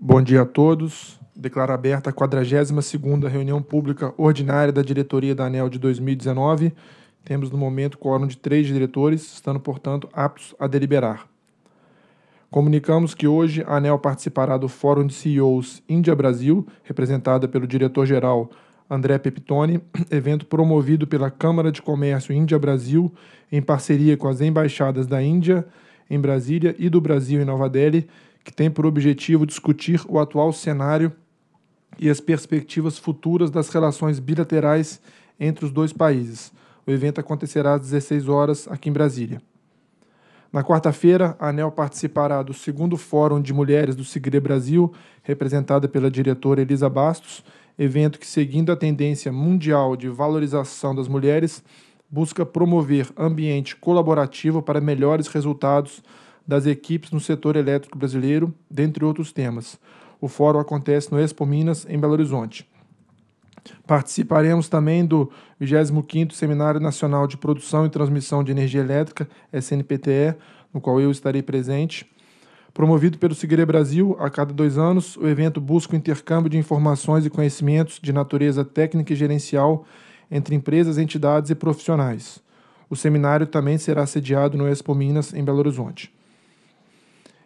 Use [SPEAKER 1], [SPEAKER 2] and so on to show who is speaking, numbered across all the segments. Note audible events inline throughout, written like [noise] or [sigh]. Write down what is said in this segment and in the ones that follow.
[SPEAKER 1] Bom dia a todos. Declaro aberta a 42ª reunião pública ordinária da diretoria da ANEL de 2019. Temos no momento quórum de três diretores, estando, portanto, aptos a deliberar. Comunicamos que hoje a ANEL participará do Fórum de CEOs Índia Brasil, representada pelo diretor-geral André Pepitone, evento promovido pela Câmara de Comércio Índia Brasil em parceria com as embaixadas da Índia em Brasília e do Brasil em Nova Delhi que tem por objetivo discutir o atual cenário e as perspectivas futuras das relações bilaterais entre os dois países. O evento acontecerá às 16 horas aqui em Brasília. Na quarta-feira, a ANEL participará do segundo Fórum de Mulheres do Sigre Brasil, representada pela diretora Elisa Bastos, evento que, seguindo a tendência mundial de valorização das mulheres, busca promover ambiente colaborativo para melhores resultados das equipes no setor elétrico brasileiro, dentre outros temas. O fórum acontece no Expo Minas, em Belo Horizonte. Participaremos também do 25º Seminário Nacional de Produção e Transmissão de Energia Elétrica, SNPTE, no qual eu estarei presente. Promovido pelo Sigre Brasil, a cada dois anos, o evento busca o intercâmbio de informações e conhecimentos de natureza técnica e gerencial entre empresas, entidades e profissionais. O seminário também será sediado no Expo Minas, em Belo Horizonte.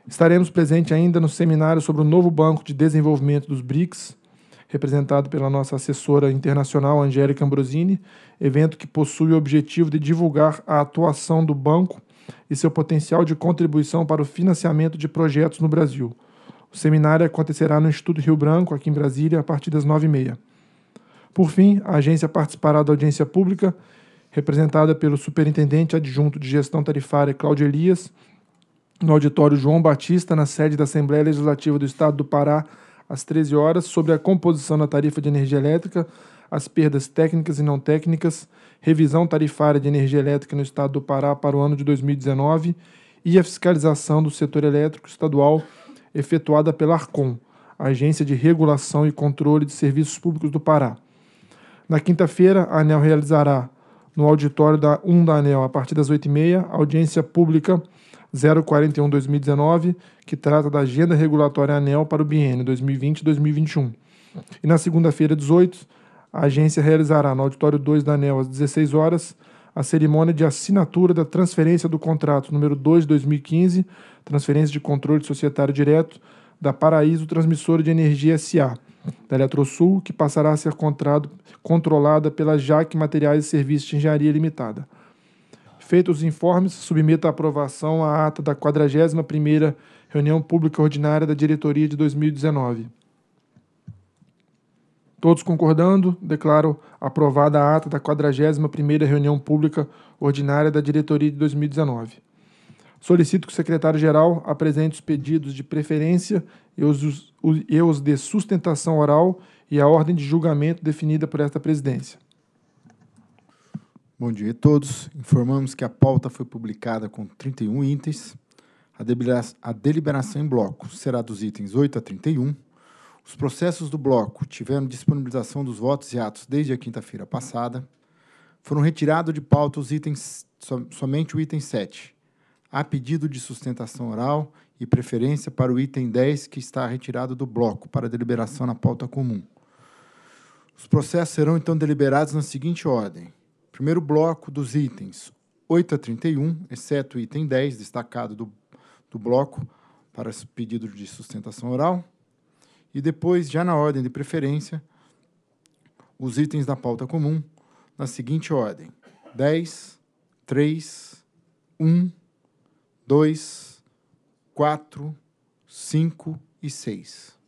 [SPEAKER 1] Estaremos presentes ainda no seminário sobre o novo Banco de Desenvolvimento dos BRICS, representado pela nossa assessora internacional Angélica Ambrosini, evento que possui o objetivo de divulgar a atuação do banco e seu potencial de contribuição para o financiamento de projetos no Brasil. O seminário acontecerá no Instituto Rio Branco, aqui em Brasília, a partir das 9h30. Por fim, a agência participará da audiência pública, representada pelo Superintendente Adjunto de Gestão Tarifária Cláudio Elias no auditório João Batista, na sede da Assembleia Legislativa do Estado do Pará, às 13 horas, sobre a composição da tarifa de energia elétrica, as perdas técnicas e não técnicas, revisão tarifária de energia elétrica no Estado do Pará para o ano de 2019 e a fiscalização do setor elétrico estadual efetuada pela ARCOM, Agência de Regulação e Controle de Serviços Públicos do Pará. Na quinta-feira, a ANEL realizará, no auditório da 1 da ANEL, a partir das 8h30, audiência pública 041 2019, que trata da agenda regulatória ANEL para o biênio 2020-2021. E na segunda-feira, 18, a agência realizará no auditório 2 da ANEL às 16 horas a cerimônia de assinatura da transferência do contrato número 2 2015, transferência de controle societário direto da Paraíso Transmissora de Energia SA, da Eletrosul, que passará a ser controlada pela JAC Materiais e Serviços de Engenharia Limitada. Feitos os informes, submeta à aprovação a ata da 41ª reunião pública ordinária da diretoria de 2019. Todos concordando, declaro aprovada a ata da 41ª reunião pública ordinária da diretoria de 2019. Solicito que o secretário-geral apresente os pedidos de preferência e os de sustentação oral e a ordem de julgamento definida por esta presidência. Bom dia a todos. Informamos que a
[SPEAKER 2] pauta foi publicada com 31 itens. A deliberação em bloco será dos itens 8 a 31. Os processos do bloco tiveram disponibilização dos votos e atos desde a quinta-feira passada. Foram retirados de pauta os itens, somente o item 7. Há pedido de sustentação oral e preferência para o item 10, que está retirado do bloco, para deliberação na pauta comum. Os processos serão então deliberados na seguinte ordem: Primeiro bloco dos itens 8 a 31, exceto o item 10, destacado do, do bloco para pedido de sustentação oral. E depois, já na ordem de preferência, os itens da pauta comum na seguinte ordem: 10, 3, 1, 2, 4, 5 e 6.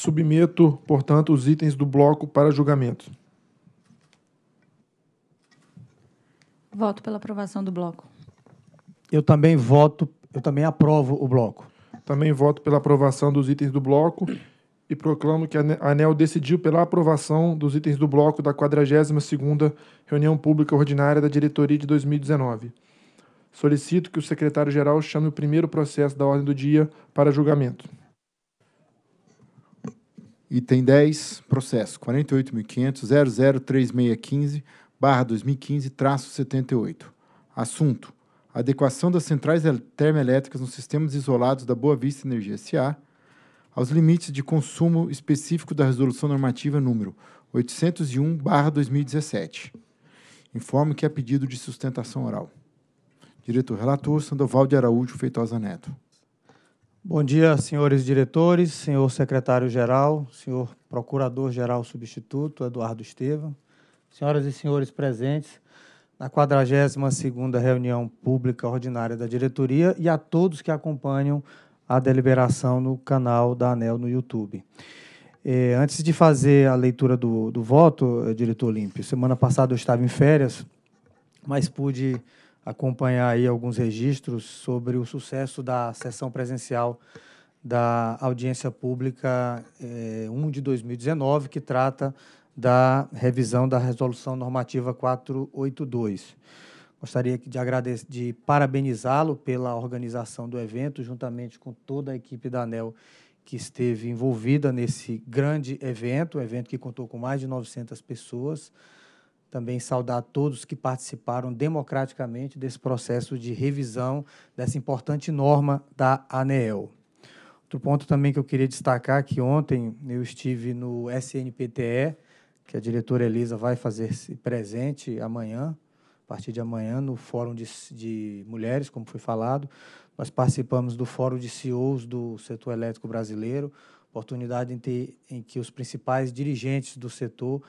[SPEAKER 1] Submeto, portanto, os itens do bloco para julgamento.
[SPEAKER 3] Voto pela aprovação do bloco.
[SPEAKER 1] Eu também voto, eu também aprovo o bloco. Também voto pela aprovação dos itens do bloco e proclamo que a ANEL decidiu pela aprovação dos itens do bloco da 42ª Reunião Pública Ordinária da Diretoria de 2019. Solicito que o secretário-geral chame o primeiro processo da ordem do dia para julgamento. Item
[SPEAKER 2] 10, processo 48.500.003615, barra 2015, traço 78. Assunto, adequação das centrais termoelétricas nos sistemas isolados da Boa Vista Energia S.A. aos limites de consumo específico da Resolução Normativa número 801, barra 2017. Informo que é pedido de sustentação oral. Diretor-relator, Sandoval de Araújo Feitosa Neto.
[SPEAKER 4] Bom dia, senhores diretores, senhor secretário-geral, senhor procurador-geral substituto Eduardo Estevam, senhoras e senhores presentes na 42ª reunião pública ordinária da diretoria e a todos que acompanham a deliberação no canal da ANEL no YouTube. É, antes de fazer a leitura do, do voto, eh, diretor Olímpio, semana passada eu estava em férias, mas pude acompanhar aí alguns registros sobre o sucesso da sessão presencial da audiência pública é, eh, 1 de 2019, que trata da revisão da Resolução Normativa 482. Gostaria de, agradecer, de parabenizá-lo pela organização do evento, juntamente com toda a equipe da ANEL que esteve envolvida nesse grande evento, um evento que contou com mais de 900 pessoas, também saudar todos que participaram democraticamente desse processo de revisão dessa importante norma da ANEEL. Outro ponto também que eu queria destacar é que ontem eu estive no SNPTE, que a diretora Elisa vai fazer-se presente amanhã, a partir de amanhã, no Fórum de, de Mulheres, como foi falado. Nós participamos do Fórum de CEOs do Setor Elétrico Brasileiro, oportunidade em, ter, em que os principais dirigentes do setor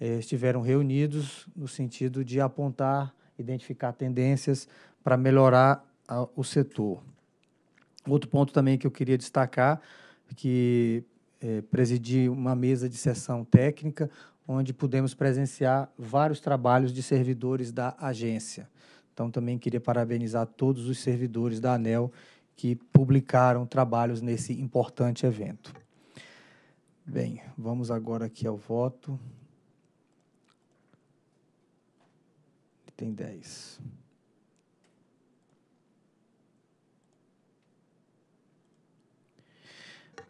[SPEAKER 4] eh, estiveram reunidos no sentido de apontar, identificar tendências para melhorar a, o setor. Outro ponto também que eu queria destacar, que eh, presidi uma mesa de sessão técnica, onde pudemos presenciar vários trabalhos de servidores da agência. Então, também queria parabenizar todos os servidores da ANEL que publicaram trabalhos nesse importante evento. Bem, vamos agora aqui ao voto. tem 10.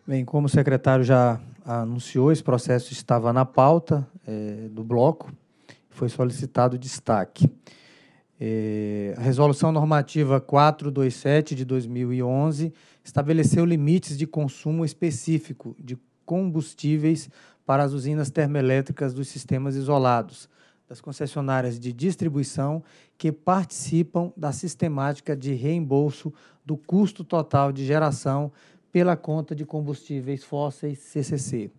[SPEAKER 4] Bem, como o secretário já anunciou, esse processo estava na pauta é, do bloco, foi solicitado destaque. É, a Resolução Normativa 427 de 2011 estabeleceu limites de consumo específico de combustíveis para as usinas termoelétricas dos sistemas isolados, das concessionárias de distribuição que participam da sistemática de reembolso do custo total de geração pela conta de combustíveis fósseis CCC.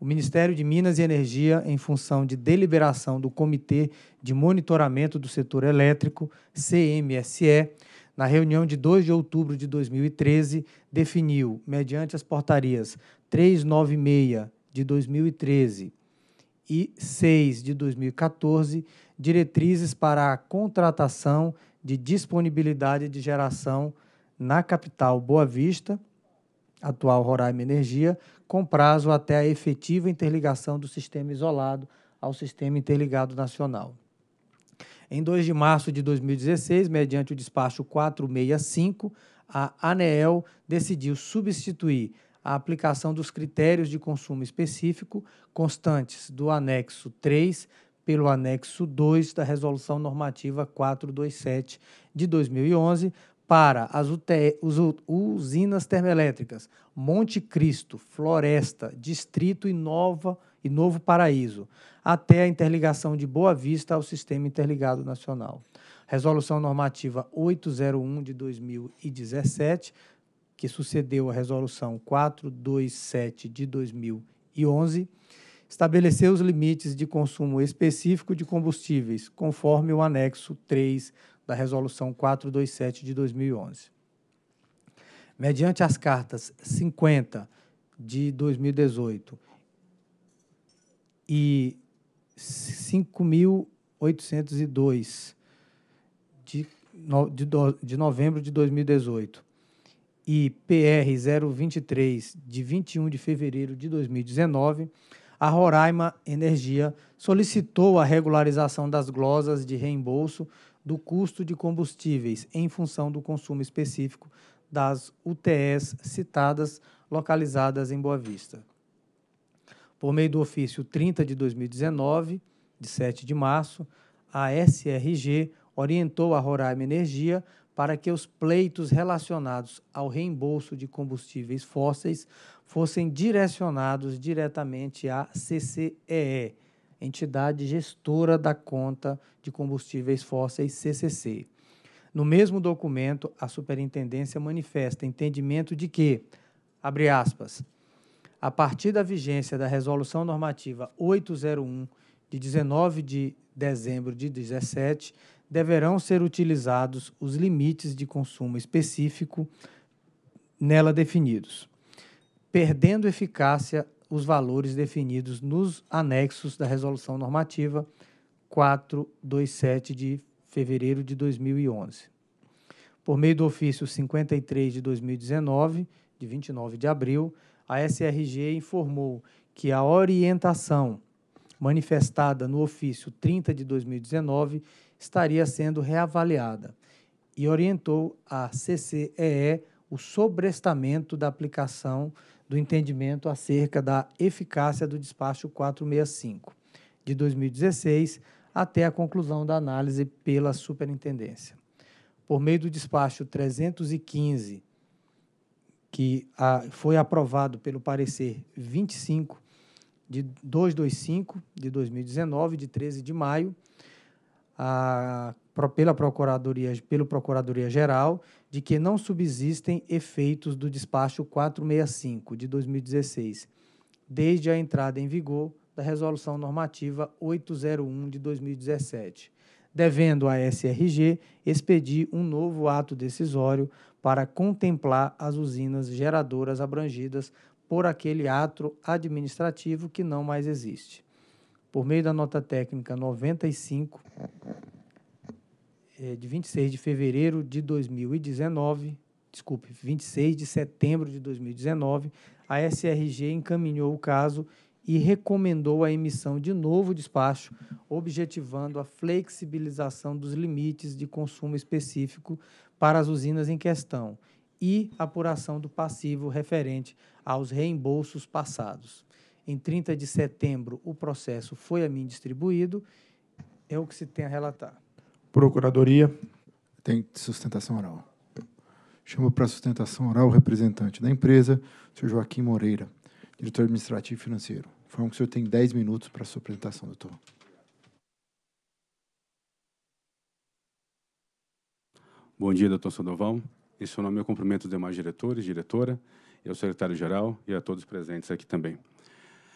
[SPEAKER 4] O Ministério de Minas e Energia, em função de deliberação do Comitê de Monitoramento do Setor Elétrico, CMSE, na reunião de 2 de outubro de 2013, definiu, mediante as portarias 396 de 2013 e 6 de 2014, diretrizes para a contratação de disponibilidade de geração na capital Boa Vista, atual Roraima Energia, com prazo até a efetiva interligação do sistema isolado ao sistema interligado nacional. Em 2 de março de 2016, mediante o despacho 465, a ANEEL decidiu substituir a aplicação dos critérios de consumo específico constantes do anexo 3 pelo anexo 2 da Resolução Normativa 427 de 2011 para as usinas termoelétricas Monte Cristo, Floresta, Distrito e Nova e Novo Paraíso, até a interligação de Boa Vista ao Sistema Interligado Nacional. Resolução Normativa 801 de 2017 que sucedeu à Resolução 427 de 2011, estabeleceu os limites de consumo específico de combustíveis, conforme o anexo 3 da Resolução 427 de 2011. Mediante as cartas 50 de 2018 e 5.802 de, no, de, de novembro de 2018, e PR 023 de 21 de fevereiro de 2019, a Roraima Energia solicitou a regularização das glosas de reembolso do custo de combustíveis em função do consumo específico das UTS citadas localizadas em Boa Vista. Por meio do ofício 30 de 2019, de 7 de março, a SRG orientou a Roraima Energia para que os pleitos relacionados ao reembolso de combustíveis fósseis fossem direcionados diretamente à CCEE, entidade gestora da conta de combustíveis fósseis CCC. No mesmo documento, a superintendência manifesta entendimento de que, abre aspas, a partir da vigência da Resolução Normativa 801 de 19 de dezembro de 17, deverão ser utilizados os limites de consumo específico nela definidos, perdendo eficácia os valores definidos nos anexos da Resolução Normativa 427 de fevereiro de 2011. Por meio do ofício 53 de 2019, de 29 de abril, a SRG informou que a orientação manifestada no ofício 30 de 2019 estaria sendo reavaliada e orientou a CCEE o sobrestamento da aplicação do entendimento acerca da eficácia do despacho 465 de 2016 até a conclusão da análise pela superintendência. Por meio do despacho 315, que a, foi aprovado pelo parecer 25 de 225 de 2019, de 13 de maio, a, pela Procuradoria, pelo Procuradoria Geral, de que não subsistem efeitos do despacho 465 de 2016, desde a entrada em vigor da Resolução Normativa 801 de 2017, devendo a SRG expedir um novo ato decisório para contemplar as usinas geradoras abrangidas por aquele ato administrativo que não mais existe por meio da nota técnica 95, eh, de 26 de fevereiro de 2019, desculpe, 26 de setembro de 2019, a SRG encaminhou o caso e recomendou a emissão de novo despacho, objetivando a flexibilização dos limites de consumo específico para as usinas em questão e apuração do passivo referente aos reembolsos passados. Em 30 de setembro, o processo foi a mim distribuído. É o que se tem a relatar.
[SPEAKER 2] Procuradoria. Tem sustentação oral. Chamo para sustentação oral o representante da empresa, o senhor Joaquim Moreira, diretor administrativo e financeiro. Informo que o senhor tem 10 minutos para a sua apresentação, doutor.
[SPEAKER 5] Bom dia, doutor Sandoval. Em seu nome, eu cumprimento os demais diretores, diretora, e ao secretário-geral e a todos presentes aqui também.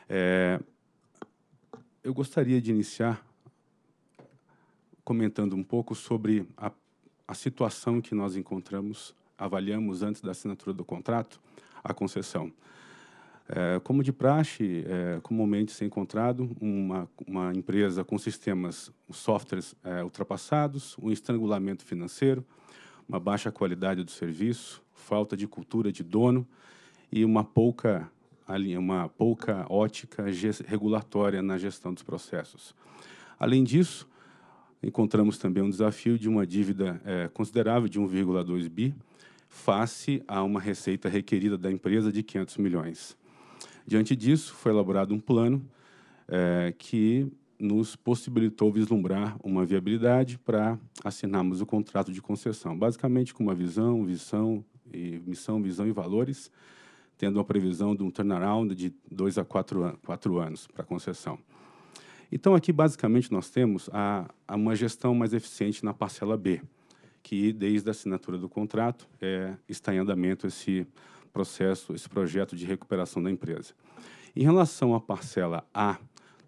[SPEAKER 5] É, eu gostaria de iniciar comentando um pouco sobre a, a situação que nós encontramos, avaliamos antes da assinatura do contrato, a concessão. É, como de praxe, é, comumente é encontrado uma, uma empresa com sistemas, softwares é, ultrapassados, um estrangulamento financeiro, uma baixa qualidade do serviço, falta de cultura de dono e uma pouca uma pouca ótica regulatória na gestão dos processos. Além disso, encontramos também um desafio de uma dívida é, considerável de 1,2 bi face a uma receita requerida da empresa de 500 milhões. Diante disso, foi elaborado um plano é, que nos possibilitou vislumbrar uma viabilidade para assinarmos o contrato de concessão, basicamente com uma visão, visão e missão, visão e valores tendo uma previsão de um turnaround de dois a quatro, an quatro anos para concessão. Então, aqui, basicamente, nós temos a, a, uma gestão mais eficiente na parcela B, que, desde a assinatura do contrato, é, está em andamento esse processo, esse projeto de recuperação da empresa. Em relação à parcela A,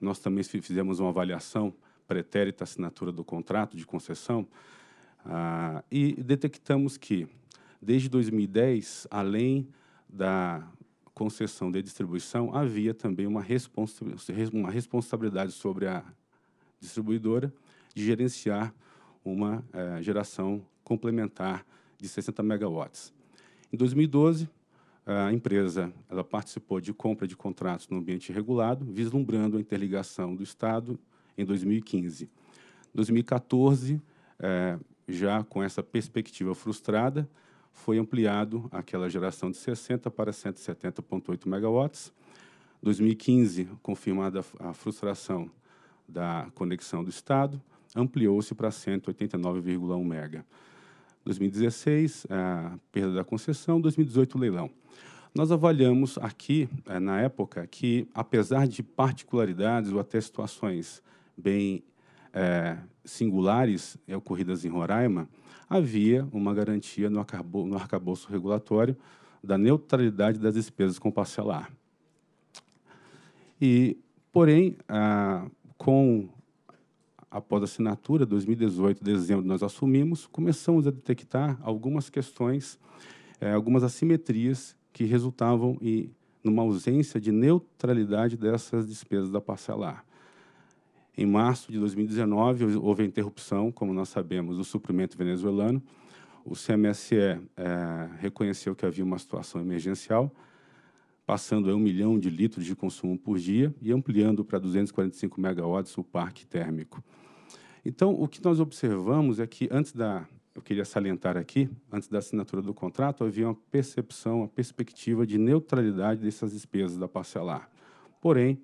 [SPEAKER 5] nós também fizemos uma avaliação pretérita à assinatura do contrato de concessão ah, e detectamos que, desde 2010, além da concessão de distribuição, havia também uma, responsa uma responsabilidade sobre a distribuidora de gerenciar uma eh, geração complementar de 60 megawatts. Em 2012, a empresa ela participou de compra de contratos no ambiente regulado, vislumbrando a interligação do Estado em 2015. 2014, eh, já com essa perspectiva frustrada, foi ampliado aquela geração de 60 para 170,8 megawatts. 2015, confirmada a frustração da conexão do Estado, ampliou-se para 189,1 mega. 2016, a perda da concessão, 2018, leilão. Nós avaliamos aqui, eh, na época, que apesar de particularidades ou até situações bem é, singulares é, ocorridas em Roraima, havia uma garantia no, no arcabouço regulatório da neutralidade das despesas com parcelar. E, porém, com após a assinatura, 2018, dezembro, nós assumimos, começamos a detectar algumas questões, é, algumas assimetrias que resultavam em numa ausência de neutralidade dessas despesas da parcelar. Em março de 2019, houve a interrupção, como nós sabemos, do suprimento venezuelano. O CMSE é, reconheceu que havia uma situação emergencial, passando a 1 milhão de litros de consumo por dia e ampliando para 245 megawatts o parque térmico. Então, o que nós observamos é que antes da, eu queria salientar aqui, antes da assinatura do contrato, havia uma percepção, uma perspectiva de neutralidade dessas despesas da parcelar. Porém,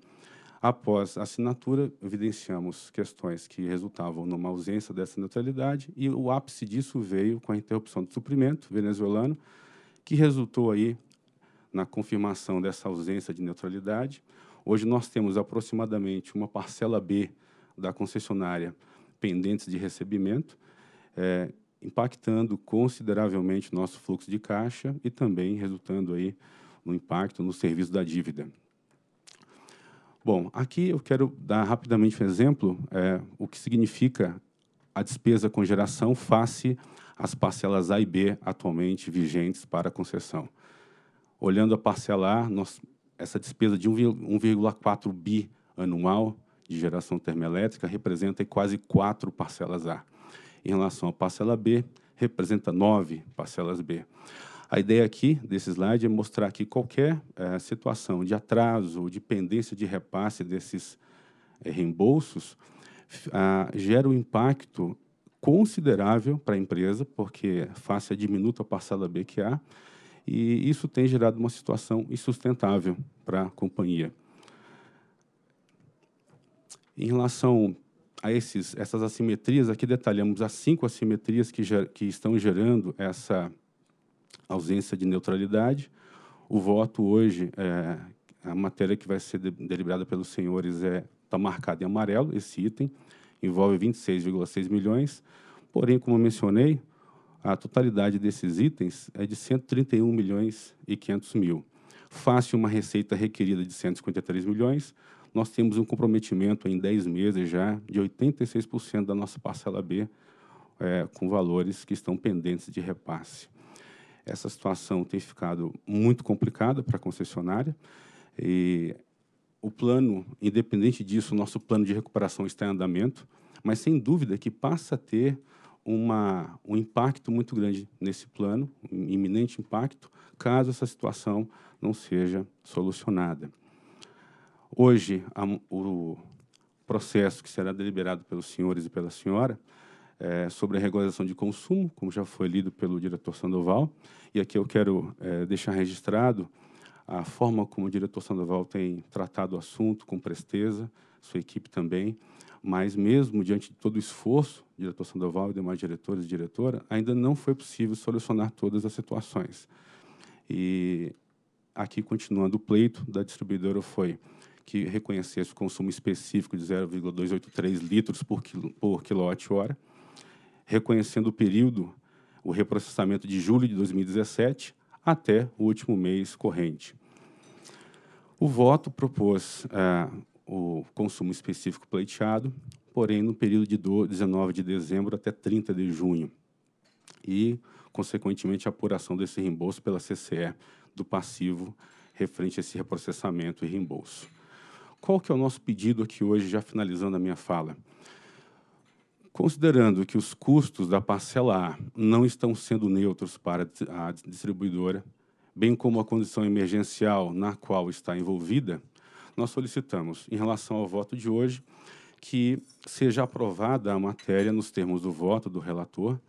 [SPEAKER 5] Após a assinatura, evidenciamos questões que resultavam numa ausência dessa neutralidade e o ápice disso veio com a interrupção do suprimento venezuelano, que resultou aí na confirmação dessa ausência de neutralidade. Hoje nós temos aproximadamente uma parcela B da concessionária pendentes de recebimento, é, impactando consideravelmente nosso fluxo de caixa e também resultando aí no impacto no serviço da dívida. Bom, aqui eu quero dar rapidamente um exemplo é, o que significa a despesa com geração face às parcelas A e B atualmente vigentes para concessão. Olhando a parcela A, nós, essa despesa de 1,4 bi anual de geração termoelétrica representa quase quatro parcelas A. Em relação à parcela B, representa nove parcelas B. A ideia aqui desse slide é mostrar que qualquer é, situação de atraso ou dependência de repasse desses é, reembolsos a, ah, gera um impacto considerável para a empresa, porque é face é a diminuta passada parcela B que há, e isso tem gerado uma situação insustentável para a companhia. Em relação a esses, essas assimetrias, aqui detalhamos as cinco assimetrias que, ger, que estão gerando essa ausência de neutralidade. O voto hoje, é, a matéria que vai ser de, deliberada pelos senhores está é, tá marcada em amarelo, esse item, envolve 26,6 milhões. Porém, como mencionei, a totalidade desses itens é de 131 milhões e 500 mil. Face uma receita requerida de 153 milhões, nós temos um comprometimento em 10 meses já de 86% da nossa parcela B é, com valores que estão pendentes de repasse. Essa situação tem ficado muito complicada para a concessionária e o plano, independente disso, o nosso plano de recuperação está em andamento, mas sem dúvida que passa a ter uma, um impacto muito grande nesse plano, um iminente impacto, caso essa situação não seja solucionada. Hoje, a, o processo que será deliberado pelos senhores e pela senhora é, sobre a regulação de consumo, como já foi lido pelo diretor Sandoval. E aqui eu quero é, deixar registrado a forma como o diretor Sandoval tem tratado o assunto com presteza, sua equipe também, mas mesmo diante de todo o esforço, diretor Sandoval e demais diretores e diretora, ainda não foi possível solucionar todas as situações. E aqui, continuando, o pleito da distribuidora foi que reconhecesse o consumo específico de 0,283 litros por, por quilowatt-hora, reconhecendo o período, o reprocessamento de julho de 2017 até o último mês corrente. O voto propôs é, o consumo específico pleiteado, porém no período de 19 de dezembro até 30 de junho, e, consequentemente, a apuração desse reembolso pela CCE do passivo referente a esse reprocessamento e reembolso. Qual que é o nosso pedido aqui hoje, já finalizando a minha fala? Considerando que os custos da parcela A não estão sendo neutros para a distribuidora, bem como a condição emergencial na qual está envolvida, nós solicitamos, em relação ao voto de hoje, que seja aprovada a matéria nos termos do voto do relator,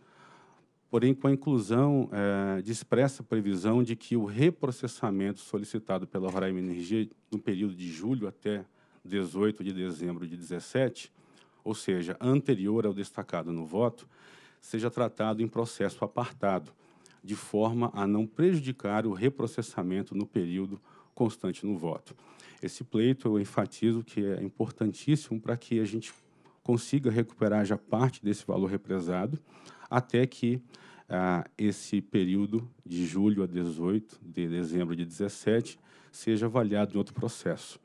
[SPEAKER 5] porém com a inclusão é, de expressa previsão de que o reprocessamento solicitado pela Roraima Energia no período de julho até 18 de dezembro de 17 ou seja, anterior ao destacado no voto, seja tratado em processo apartado, de forma a não prejudicar o reprocessamento no período constante no voto. Esse pleito eu enfatizo que é importantíssimo para que a gente consiga recuperar já parte desse valor represado até que ah, esse período de julho a 18 de dezembro de 17 seja avaliado em outro processo.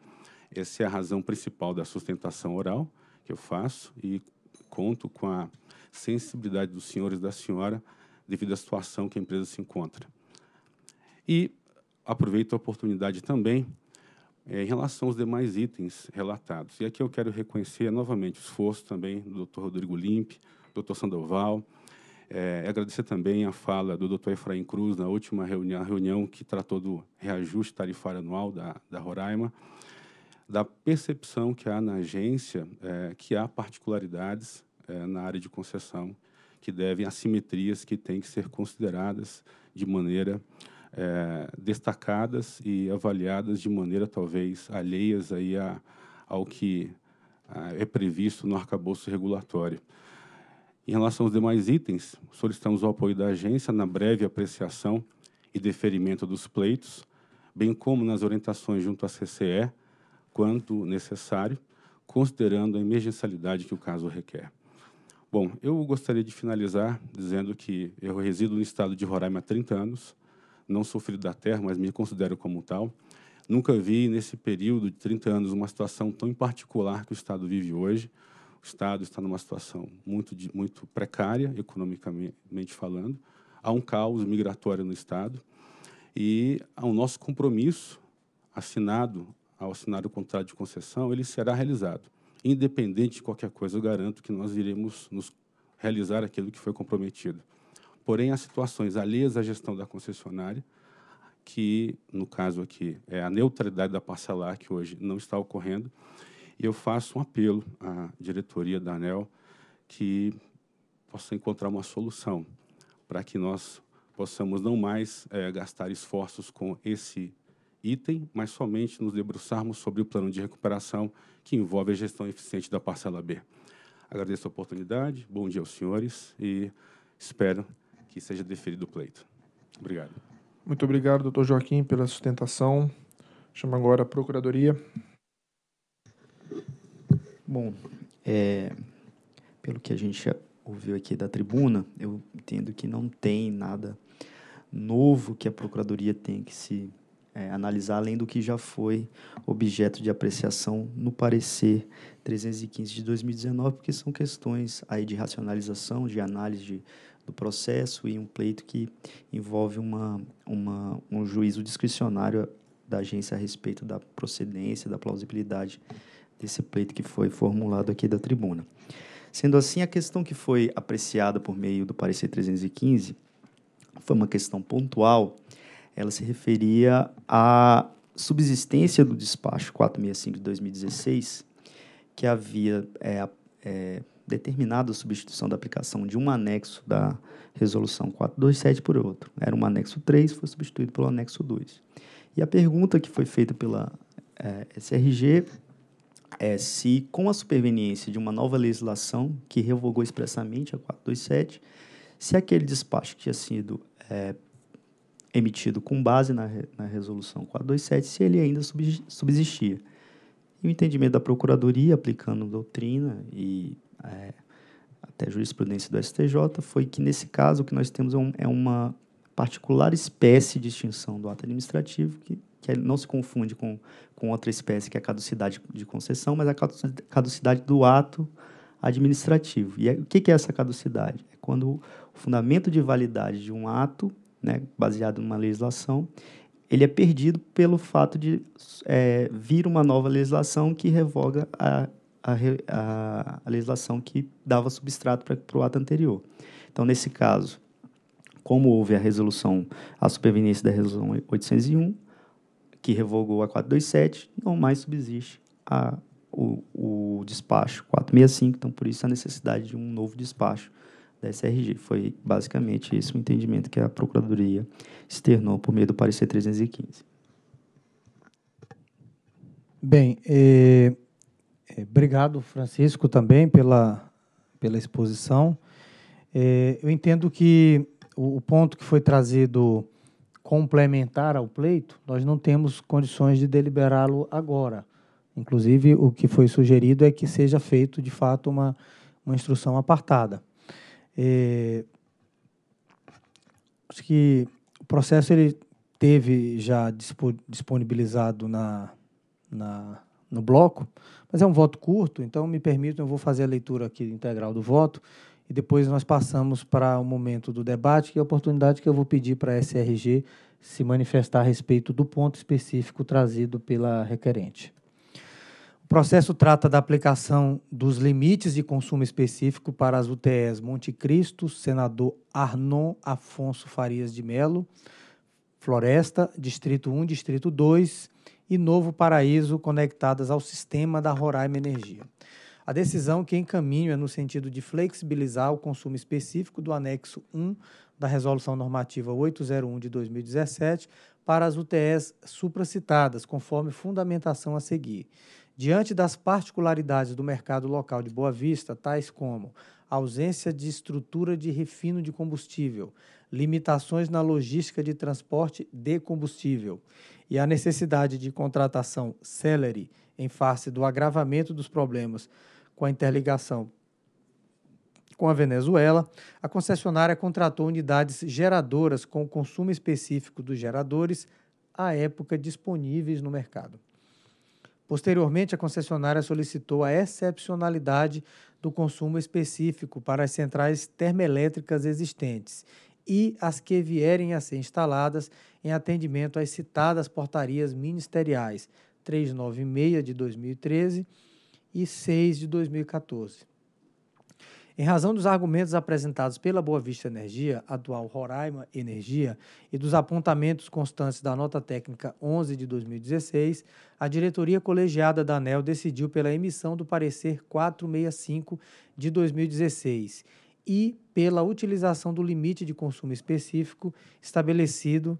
[SPEAKER 5] Essa é a razão principal da sustentação oral que eu faço e conto com a sensibilidade dos senhores e da senhora devido à situação que a empresa se encontra. E aproveito a oportunidade também é, em relação aos demais itens relatados. E aqui eu quero reconhecer novamente o esforço também do Dr. Rodrigo Limpe, Dr. Sandoval, é, agradecer também a fala do Dr. Efraim Cruz na última reunião, reunião que tratou do reajuste tarifário anual da, da Roraima da percepção que há na agência é, que há particularidades é, na área de concessão que devem assimetrias que têm que ser consideradas de maneira é, destacadas e avaliadas de maneira talvez alheias aí a, ao que a, é previsto no arcabouço regulatório. Em relação aos demais itens, solicitamos o apoio da agência na breve apreciação e deferimento dos pleitos, bem como nas orientações junto à CCE quanto necessário, considerando a emergencialidade que o caso requer. Bom, eu gostaria de finalizar dizendo que eu resido no estado de Roraima há 30 anos, não sou filho da terra, mas me considero como tal. Nunca vi, nesse período de 30 anos, uma situação tão particular que o Estado vive hoje. O Estado está numa situação muito, muito precária, economicamente falando. Há um caos migratório no Estado. E há o um nosso compromisso, assinado ao assinar o contrato de concessão, ele será realizado. Independente de qualquer coisa, eu garanto que nós iremos nos realizar aquilo que foi comprometido. Porém, há situações alheias é à gestão da concessionária, que, no caso aqui, é a neutralidade da parcelar, que hoje não está ocorrendo, e eu faço um apelo à diretoria da ANEL que possa encontrar uma solução para que nós possamos não mais é, gastar esforços com esse item, mas somente nos debruçarmos sobre o plano de recuperação que envolve a gestão eficiente da parcela B. Agradeço a oportunidade, bom dia aos senhores e espero que seja deferido o pleito. Obrigado.
[SPEAKER 1] Muito obrigado, doutor Joaquim, pela sustentação. Chamo agora a Procuradoria.
[SPEAKER 6] Bom, é, pelo que a gente ouviu aqui da tribuna, eu entendo que não tem nada novo que a Procuradoria tem que se é, analisar além do que já foi objeto de apreciação no parecer 315 de 2019, porque são questões aí de racionalização, de análise de, do processo e um pleito que envolve uma, uma, um juízo discricionário da agência a respeito da procedência, da plausibilidade desse pleito que foi formulado aqui da tribuna. Sendo assim, a questão que foi apreciada por meio do parecer 315 foi uma questão pontual ela se referia à subsistência do despacho 465 de 2016, que havia é, é, determinado a substituição da aplicação de um anexo da resolução 427 por outro. Era um anexo 3, foi substituído pelo anexo 2. E a pergunta que foi feita pela é, SRG é se, com a superveniência de uma nova legislação que revogou expressamente a 427, se aquele despacho que tinha sido é, emitido com base na, na Resolução 427 se ele ainda subsistia. E o entendimento da Procuradoria, aplicando doutrina e é, até jurisprudência do STJ, foi que, nesse caso, o que nós temos é, um, é uma particular espécie de extinção do ato administrativo que, que é, não se confunde com, com outra espécie, que é a caducidade de concessão, mas a caducidade do ato administrativo. E é, o que é essa caducidade? É quando o fundamento de validade de um ato né, baseado numa legislação, ele é perdido pelo fato de é, vir uma nova legislação que revoga a, a, a legislação que dava substrato para o ato anterior. Então, nesse caso, como houve a resolução, a superveniência da resolução 801, que revogou a 427, não mais subsiste a, o, o despacho 465, então por isso a necessidade de um novo despacho da SRG. Foi basicamente esse o entendimento que a Procuradoria externou por meio do parecer 315.
[SPEAKER 4] Bem, eh, eh, obrigado, Francisco, também pela, pela exposição. Eh, eu entendo que o, o ponto que foi trazido complementar ao pleito, nós não temos condições de deliberá-lo agora. Inclusive, o que foi sugerido é que seja feito, de fato, uma, uma instrução apartada. É, acho que o processo ele teve já disponibilizado na, na, no bloco, mas é um voto curto, então me permitam, eu vou fazer a leitura aqui integral do voto e depois nós passamos para o momento do debate, que é a oportunidade que eu vou pedir para a SRG se manifestar a respeito do ponto específico trazido pela requerente. O processo trata da aplicação dos limites de consumo específico para as UTEs Monte Cristo, senador Arnon Afonso Farias de Melo, Floresta, Distrito 1, Distrito 2 e Novo Paraíso, conectadas ao sistema da Roraima Energia. A decisão que encaminha é no sentido de flexibilizar o consumo específico do anexo 1 da Resolução Normativa 801 de 2017 para as UTEs supracitadas, conforme fundamentação a seguir. Diante das particularidades do mercado local de Boa Vista, tais como ausência de estrutura de refino de combustível, limitações na logística de transporte de combustível e a necessidade de contratação celere em face do agravamento dos problemas com a interligação com a Venezuela, a concessionária contratou unidades geradoras com consumo específico dos geradores à época disponíveis no mercado. Posteriormente, a concessionária solicitou a excepcionalidade do consumo específico para as centrais termoelétricas existentes e as que vierem a ser instaladas em atendimento às citadas portarias ministeriais 396 de 2013 e 6 de 2014. Em razão dos argumentos apresentados pela Boa Vista Energia, atual Roraima Energia, e dos apontamentos constantes da nota técnica 11 de 2016, a diretoria colegiada da ANEL decidiu pela emissão do parecer 465 de 2016 e pela utilização do limite de consumo específico estabelecido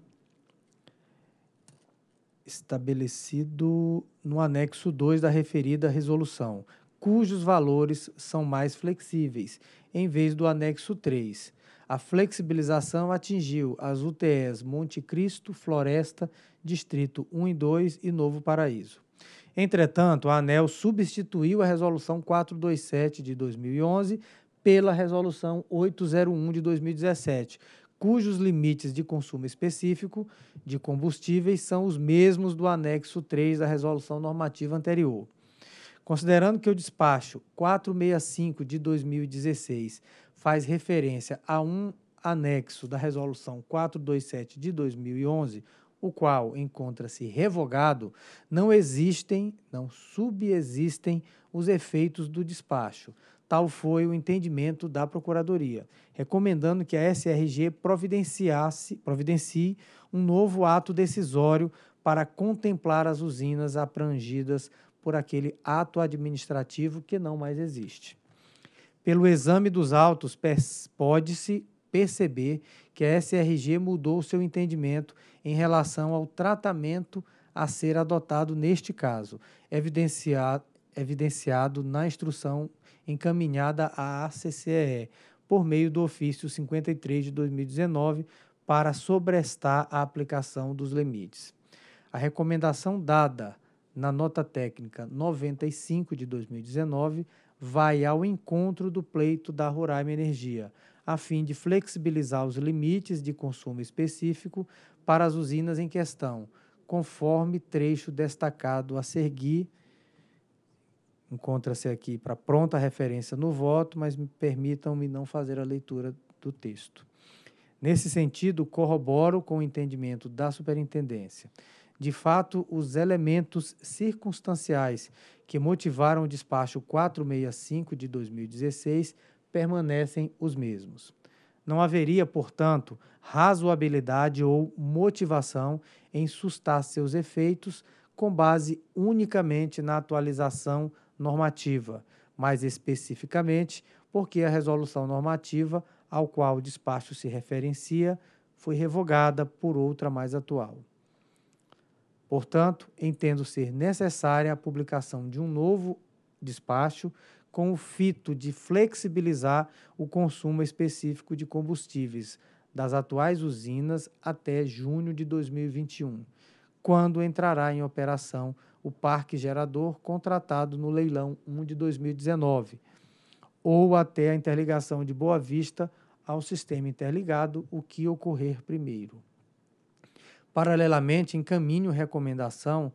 [SPEAKER 4] estabelecido no anexo 2 da referida resolução, cujos valores são mais flexíveis, em vez do anexo 3. A flexibilização atingiu as UTEs Monte Cristo, Floresta, Distrito 1 e 2 e Novo Paraíso. Entretanto, a ANEL substituiu a Resolução 427 de 2011 pela Resolução 801 de 2017, cujos limites de consumo específico de combustíveis são os mesmos do anexo 3 da resolução normativa anterior. Considerando que o despacho 465 de 2016 faz referência a um anexo da resolução 427 de 2011, o qual encontra-se revogado, não existem, não subexistem os efeitos do despacho. Tal foi o entendimento da Procuradoria, recomendando que a SRG providenciasse, providencie um novo ato decisório para contemplar as usinas abrangidas por aquele ato administrativo que não mais existe. Pelo exame dos autos, pode-se perceber que a SRG mudou seu entendimento em relação ao tratamento a ser adotado neste caso, evidenciado, evidenciado na instrução encaminhada à ACCE, por meio do ofício 53 de 2019, para sobrestar a aplicação dos limites. A recomendação dada na nota técnica 95 de 2019, vai ao encontro do pleito da Roraima Energia, a fim de flexibilizar os limites de consumo específico para as usinas em questão, conforme trecho destacado a seguir. Encontra-se aqui para pronta referência no voto, mas permitam-me não fazer a leitura do texto. Nesse sentido, corroboro com o entendimento da Superintendência. De fato, os elementos circunstanciais que motivaram o despacho 465 de 2016 permanecem os mesmos. Não haveria, portanto, razoabilidade ou motivação em sustar seus efeitos com base unicamente na atualização normativa, mais especificamente porque a resolução normativa ao qual o despacho se referencia foi revogada por outra mais atual. Portanto, entendo ser necessária a publicação de um novo despacho com o fito de flexibilizar o consumo específico de combustíveis das atuais usinas até junho de 2021, quando entrará em operação o parque gerador contratado no leilão 1 de 2019, ou até a interligação de Boa Vista ao sistema interligado, o que ocorrer primeiro. Paralelamente, encaminho recomendação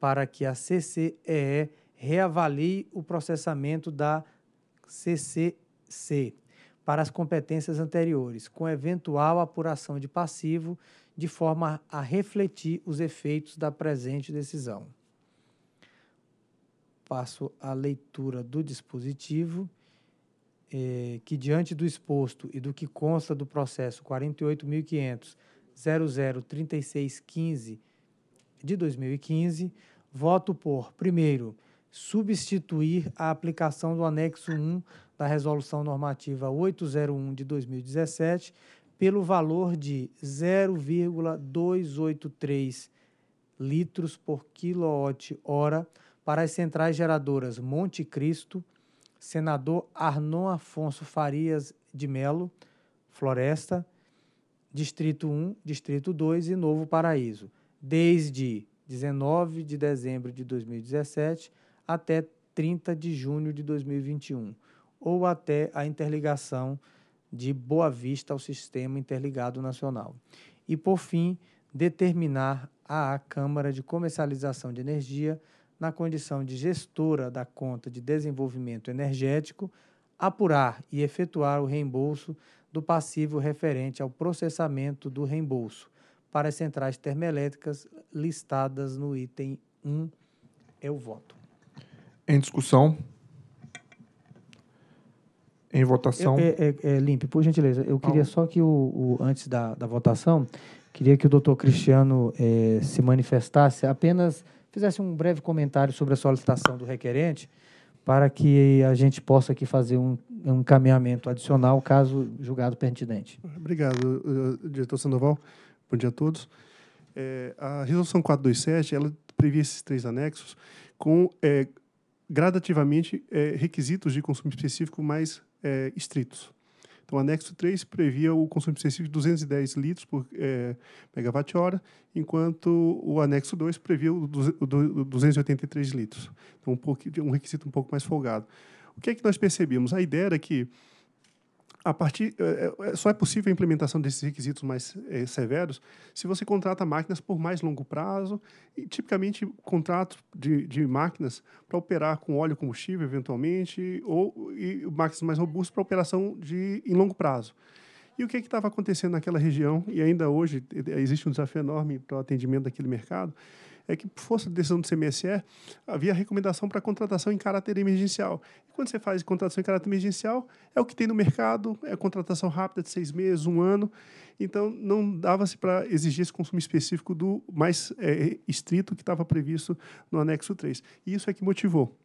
[SPEAKER 4] para que a CCEE reavalie o processamento da CCC para as competências anteriores, com eventual apuração de passivo, de forma a refletir os efeitos da presente decisão. Passo a leitura do dispositivo. Eh, que, diante do exposto e do que consta do processo 48.500 003615 de 2015, voto por, primeiro, substituir a aplicação do anexo 1 da Resolução Normativa 801 de 2017 pelo valor de 0,283 litros por quilowatt-hora para as centrais geradoras Monte Cristo, Senador Arnon Afonso Farias de Melo, Floresta, Distrito 1, Distrito 2 e Novo Paraíso, desde 19 de dezembro de 2017 até 30 de junho de 2021, ou até a interligação de Boa Vista ao Sistema Interligado Nacional. E, por fim, determinar à Câmara de Comercialização de Energia, na condição de gestora da conta de desenvolvimento energético, apurar e efetuar o reembolso do passivo referente ao processamento do reembolso para as centrais termoelétricas listadas no item 1. Eu voto. Em discussão? Em votação? É, é, é, Limpe, por gentileza, eu queria só que o, o antes da, da, votação, queria que o doutor Cristiano é, se manifestasse, apenas fizesse um breve comentário sobre a solicitação do requerente para que a gente possa aqui fazer um, um encaminhamento adicional, caso julgado pertinente.
[SPEAKER 7] Obrigado, eh, diretor Sandoval. Bom dia a todos. É, a resolução 427, ela previa esses três anexos com é, gradativamente é, requisitos de consumo específico mais é, estritos. Então, o anexo 3 previa o consumo excessivo de 210 litros por é, megawatt-hora, enquanto o anexo 2 previa o, du, o 283 litros. Então, um, pouco, um requisito um pouco mais folgado. O que é que nós percebemos? A ideia era que a partir é, é, é, só é possível a implementação desses requisitos mais é, severos se você contrata máquinas por mais longo prazo e tipicamente contrato de, de máquinas para operar com óleo combustível eventualmente ou e máquinas mais robustas para operação de em longo prazo e o que é estava acontecendo naquela região e ainda hoje existe um desafio enorme para o atendimento daquele mercado é que, por força da decisão do CMSE, havia recomendação para contratação em caráter emergencial. E quando você faz contratação em caráter emergencial, é o que tem no mercado, é contratação rápida de seis meses, um ano. Então, não dava-se para exigir esse consumo específico do mais é, estrito que estava previsto no anexo 3. E isso é que motivou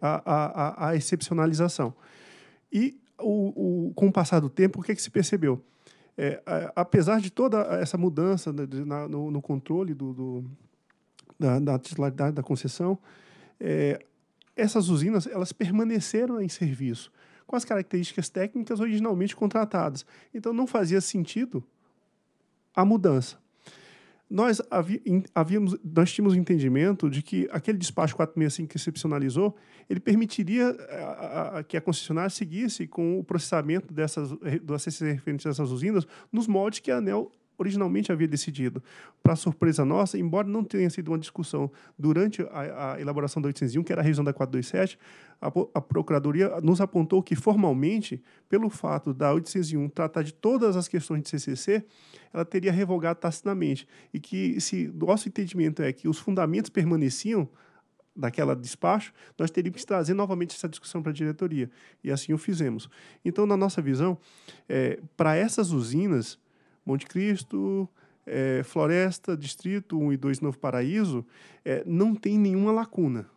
[SPEAKER 7] a, a, a excepcionalização. E, o, o, com o passar do tempo, o que, é que se percebeu? É, apesar de toda essa mudança né, no, no, controle do, do, da, da titularidade da concessão, é, essas usinas elas permaneceram em serviço com as características técnicas originalmente contratadas. Então não fazia sentido a mudança. Nós havíamos, nós tínhamos o um entendimento de que aquele despacho 465 que excepcionalizou, ele permitiria eh, a, a, que a concessionária seguisse com o processamento dessas, acesso referentes dessas usinas nos moldes que a ANEL originalmente havia decidido. Para surpresa nossa, embora não tenha sido uma discussão durante a, a elaboração da 801, que era a revisão da 427, a, a, Procuradoria nos apontou que, formalmente, pelo fato da 801 tratar de todas as questões de CCC, ela teria revogado tacitamente E que, se nosso entendimento é que os fundamentos permaneciam, daquela despacho, nós teríamos que trazer novamente essa discussão para a diretoria. E assim o fizemos. Então, na nossa visão, é, eh, para essas usinas, Monte Cristo, é, Floresta, Distrito 1 e 2 Novo Paraíso, é, não tem nenhuma lacuna.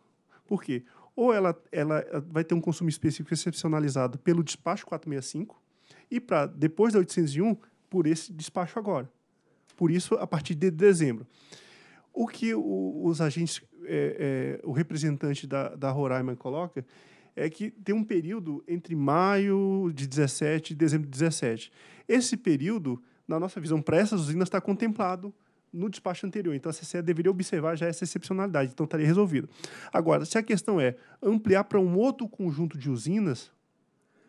[SPEAKER 7] Por quê? Ou ela, ela vai ter um consumo específico excepcionalizado pelo despacho 465 e para depois da 801 por esse despacho agora. Por isso, a partir de dezembro. O que o, os agentes, é, é o representante da, da Roraima coloca é que tem um período entre maio de 17 e dezembro de 17. Esse período na nossa visão, para essas usinas está contemplado no despacho anterior. Então, a CCE deveria observar já essa excepcionalidade, então estaria resolvido. Agora, se a questão é ampliar para um outro conjunto de usinas,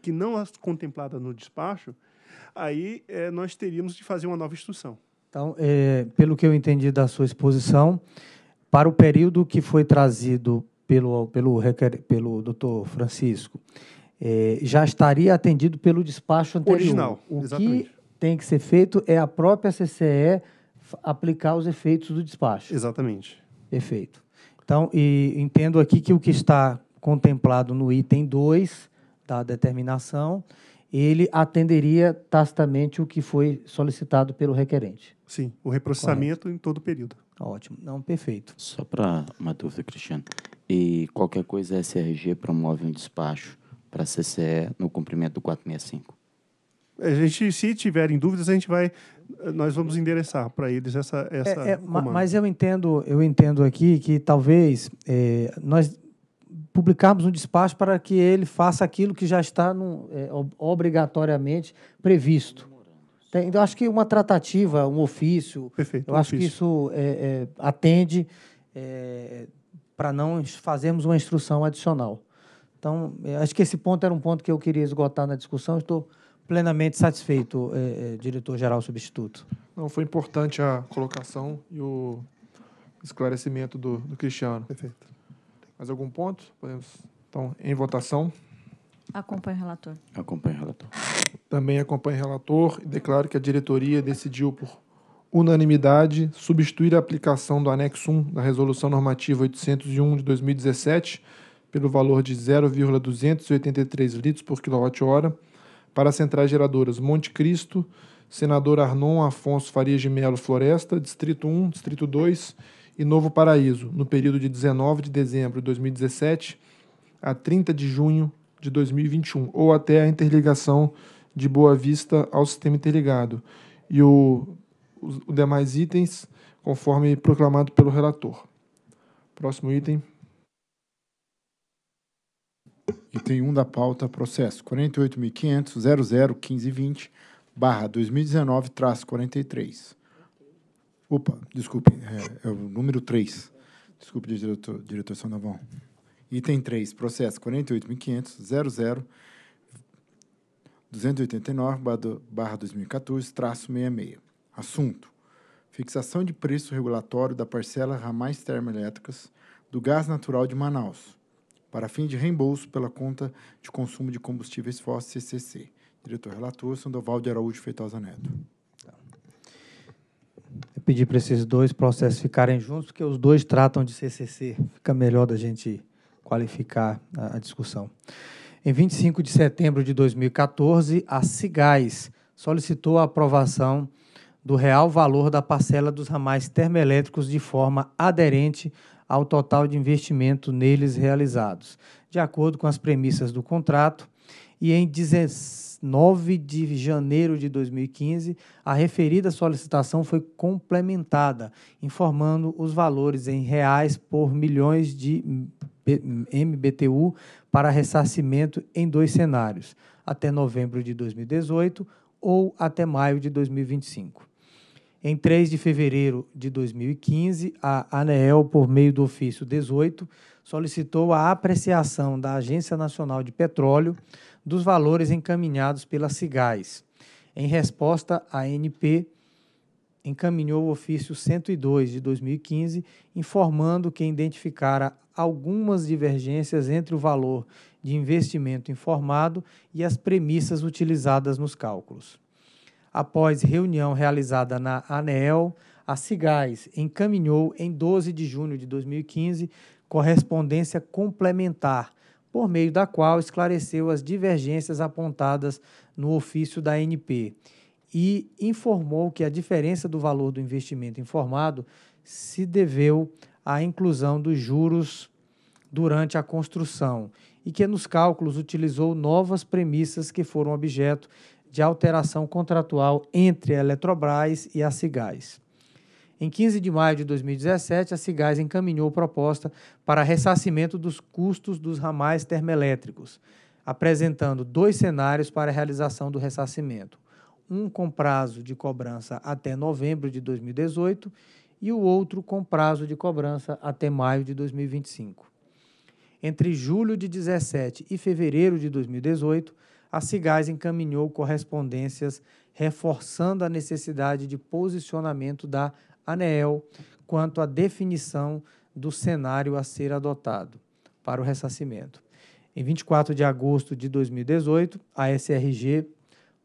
[SPEAKER 7] que não as contempladas no despacho, aí é, nós teríamos de fazer uma nova instrução.
[SPEAKER 4] Então, é, pelo que eu entendi da sua exposição, para o período que foi trazido pelo, pelo, pelo doutor Francisco, é, já estaria atendido pelo despacho anterior. Original, o exatamente. Que tem que ser feito é a própria CCE aplicar os efeitos do despacho. Exatamente. Perfeito. Então, e entendo aqui que o que está contemplado no item 2 da determinação, ele atenderia tacitamente o que foi solicitado pelo requerente. Sim, o reprocessamento Correto. em todo o período. Ótimo, não, perfeito. Só
[SPEAKER 8] para uma dúvida, Cristiano, e qualquer coisa a SRG promove um despacho para a CCE no cumprimento do 465?
[SPEAKER 4] A
[SPEAKER 7] gente, se tiverem dúvidas, a gente vai, nós vamos endereçar para eles essa, é, essa é, é, mas
[SPEAKER 4] eu entendo, eu entendo aqui que talvez é, nós publicarmos um despacho para que ele faça aquilo que já está no, é, obrigatoriamente previsto. Então eu acho que uma tratativa, um ofício, Perfeito, eu um acho ofício. que isso é, atende para não fazermos uma instrução adicional. Então, acho que esse ponto era um ponto que eu queria esgotar na discussão. Estou plenamente satisfeito, eh, eh, diretor-geral substituto. Não, foi importante a colocação e o
[SPEAKER 1] esclarecimento do, do Cristiano. Perfeito. Mais algum ponto? Podemos, então, em votação.
[SPEAKER 3] Acompanho o relator.
[SPEAKER 1] Acompanho o relator. Também acompanho o relator e declaro que a diretoria decidiu por unanimidade substituir a aplicação do anexo 1 da resolução normativa 801 de 2017 pelo valor de 0,283 litros por quilowatt-hora para as centrais geradoras Monte Cristo, Senador Arnon Afonso Farias de Melo Floresta, Distrito 1, Distrito 2 e Novo Paraíso, no período de 19 de dezembro de 2017 a 30 de junho de 2021, ou até a interligação de Boa Vista ao sistema interligado, e o, os, os demais itens, conforme proclamado pelo relator. Próximo item.
[SPEAKER 2] Item 1 da pauta, processo 48.500.001520, barra 2019, traço 43. Opa, desculpe, é, é o número 3. Desculpe, diretor, diretor Sandoval. Item 3, processo 48.500.00.289, barra 2014, traço 66. Assunto, fixação de preço regulatório da parcela ramais termoelétricas do gás natural de Manaus, para fim de reembolso pela conta de consumo de combustíveis fósseis CCC. Diretor relator Sandoval de Araújo Feitosa Neto.
[SPEAKER 4] Eu pedi para esses dois processos ficarem juntos, porque os dois tratam de CCC. Fica melhor da gente qualificar a, a discussão. Em 25 de setembro de 2014, a Cigás solicitou a aprovação do real valor da parcela dos ramais termoelétricos de forma aderente ao total de investimento neles realizados, de acordo com as premissas do contrato. E em 19 de janeiro de 2015, a referida solicitação foi complementada, informando os valores em reais por milhões de MBTU para ressarcimento em dois cenários, até novembro de 2018 ou até maio de 2025. Em 3 de fevereiro de 2015, a ANEEL, por meio do ofício 18, solicitou a apreciação da Agência Nacional de Petróleo dos valores encaminhados pela CIGAS. Em resposta, a ANP encaminhou o ofício 102 de 2015, informando que identificara algumas divergências entre o valor de investimento informado e as premissas utilizadas nos cálculos após reunião realizada na ANEEL, a Cigás encaminhou em 12 de junho de 2015 correspondência complementar, por meio da qual esclareceu as divergências apontadas no ofício da ANP e informou que a diferença do valor do investimento informado se deveu à inclusão dos juros durante a construção e que nos cálculos utilizou novas premissas que foram objeto de alteração contratual entre a Eletrobras e a Cigás. Em 15 de maio de 2017, a Cigás encaminhou proposta para ressarcimento dos custos dos ramais termoelétricos, apresentando dois cenários para a realização do ressarcimento. Um com prazo de cobrança até novembro de 2018 e o outro com prazo de cobrança até maio de 2025. Entre julho de 17 e fevereiro de 2018, a Cigás encaminhou correspondências reforçando a necessidade de posicionamento da ANEEL quanto à definição do cenário a ser adotado para o ressarcimento. Em 24 de agosto de 2018, a SRG,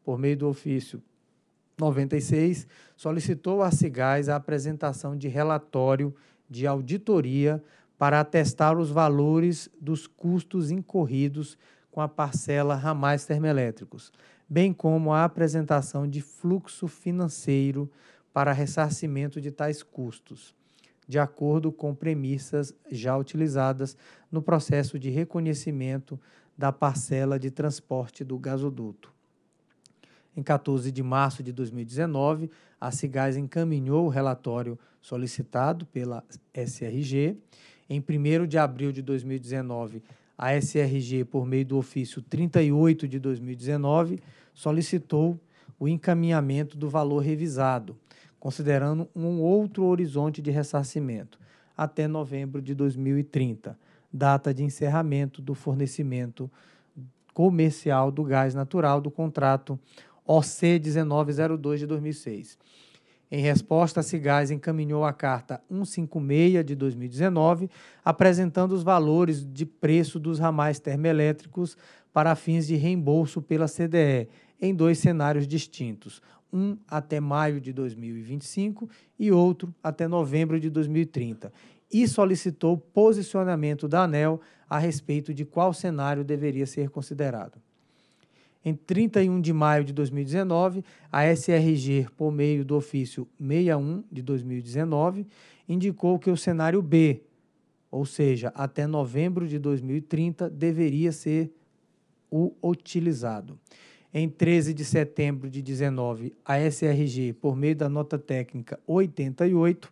[SPEAKER 4] por meio do ofício 96, solicitou à Cigás a apresentação de relatório de auditoria para atestar os valores dos custos incorridos com a parcela ramais termoelétricos, bem como a apresentação de fluxo financeiro para ressarcimento de tais custos, de acordo com premissas já utilizadas no processo de reconhecimento da parcela de transporte do gasoduto. Em 14 de março de 2019, a CIGAS encaminhou o relatório solicitado pela SRG. Em 1 de abril de 2019, a SRG, por meio do ofício 38 de 2019, solicitou o encaminhamento do valor revisado, considerando um outro horizonte de ressarcimento, até novembro de 2030, data de encerramento do fornecimento comercial do gás natural do contrato OC 1902 de 2006. Em resposta, a Cigás encaminhou a carta 156 de 2019, apresentando os valores de preço dos ramais termoelétricos para fins de reembolso pela CDE, em dois cenários distintos, um até maio de 2025 e outro até novembro de 2030, e solicitou posicionamento da ANEL a respeito de qual cenário deveria ser considerado. Em 31 de maio de 2019, a SRG, por meio do ofício 61 de 2019, indicou que o cenário B, ou seja, até novembro de 2030, deveria ser o utilizado. Em 13 de setembro de 19, a SRG, por meio da nota técnica 88,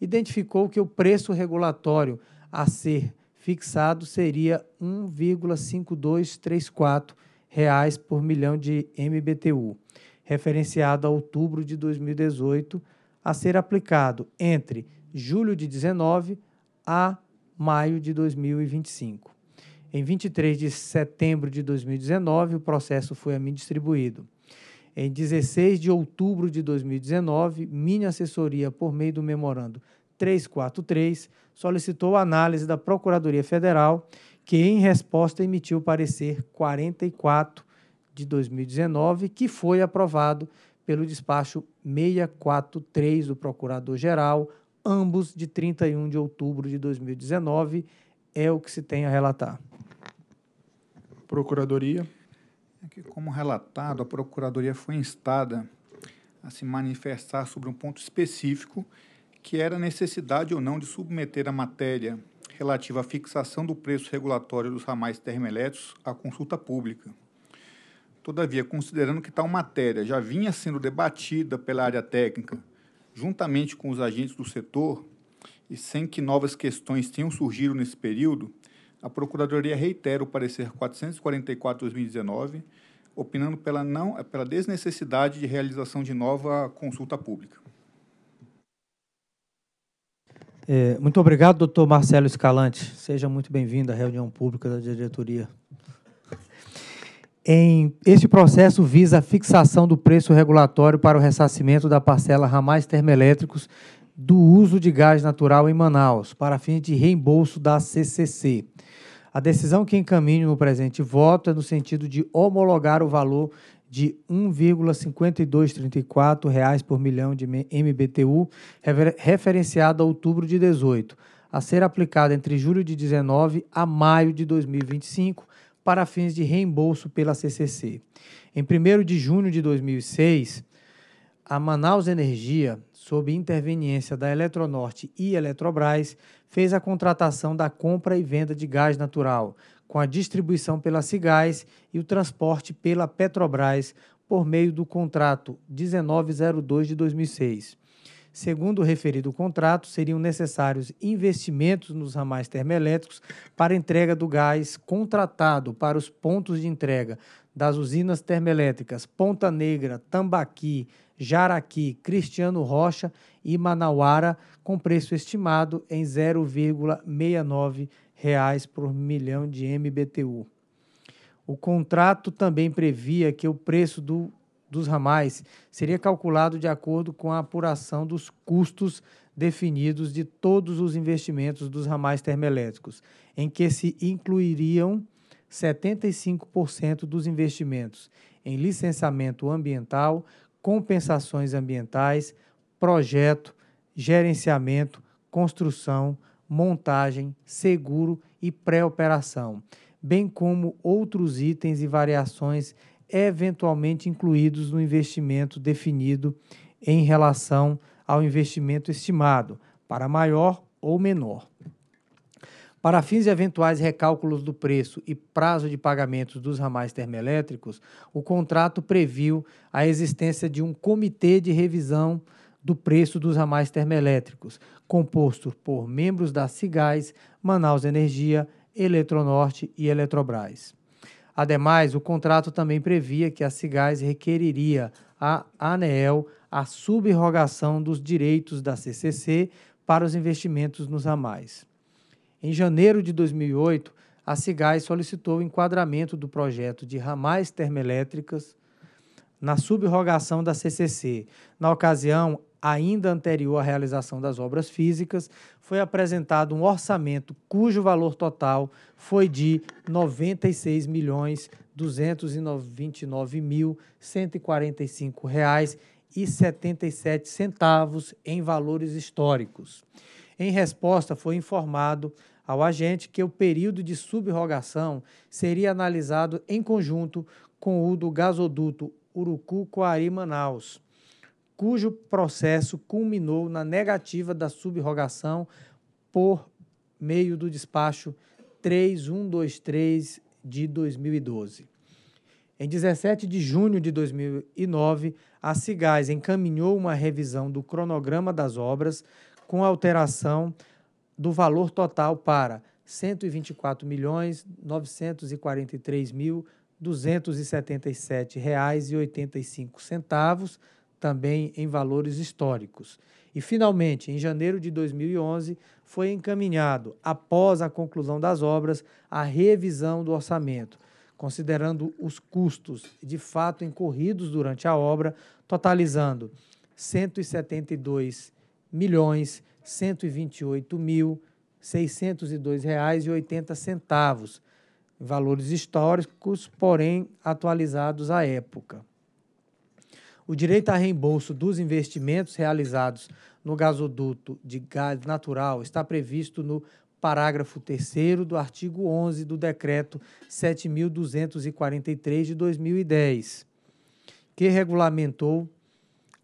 [SPEAKER 4] identificou que o preço regulatório a ser fixado seria 1,5234 reais por milhão de MBTU, referenciado a outubro de 2018, a ser aplicado entre julho de 19 a maio de 2025. Em 23 de setembro de 2019, o processo foi a mim distribuído. Em 16 de outubro de 2019, minha assessoria, por meio do memorando 343, solicitou a análise da Procuradoria Federal que em resposta emitiu o parecer 44 de 2019, que foi aprovado pelo despacho 643 do Procurador-Geral, ambos de 31 de outubro de 2019. É o que se tem a relatar.
[SPEAKER 9] Procuradoria. É como relatado, a Procuradoria foi instada a se manifestar sobre um ponto específico que era a necessidade ou não de submeter a matéria relativa à fixação do preço regulatório dos ramais termoelétricos à consulta pública. Todavia, considerando que tal matéria já vinha sendo debatida pela área técnica, juntamente com os agentes do setor, e sem que novas questões tenham surgido nesse período, a Procuradoria reitera o parecer 444-2019, opinando pela, não, pela desnecessidade de realização de nova consulta pública.
[SPEAKER 4] É, muito obrigado, doutor Marcelo Escalante. Seja muito bem-vindo à reunião pública da diretoria. Em, este processo visa a fixação do preço regulatório para o ressarcimento da parcela ramais termoelétricos do uso de gás natural em Manaus, para fins de reembolso da CCC. A decisão que encaminho no presente voto é no sentido de homologar o valor de R$ 1,5234 reais por milhão de MBTU, referenciado a outubro de 18, a ser aplicada entre julho de 19 a maio de 2025 para fins de reembolso pela CCC. Em 1 de junho de 2006, a Manaus Energia, sob interveniência da Eletronorte e Eletrobras, fez a contratação da compra e venda de gás natural, com a distribuição pela Cigás e o transporte pela Petrobras por meio do contrato 1902 de 2006. Segundo o referido contrato, seriam necessários investimentos nos ramais termoelétricos para entrega do gás contratado para os pontos de entrega das usinas termoelétricas Ponta Negra, Tambaqui, Jaraqui, Cristiano Rocha e Manauara, com preço estimado em 0,69 reais por milhão de MBTU. O contrato também previa que o preço do, dos ramais seria calculado de acordo com a apuração dos custos definidos de todos os investimentos dos ramais termoelétricos, em que se incluiriam 75% dos investimentos em licenciamento ambiental, compensações ambientais, projeto, gerenciamento, construção, montagem, seguro e pré-operação, bem como outros itens e variações eventualmente incluídos no investimento definido em relação ao investimento estimado, para maior ou menor. Para fins de eventuais recálculos do preço e prazo de pagamento dos ramais termoelétricos, o contrato previu a existência de um comitê de revisão do preço dos ramais termoelétricos, composto por membros da Cigás, Manaus Energia, Eletronorte e Eletrobras. Ademais, o contrato também previa que a Cigás requeriria à ANEEL a subrogação dos direitos da CCC para os investimentos nos ramais. Em janeiro de 2008, a Cigás solicitou o enquadramento do projeto de ramais termoelétricas na subrogação da CCC. Na ocasião, ainda anterior à realização das obras físicas, foi apresentado um orçamento cujo valor total foi de R$ 96.229.145,77 reais e 77 centavos em valores históricos. Em resposta, foi informado ao agente que o período de subrogação seria analisado em conjunto com o do gasoduto Urucu-Coari-Manaus cujo processo culminou na negativa da subrogação por meio do despacho 3123 de 2012. Em 17 de junho de 2009, a Cigás encaminhou uma revisão do cronograma das obras com alteração do valor total para R$ 124.943.277,85 também em valores históricos. E, finalmente, em janeiro de 2011, foi encaminhado, após a conclusão das obras, a revisão do orçamento, considerando os custos de fato incorridos durante a obra, totalizando 172 milhões 128 mil R$ centavos valores históricos, porém atualizados à época o direito a reembolso dos investimentos realizados no gasoduto de gás natural está previsto no parágrafo 3 do artigo 11 do Decreto 7.243 de 2010, que regulamentou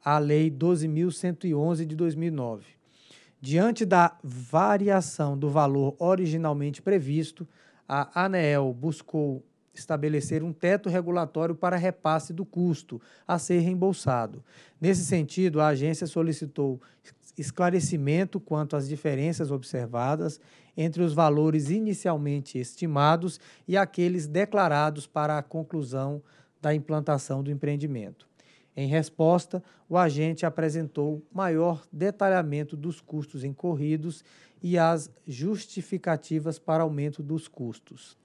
[SPEAKER 4] a Lei 12.111 de 2009. Diante da variação do valor originalmente previsto, a ANEEL buscou estabelecer um teto regulatório para repasse do custo a ser reembolsado. Nesse sentido, a agência solicitou esclarecimento quanto às diferenças observadas entre os valores inicialmente estimados e aqueles declarados para a conclusão da implantação do empreendimento. Em resposta, o agente apresentou maior detalhamento dos custos incorridos e as justificativas para aumento dos custos.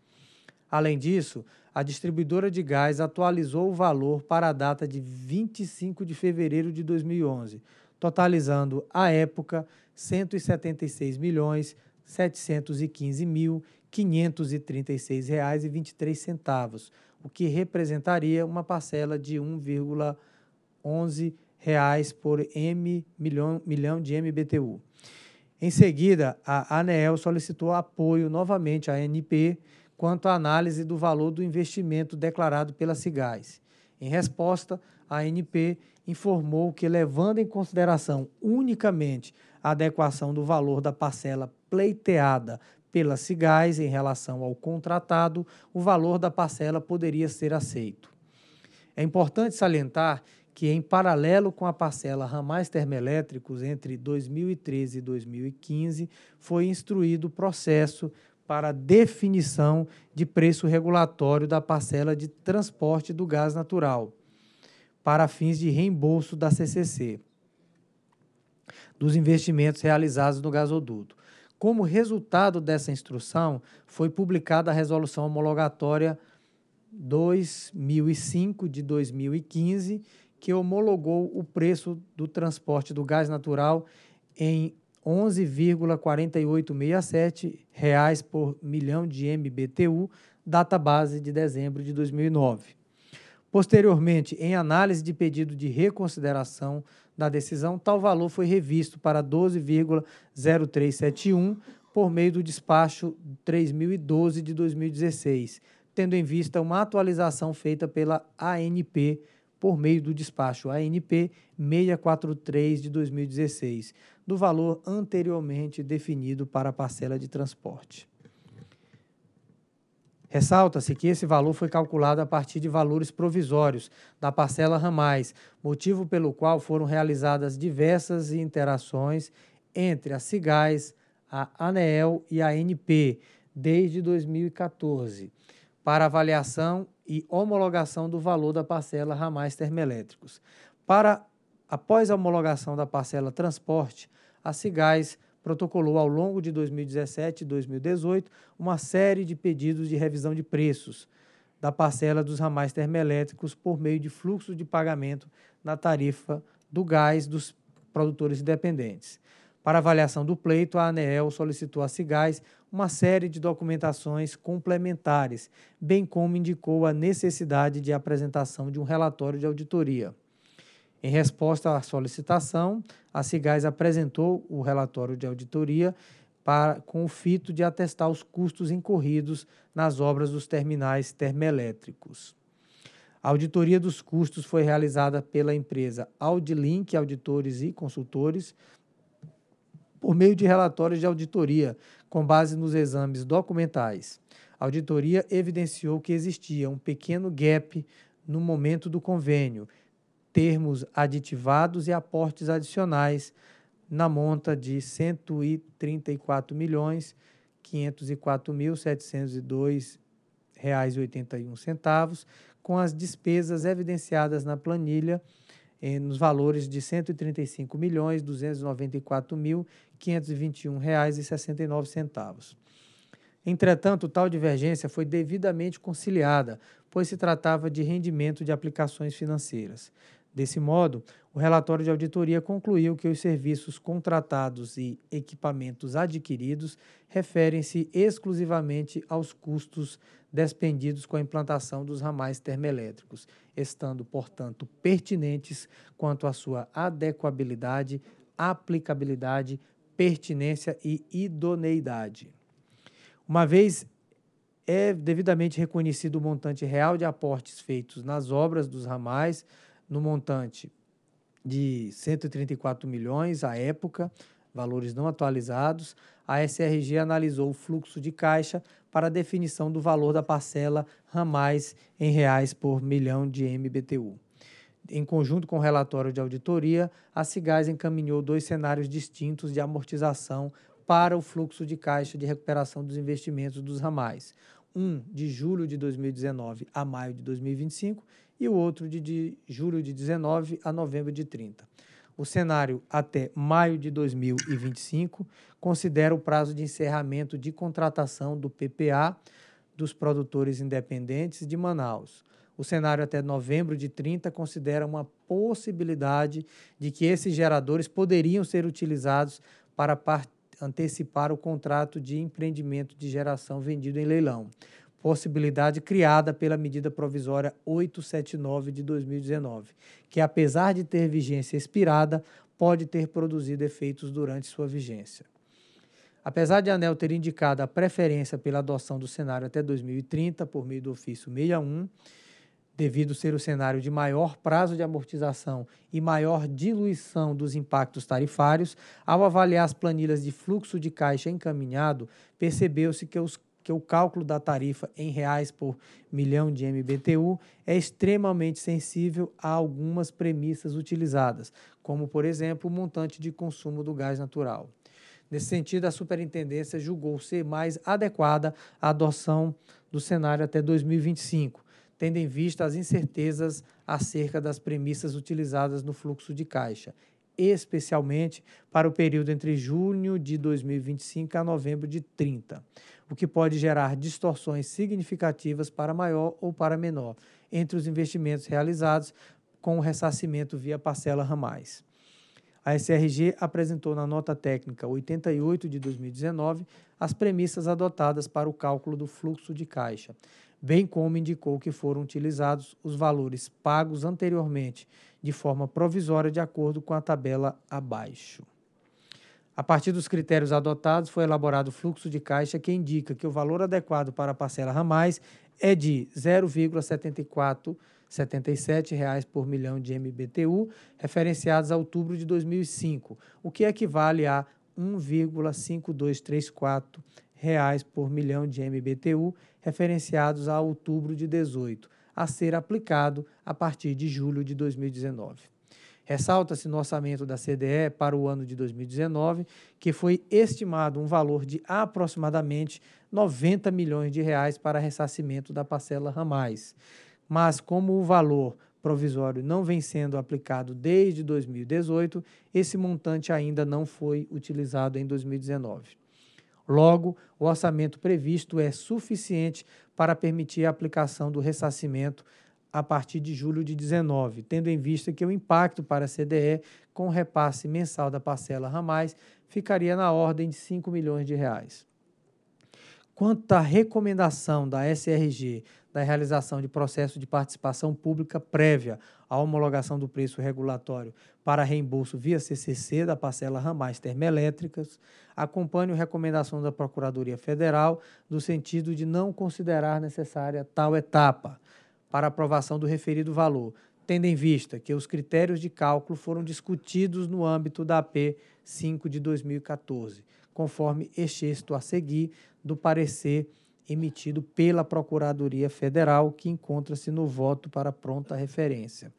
[SPEAKER 4] Além disso, a distribuidora de gás atualizou o valor para a data de 25 de fevereiro de 2011, totalizando, à época, R$ 176.715.536,23, milhões o que representaria uma parcela de 1,11 reais por M milhão, milhão de MBTU. Em seguida, a ANEEL solicitou apoio novamente à ANP quanto à análise do valor do investimento declarado pela Cigás. Em resposta, a ANP informou que, levando em consideração unicamente a adequação do valor da parcela pleiteada pela Cigás em relação ao contratado, o valor da parcela poderia ser aceito. É importante salientar que, em paralelo com a parcela Ramais Termoelétricos entre 2013 e 2015, foi instruído o processo para definição de preço regulatório da parcela de transporte do gás natural, para fins de reembolso da CCC, dos investimentos realizados no gasoduto. Como resultado dessa instrução, foi publicada a Resolução Homologatória 2005 de 2015, que homologou o preço do transporte do gás natural em 11,4867 reais por milhão de MBTU, data base de dezembro de 2009. Posteriormente, em análise de pedido de reconsideração da decisão, tal valor foi revisto para 12,0371 por meio do despacho 3012 de 2016, tendo em vista uma atualização feita pela ANP por meio do despacho ANP 643 de 2016, do valor anteriormente definido para a parcela de transporte. Ressalta-se que esse valor foi calculado a partir de valores provisórios da parcela Ramais, motivo pelo qual foram realizadas diversas interações entre a CIGAS, a ANEEL e a ANP desde 2014, para avaliação e homologação do valor da parcela Ramais Termoelétricos. Para após a homologação da parcela transporte, a Cigás protocolou ao longo de 2017 e 2018 uma série de pedidos de revisão de preços da parcela dos ramais termoelétricos por meio de fluxo de pagamento na tarifa do gás dos produtores independentes. Para avaliação do pleito, a ANEEL solicitou a Cigás uma série de documentações complementares, bem como indicou a necessidade de apresentação de um relatório de auditoria. Em resposta à solicitação, a Cigás apresentou o relatório de auditoria para, com o fito de atestar os custos incorridos nas obras dos terminais termoelétricos. A auditoria dos custos foi realizada pela empresa Audilink Auditores e Consultores por meio de relatórios de auditoria, com base nos exames documentais. A auditoria evidenciou que existia um pequeno gap no momento do convênio termos aditivados e aportes adicionais na monta de 134 milhões 504 mil 702 reais e 81 centavos, com as despesas evidenciadas na planilha eh, nos valores de 135 milhões 294 mil 521 reais e 69 centavos. Entretanto, tal divergência foi devidamente conciliada, pois se tratava de rendimento de aplicações financeiras. Desse modo, o relatório de auditoria concluiu que os serviços contratados e equipamentos adquiridos referem-se exclusivamente aos custos despendidos com a implantação dos ramais termoelétricos, estando, portanto, pertinentes quanto à sua adequabilidade, aplicabilidade, pertinência e idoneidade. Uma vez é devidamente reconhecido o montante real de aportes feitos nas obras dos ramais, no montante de 134 milhões à época, valores não atualizados, a SRG analisou o fluxo de caixa para definição do valor da parcela ramais em reais por milhão de MBTU. Em conjunto com o relatório de auditoria, a Cigás encaminhou dois cenários distintos de amortização para o fluxo de caixa de recuperação dos investimentos dos ramais. Um de julho de 2019 a maio de 2025 e o outro de, de julho de 19 a novembro de 30. O cenário até maio de 2025 considera o prazo de encerramento de contratação do PPA dos produtores independentes de Manaus. O cenário até novembro de 30 considera uma possibilidade de que esses geradores poderiam ser utilizados para antecipar o contrato de empreendimento de geração vendido em leilão possibilidade criada pela medida provisória 879 de 2019, que apesar de ter vigência expirada, pode ter produzido efeitos durante sua vigência. Apesar de a ANEL ter indicado a preferência pela adoção do cenário até 2030, por meio do ofício 61, devido ser o cenário de maior prazo de amortização e maior diluição dos impactos tarifários, ao avaliar as planilhas de fluxo de caixa encaminhado, percebeu-se que os porque o cálculo da tarifa em reais por milhão de MBTU é extremamente sensível a algumas premissas utilizadas, como, por exemplo, o montante de consumo do gás natural. Nesse sentido, a superintendência julgou ser mais adequada a adoção do cenário até 2025, tendo em vista as incertezas acerca das premissas utilizadas no fluxo de caixa especialmente para o período entre junho de 2025 a novembro de 30, o que pode gerar distorções significativas para maior ou para menor entre os investimentos realizados com o ressarcimento via parcela ramais. A SRG apresentou na nota técnica 88 de 2019 as premissas adotadas para o cálculo do fluxo de caixa, bem como indicou que foram utilizados os valores pagos anteriormente de forma provisória de acordo com a tabela abaixo. A partir dos critérios adotados, foi elaborado o fluxo de caixa que indica que o valor adequado para a parcela Ramais é de R$ 0,7477 reais por milhão de MBTU, referenciados a outubro de 2005, o que equivale a R$ 1,5234 reais por milhão de MBTU, referenciados a outubro de 2018 a ser aplicado a partir de julho de 2019. Ressalta-se no orçamento da CDE para o ano de 2019 que foi estimado um valor de aproximadamente 90 milhões de reais para ressarcimento da parcela Ramais. Mas como o valor provisório não vem sendo aplicado desde 2018, esse montante ainda não foi utilizado em 2019. Logo, o orçamento previsto é suficiente para permitir a aplicação do ressarcimento a partir de julho de 19, tendo em vista que o impacto para a CDE com o repasse mensal da parcela Ramais ficaria na ordem de 5 milhões de reais. Quanto à recomendação da SRG da realização de processo de participação pública prévia à homologação do preço regulatório para reembolso via CCC da parcela ramais termoelétricas, acompanho recomendação da Procuradoria Federal no sentido de não considerar necessária tal etapa para aprovação do referido valor, tendo em vista que os critérios de cálculo foram discutidos no âmbito da AP 5 de 2014, conforme este a seguir do parecer emitido pela Procuradoria Federal, que encontra-se no voto para pronta referência.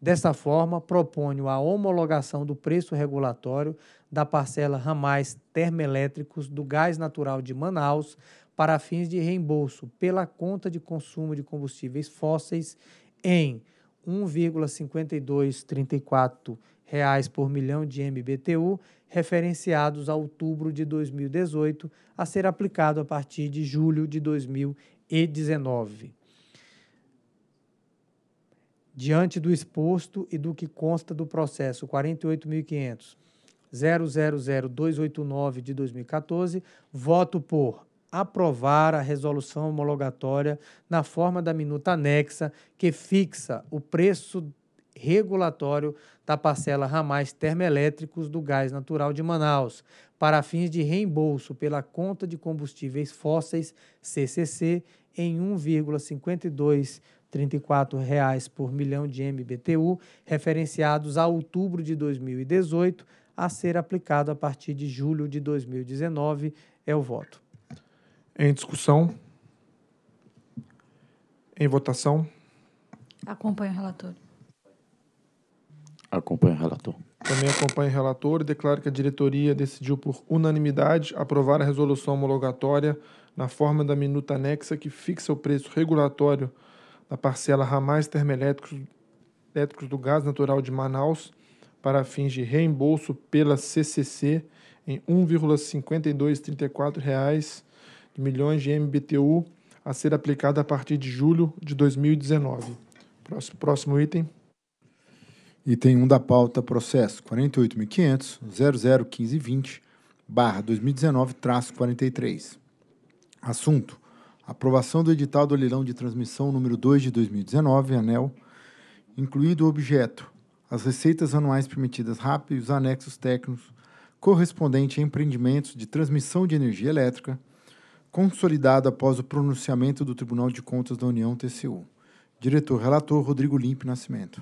[SPEAKER 4] Dessa forma, proponho a homologação do preço regulatório da parcela ramais termoelétricos do gás natural de Manaus para fins de reembolso pela conta de consumo de combustíveis fósseis em 1,5234 reais por milhão de MBTU, referenciados a outubro de 2018, a ser aplicado a partir de julho de 2019. Diante do exposto e do que consta do processo 48.500 000 de 2014, voto por aprovar a resolução homologatória na forma da minuta anexa que fixa o preço regulatório da parcela ramais termoelétricos do gás natural de Manaus para fins de reembolso pela conta de combustíveis fósseis CCC em 1,52 R$ 34,00 por milhão de MBTU, referenciados a outubro de 2018, a ser aplicado a partir de julho de 2019. É o voto.
[SPEAKER 1] Em discussão? Em votação?
[SPEAKER 3] Acompanho o relator.
[SPEAKER 10] Acompanho o relator.
[SPEAKER 1] Também acompanho o relator e declaro que a diretoria decidiu por unanimidade aprovar a resolução homologatória na forma da minuta anexa que fixa o preço regulatório da parcela ramais termoelétricos do gás natural de Manaus para fins de reembolso pela CCC em R$ 1,5234 milhões de MBTU a ser aplicada a partir de julho de 2019. Próximo, próximo item.
[SPEAKER 2] Item 1 da pauta, processo 48.500.001520, barra 2019, traço 43. Assunto, aprovação do edital do leilão de transmissão número 2 de 2019, ANEL, incluído o objeto, as receitas anuais permitidas RAP e os anexos técnicos correspondente a empreendimentos de transmissão de energia elétrica, consolidado após o pronunciamento do Tribunal de Contas da União,
[SPEAKER 1] TCU. Diretor relator Rodrigo Limpe Nascimento.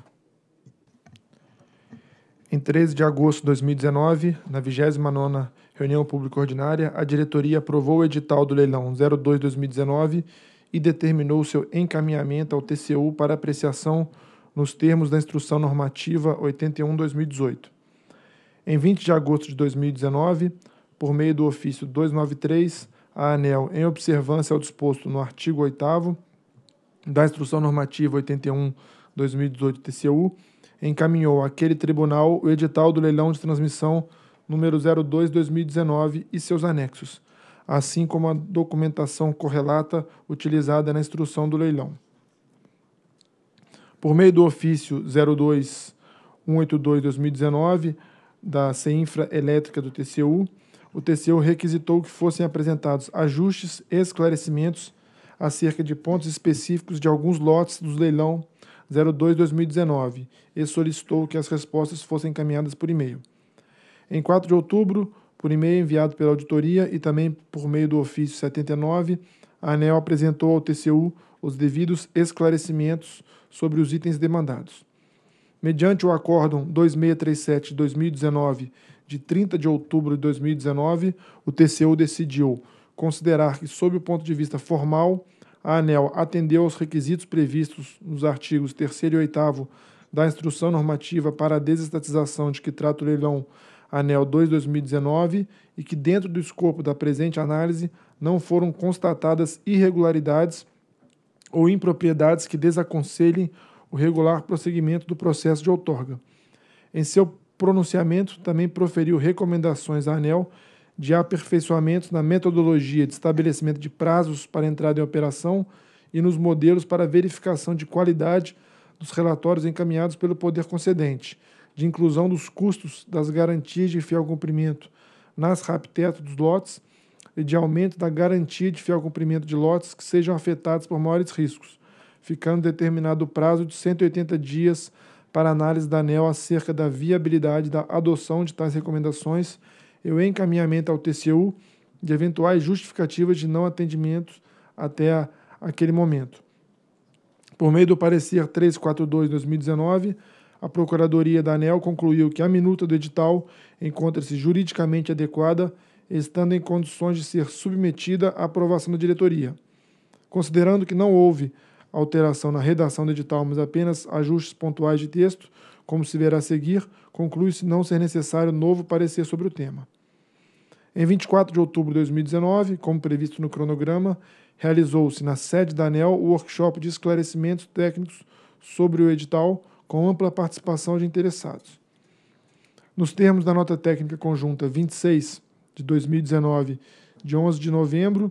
[SPEAKER 1] Em 13 de agosto de 2019, na 29ª reunião pública ordinária, a diretoria aprovou o edital do leilão 02/2019 e determinou seu encaminhamento ao TCU para apreciação nos termos da instrução normativa 81/2018. Em 20 de agosto de 2019, por meio do ofício 293, a ANEL em observância ao disposto no artigo 8 da Instrução Normativa 81/2018 TCU, encaminhou àquele tribunal o edital do leilão de transmissão número 02/2019 e seus anexos, assim como a documentação correlata utilizada na instrução do leilão. Por meio do ofício 182 2019 da CEINFRA Elétrica do TCU, o TCU requisitou que fossem apresentados ajustes e esclarecimentos acerca de pontos específicos de alguns lotes do leilão 02-2019 e solicitou que as respostas fossem encaminhadas por e-mail. Em 4 de outubro, por e-mail enviado pela auditoria e também por meio do ofício 79, a ANEL apresentou ao TCU os devidos esclarecimentos sobre os itens demandados. Mediante o acórdão 2637-2019 de 30 de outubro de 2019, o TCU decidiu considerar que, sob o ponto de vista formal, a ANEL atendeu aos requisitos previstos nos artigos 3 e 8 da Instrução Normativa para a Desestatização de que trata o leilão ANEL 2-2019 e que, dentro do escopo da presente análise, não foram constatadas irregularidades ou impropriedades que desaconselhem o regular prosseguimento do processo de outorga. Em seu pronunciamento, também proferiu recomendações à ANEL de aperfeiçoamento na metodologia de estabelecimento de prazos para entrada em operação e nos modelos para verificação de qualidade dos relatórios encaminhados pelo poder concedente, de inclusão dos custos das garantias de fiel cumprimento nas RAPTETO dos lotes e de aumento da garantia de fiel cumprimento de lotes que sejam afetados por maiores riscos, ficando determinado o prazo de 180 dias para análise da ANEL acerca da viabilidade da adoção de tais recomendações e o encaminhamento ao TCU de eventuais justificativas de não atendimento até aquele momento. Por meio do parecer 342-2019, a Procuradoria da ANEL concluiu que a minuta do edital encontra-se juridicamente adequada, estando em condições de ser submetida à aprovação da diretoria. Considerando que não houve alteração na redação do edital, mas apenas ajustes pontuais de texto, como se verá a seguir, conclui-se não ser necessário novo parecer sobre o tema. Em 24 de outubro de 2019, como previsto no cronograma, realizou-se na sede da ANEL o workshop de esclarecimentos técnicos sobre o edital, com ampla participação de interessados. Nos termos da nota técnica conjunta 26 de 2019, de 11 de novembro,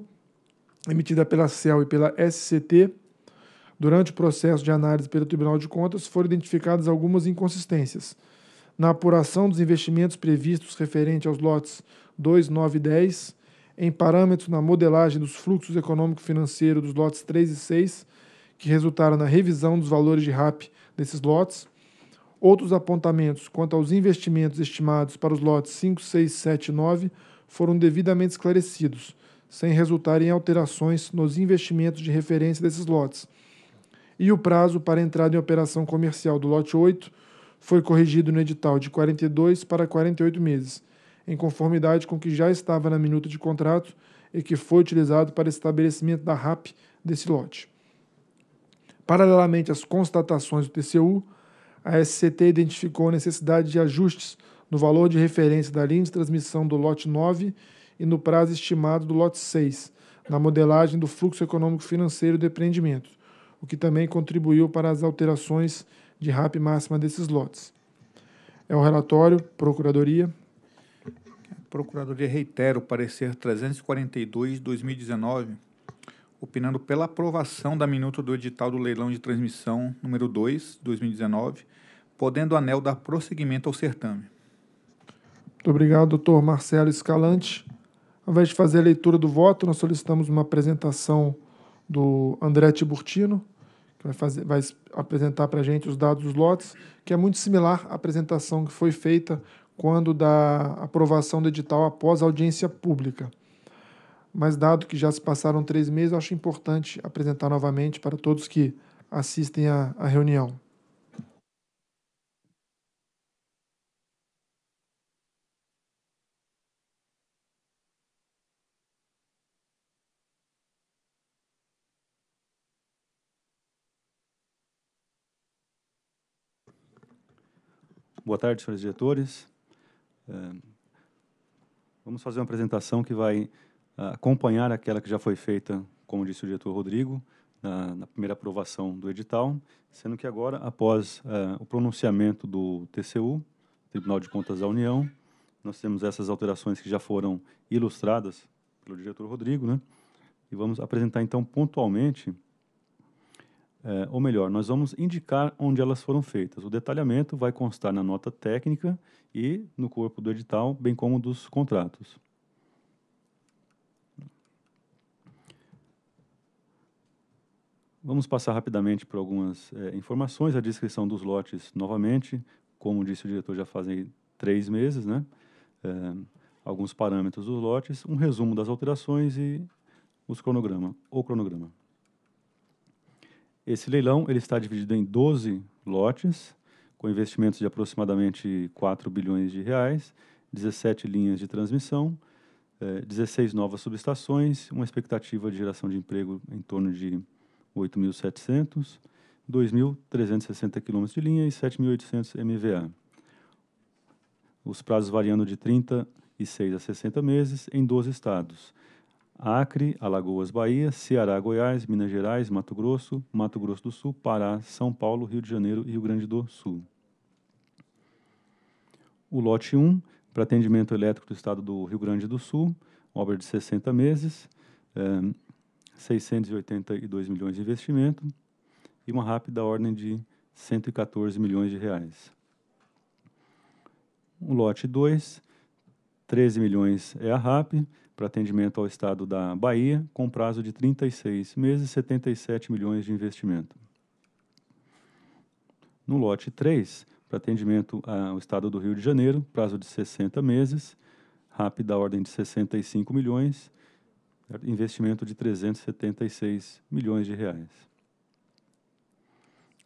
[SPEAKER 1] emitida pela CEL e pela SCT, Durante o processo de análise pelo Tribunal de Contas, foram identificadas algumas inconsistências. Na apuração dos investimentos previstos referente aos lotes 2, 9 e 10, em parâmetros na modelagem dos fluxos econômico-financeiro dos lotes 3 e 6, que resultaram na revisão dos valores de RAP desses lotes, Outros apontamentos quanto aos investimentos estimados para os lotes 5, 6, 7 e 9 foram devidamente esclarecidos, sem resultar em alterações nos investimentos de referência desses lotes, e o prazo para entrada em operação comercial do lote 8 foi corrigido no edital de 42 para 48 meses, em conformidade com o que já estava na minuta de contrato e que foi utilizado para estabelecimento da RAP desse lote. Paralelamente às constatações do TCU, a SCT identificou a necessidade de ajustes no valor de referência da linha de transmissão do lote 9 e no prazo estimado do lote 6, na modelagem do fluxo econômico financeiro do empreendimento o que também contribuiu para as alterações de RAP máxima desses lotes. É o relatório, Procuradoria.
[SPEAKER 9] Procuradoria reitera o parecer 342-2019, opinando pela aprovação da minuta do edital do leilão de transmissão número 2, 2019, podendo o ANEL dar prosseguimento ao certame.
[SPEAKER 1] Muito obrigado, doutor Marcelo Escalante. Ao invés de fazer a leitura do voto, nós solicitamos uma apresentação do André Tiburtino que vai, fazer, vai apresentar para a gente os dados dos lotes, que é muito similar à apresentação que foi feita quando da aprovação do edital após audiência pública. Mas, dado que já se passaram três meses, acho importante apresentar novamente para todos que assistem à reunião.
[SPEAKER 11] Boa tarde, senhores diretores. É, vamos fazer uma apresentação que vai ah, acompanhar aquela que já foi feita, como disse o diretor Rodrigo, na, na primeira aprovação do edital, sendo que agora, após é, o pronunciamento do TCU, Tribunal de Contas da União, nós temos essas alterações que já foram ilustradas pelo diretor Rodrigo, né? E vamos apresentar então pontualmente é, ou melhor, nós vamos indicar onde elas foram feitas. O detalhamento vai constar na nota técnica e no corpo do edital, bem como dos contratos. Vamos passar rapidamente por algumas é, informações. A descrição dos lotes, novamente, como disse o diretor, já fazem três meses, né? É, alguns parâmetros dos lotes, um resumo das alterações e os cronograma, o cronograma. Esse leilão ele está dividido em 12 lotes, com investimentos de aproximadamente 4 bilhões de reais, 17 linhas de transmissão, é, eh, 16 novas subestações, uma expectativa de geração de emprego em torno de 8.700, 2.360 km de linha e 7.800 MVA. Os prazos variando de 36 a 60 meses em 12 estados. Acre, Alagoas, Bahia, Ceará, Goiás, Minas Gerais, Mato Grosso, Mato Grosso do Sul, Pará, São Paulo, Rio de Janeiro e Rio Grande do Sul. O lote 1, para atendimento elétrico do estado do Rio Grande do Sul, obra de 60 meses, é, eh, 682 milhões de investimento e uma rápida ordem de 114 milhões de reais. O lote 2, 13 milhões é a RAP, para atendimento ao estado da Bahia, com prazo de 36 meses e 77 milhões de investimento. No lote 3, para atendimento ao estado do Rio de Janeiro, prazo de 60 meses, RAP da ordem de 65 milhões, investimento de 376 milhões de reais.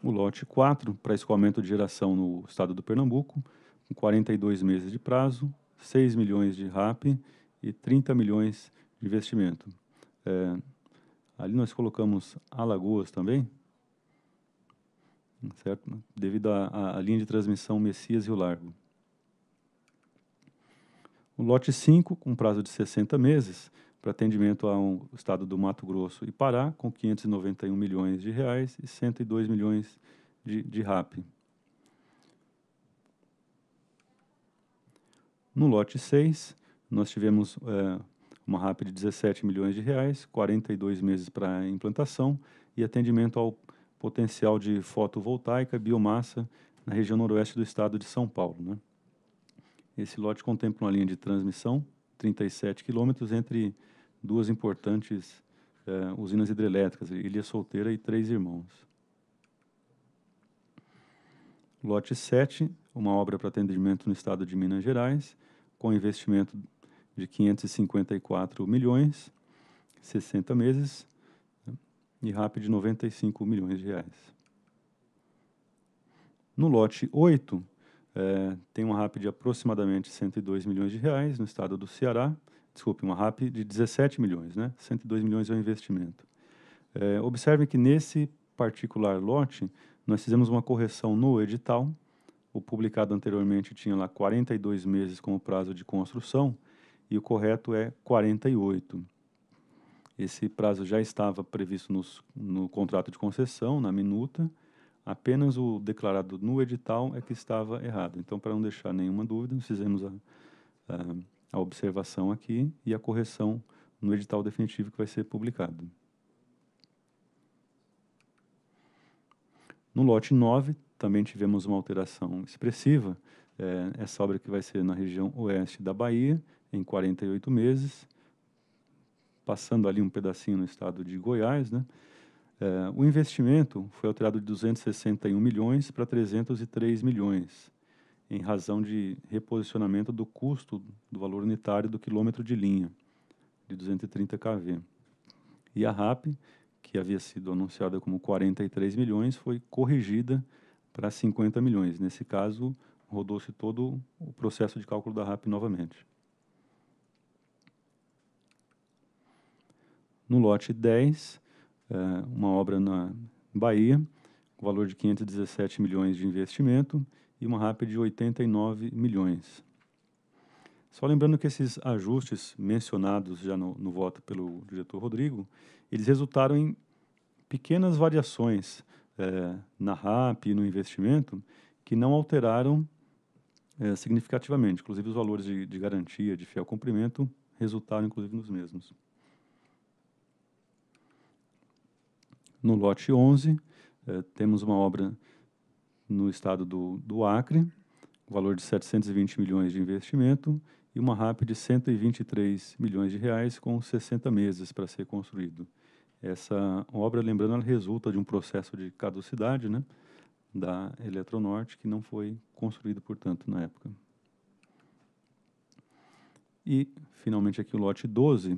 [SPEAKER 11] O lote 4, para escoamento de geração no estado do Pernambuco, com 42 meses de prazo, 6 milhões de RAP e 30 milhões de investimento. É, ali nós colocamos Alagoas também, certo? devido à linha de transmissão Messias e o Largo. O lote 5, com prazo de 60 meses, para atendimento ao estado do Mato Grosso e Pará, com 591 milhões de reais e 102 milhões de, de RAP. No lote 6, nós tivemos é, uma RAP de 17 milhões de reais, 42 meses para implantação e atendimento ao potencial de fotovoltaica, biomassa, na região noroeste do estado de São Paulo. Né? Esse lote contempla uma linha de transmissão, 37 quilômetros, entre duas importantes é, usinas hidrelétricas, Ilha Solteira e Três Irmãos. Lote 7, uma obra para atendimento no estado de Minas Gerais, com investimento de 554 milhões, 60 meses, né, e RAP de 95 milhões de reais. No lote 8, é, tem uma RAP de aproximadamente 102 milhões de reais no estado do Ceará, desculpe, uma RAP de 17 milhões, né? 102 milhões é o investimento. É, observe que nesse particular lote, nós fizemos uma correção no edital, o publicado anteriormente tinha lá 42 meses como prazo de construção e o correto é 48. Esse prazo já estava previsto nos, no contrato de concessão, na minuta, apenas o declarado no edital é que estava errado. Então, para não deixar nenhuma dúvida, nós fizemos a, a, a observação aqui e a correção no edital definitivo que vai ser publicado. No lote 9, também tivemos uma alteração expressiva. É, essa obra que vai ser na região oeste da Bahia, em 48 meses, passando ali um pedacinho no estado de Goiás, né? É, o investimento foi alterado de 261 milhões para 303 milhões, em razão de reposicionamento do custo do valor unitário do quilômetro de linha, de 230 kV. E a RAP, que havia sido anunciada como 43 milhões, foi corrigida para 50 milhões. Nesse caso, rodou-se todo o processo de cálculo da RAP novamente. No lote 10, é, uma obra na Bahia, com valor de 517 milhões de investimento e uma RAP de 89 milhões. Só lembrando que esses ajustes mencionados já no, no voto pelo diretor Rodrigo, eles resultaram em pequenas variações é, na RAP e no investimento que não alteraram é, significativamente. Inclusive, os valores de, de garantia, de fiel cumprimento, resultaram inclusive nos mesmos. No lote 11, é, temos uma obra no estado do, do Acre, valor de 720 milhões de investimento e uma RAP de 123 milhões de reais com 60 meses para ser construído. Essa obra, lembrando, ela resulta de um processo de caducidade né, da Eletronorte, que não foi construído, portanto, na época. E, finalmente, aqui o lote 12,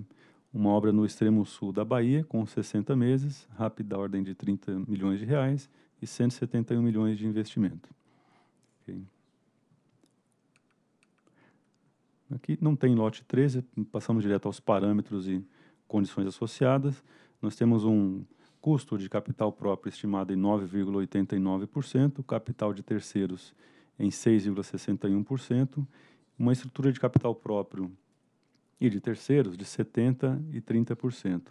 [SPEAKER 11] uma obra no extremo sul da Bahia, com 60 meses, rápida ordem de 30 milhões de reais e 171 milhões de investimento. Okay. Aqui não tem lote 13, passamos direto aos parâmetros e condições associadas. Nós temos um custo de capital próprio estimado em 9,89%, capital de terceiros em 6,61%, uma estrutura de capital próprio e de terceiros de 70% e 30%,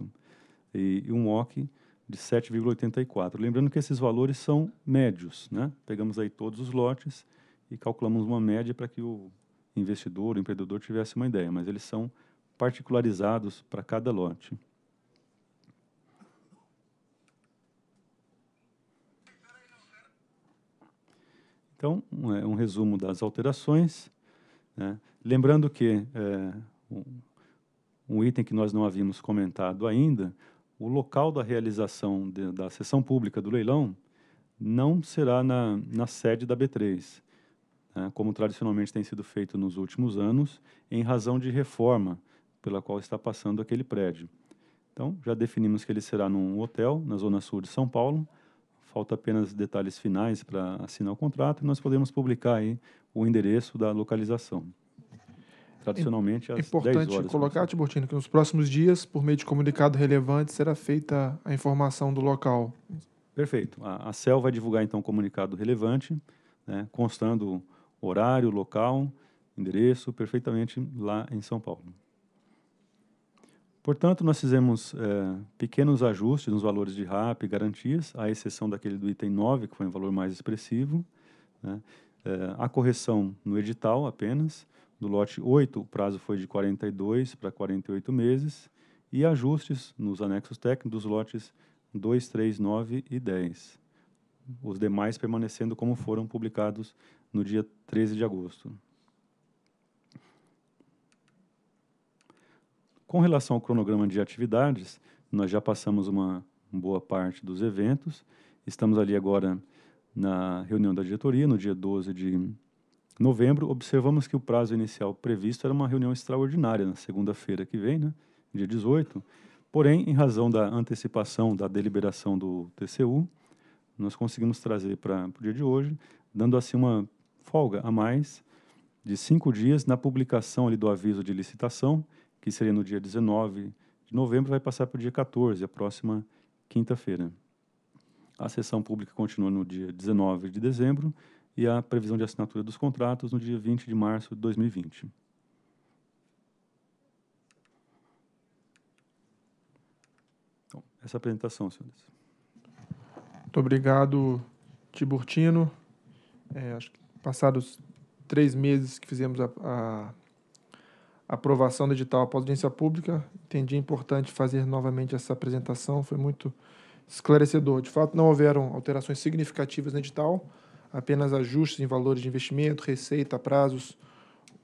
[SPEAKER 11] e, um OC de 7,84%. Lembrando que esses valores são médios, né? Pegamos aí todos os lotes e calculamos uma média para que o investidor, o empreendedor tivesse uma ideia, mas eles são particularizados para cada lote. Então, um, é um resumo das alterações. Né? Lembrando que é, um, um, item que nós não havíamos comentado ainda, o local da realização de, da sessão pública do leilão não será na, na sede da B3, né? como tradicionalmente tem sido feito nos últimos anos, em razão de reforma pela qual está passando aquele prédio. Então, já definimos que ele será num hotel na zona sul de São Paulo, Falta apenas detalhes finais para assinar o contrato e nós podemos publicar aí o endereço da localização. Tradicionalmente, é às Importante 10 horas. colocar,
[SPEAKER 1] Tiburtino, que nos próximos dias, por meio de comunicado relevante, será feita a informação do local.
[SPEAKER 11] Perfeito. A, a CEL vai divulgar, então, um comunicado relevante, né, constando horário, local, endereço, perfeitamente lá em São Paulo. Portanto, nós fizemos é, pequenos ajustes nos valores de RAP e garantias, à exceção daquele do item 9, que foi um valor mais expressivo. Né? É, a correção no edital apenas. Do lote 8, o prazo foi de 42 para 48 meses. E ajustes nos anexos técnicos dos lotes 2, 3, 9 e 10. Os demais permanecendo como foram publicados no dia 13 de agosto. Com relação ao cronograma de atividades, nós já passamos uma boa parte dos eventos. Estamos ali agora na reunião da diretoria, no dia 12 de novembro. Observamos que o prazo inicial previsto era uma reunião extraordinária, na segunda-feira que vem, né, dia 18. Porém, em razão da antecipação da deliberação do TCU, nós conseguimos trazer para o dia de hoje, dando assim uma folga a mais de cinco dias na publicação ali do aviso de licitação que seria no dia 19 de novembro, vai passar para o dia 14, a próxima quinta-feira. A sessão pública continua no dia 19 de dezembro e a previsão de assinatura dos contratos no dia 20 de março de 2020. Então, essa é apresentação, senhores.
[SPEAKER 1] Muito obrigado, Tiburtino. É, acho que passados três meses que fizemos a, a aprovação do edital após audiência pública. Entendi é importante fazer novamente essa apresentação, foi muito esclarecedor. De fato, não houveram alterações significativas no edital, apenas ajustes em valores de investimento, receita, prazos.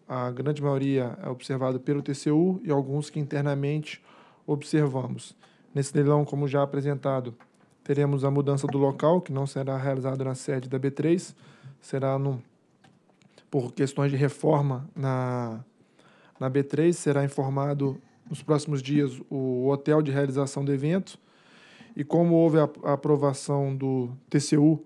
[SPEAKER 1] A grande maioria é observado pelo TCU e alguns que internamente observamos. Nesse leilão, como já apresentado, teremos a mudança do local, que não será realizado na sede da B3, será no, por questões de reforma na na B3. Será informado nos próximos dias o hotel de realização do evento. E como houve a, aprovação do TCU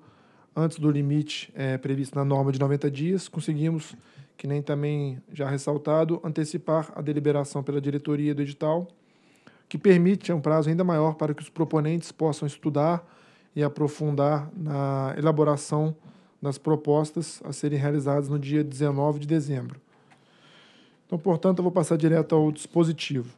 [SPEAKER 1] antes do limite é, previsto na norma de 90 dias, conseguimos, que nem também já ressaltado, antecipar a deliberação pela diretoria do edital, que permite um prazo ainda maior para que os proponentes possam estudar e aprofundar na elaboração das propostas a serem realizadas no dia 19 de dezembro. Então, portanto, eu vou passar direto ao dispositivo.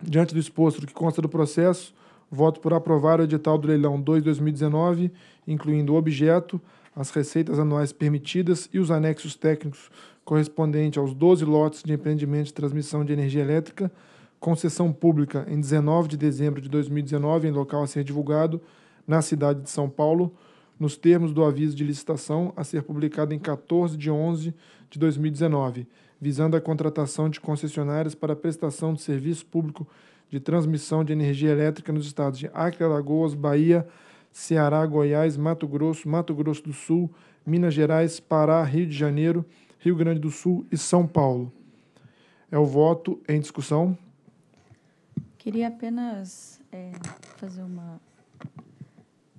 [SPEAKER 1] Diante do exposto do que consta do processo, voto por aprovar o edital do leilão 2/2019, incluindo o objeto, as receitas anuais permitidas e os anexos técnicos correspondentes aos 12 lotes de empreendimento de transmissão de energia elétrica, concessão pública em 19 de dezembro de 2019, em local a ser divulgado, na cidade de São Paulo, nos termos do aviso de licitação a ser publicado em 14 de 11 de 2019 visando a contratação de concessionárias para prestação de serviço público de transmissão de energia elétrica nos estados de Acre, Alagoas, Bahia, Ceará, Goiás, Mato Grosso, Mato Grosso do Sul, Minas Gerais, Pará, Rio de Janeiro, Rio Grande do Sul e São Paulo. É o voto em discussão.
[SPEAKER 3] Queria apenas é, fazer uma,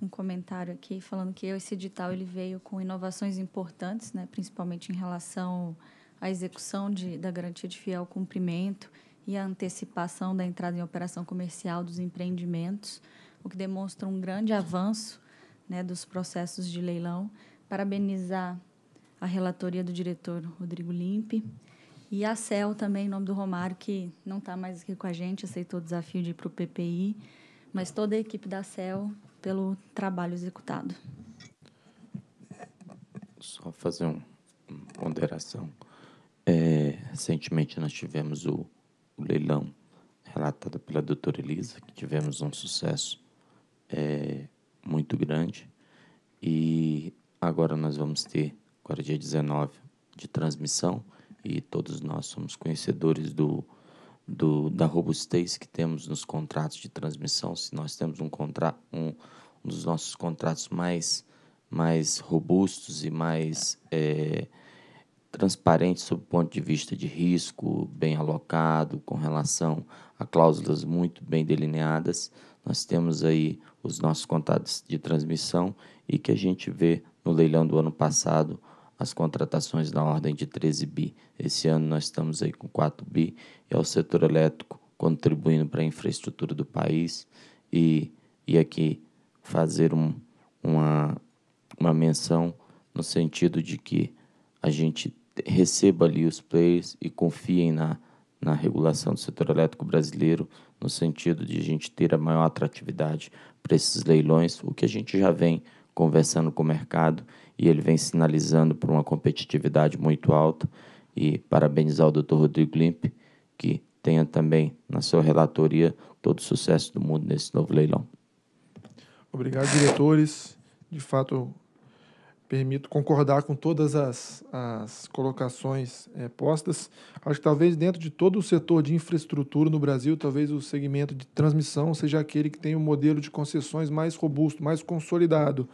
[SPEAKER 3] um comentário aqui falando que esse edital ele veio com inovações importantes, né, principalmente em relação a execução de, da garantia de fiel cumprimento e a antecipação da entrada em operação comercial dos empreendimentos, o que demonstra um grande avanço né, dos processos de leilão. Parabenizar a relatoria do diretor Rodrigo Limpe e a CEL também, em nome do Romário, que não está mais aqui com a gente, aceitou o desafio de ir para o PPI, mas toda a equipe da CEL pelo trabalho executado.
[SPEAKER 8] Só fazer uma ponderação. É, recentemente nós tivemos o, o, leilão relatado pela doutora Elisa, que tivemos um sucesso é, muito grande. E agora nós vamos ter, agora é dia 19, de transmissão, e todos nós somos conhecedores do, do, da robustez que temos nos contratos de transmissão. Se nós temos um, contra, um, um dos nossos contratos mais, mais robustos e mais. É, transparente sob o ponto de vista de risco, bem alocado, com relação a cláusulas muito bem delineadas. Nós temos aí os nossos contatos de transmissão e que a gente vê no leilão do ano passado as contratações na ordem de 13 bi. Esse ano nós estamos aí com 4 bi e é o setor elétrico contribuindo para a infraestrutura do país e, e aqui fazer um, uma, uma menção no sentido de que a gente receba ali os players e confiem na, na regulação do setor elétrico brasileiro, no sentido de a gente ter a maior atratividade para esses leilões, o que a gente já vem conversando com o mercado e ele vem sinalizando por uma competitividade muito alta. E parabenizar o Dr. Rodrigo Limpe que tenha também na sua relatoria todo o sucesso do mundo nesse novo leilão.
[SPEAKER 1] Obrigado, diretores. De fato, permito concordar com todas as, as colocações é, postas. Acho que talvez dentro de todo o setor de infraestrutura no Brasil, talvez o segmento de transmissão seja aquele que tem um modelo de concessões mais robusto, mais consolidado,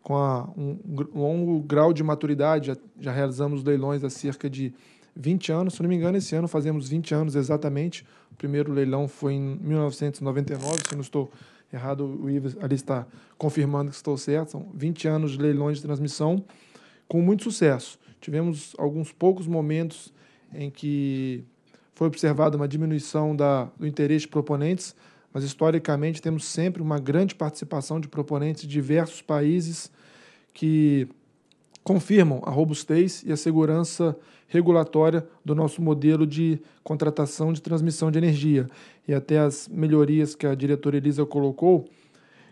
[SPEAKER 1] com a, um, um longo grau de maturidade. Já, já, realizamos leilões há cerca de 20 anos, se não me engano, esse ano fazemos 20 anos exatamente. O primeiro leilão foi em 1999, se não estou errado, o Ives ali está confirmando que estou certo, são 20 anos de leilões de transmissão com muito sucesso. Tivemos alguns poucos momentos em que foi observada uma diminuição da, do interesse de proponentes, mas historicamente temos sempre uma grande participação de proponentes de diversos países que confirmam a robustez e a segurança regulatória do nosso modelo de contratação de transmissão de energia e até as melhorias que a diretora Elisa colocou,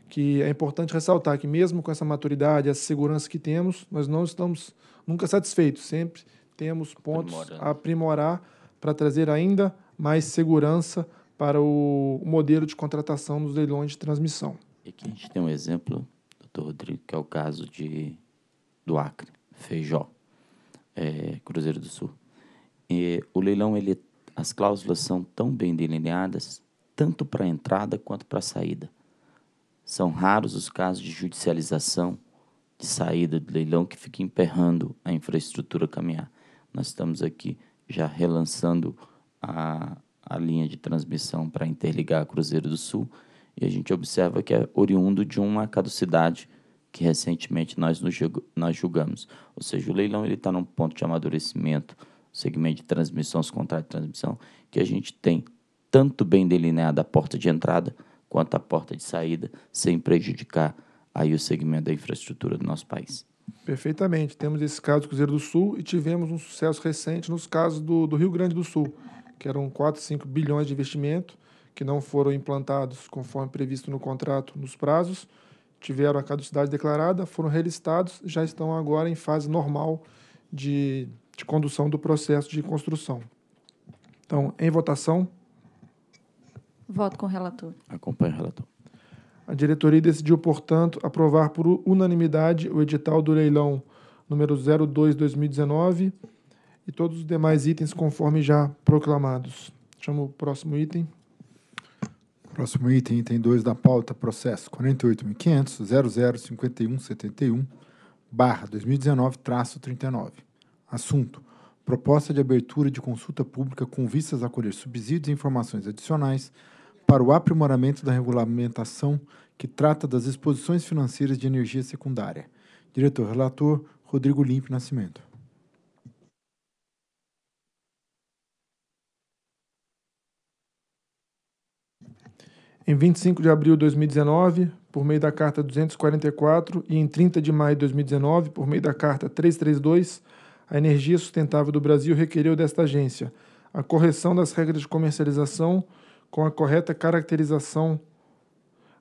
[SPEAKER 1] que é importante ressaltar que mesmo com essa maturidade, essa segurança que temos, nós não estamos nunca satisfeitos, sempre temos pontos Aprimorando. a aprimorar para trazer ainda mais segurança para o modelo de contratação dos leilões de transmissão.
[SPEAKER 8] E aqui a gente tem um exemplo, doutor Rodrigo, que é o caso de, do Acre, Feijó, é, Cruzeiro do Sul. E, o leilão ele é as cláusulas são tão bem delineadas, tanto para a entrada quanto para a saída. São raros os casos de judicialização de saída do leilão que fica emperrando a infraestrutura caminhar. Nós estamos aqui já relançando a, a linha de transmissão para interligar a Cruzeiro do Sul e a gente observa que é oriundo de uma caducidade que recentemente nós, nos, nós julgamos. Ou seja, o leilão está num ponto de amadurecimento segmento de transmissão, os contratos de transmissão, que a gente tem tanto bem delineada a porta de entrada quanto a porta de saída, sem prejudicar aí o segmento da infraestrutura do nosso país.
[SPEAKER 1] Perfeitamente. Temos esse caso do Cruzeiro do Sul e tivemos um sucesso recente nos casos do, do Rio Grande do Sul, que eram 4, 5 bilhões de investimento que não foram implantados conforme previsto no contrato nos prazos, tiveram a caducidade declarada, foram relistados, já estão agora em fase normal de de condução do processo de construção. Então, em votação.
[SPEAKER 3] Voto com o relator.
[SPEAKER 8] Acompanho o relator.
[SPEAKER 1] A diretoria decidiu, portanto, aprovar por unanimidade o edital do leilão número 02-2019 e todos os demais itens conforme já proclamados. Chamo o próximo item.
[SPEAKER 2] Próximo item, item 2 da pauta, processo 48.500.005171, barra 2019, traço 39. Assunto: Proposta de abertura de consulta pública com vistas a colher subsídios e informações adicionais para o aprimoramento da regulamentação que trata das exposições financeiras de energia secundária. Diretor relator Rodrigo Limpe Nascimento.
[SPEAKER 1] Em 25 de abril de 2019, por meio da carta 244 e em 30 de maio de 2019, por meio da carta 332, a energia sustentável do Brasil requereu desta agência a correção das regras de comercialização com a correta caracterização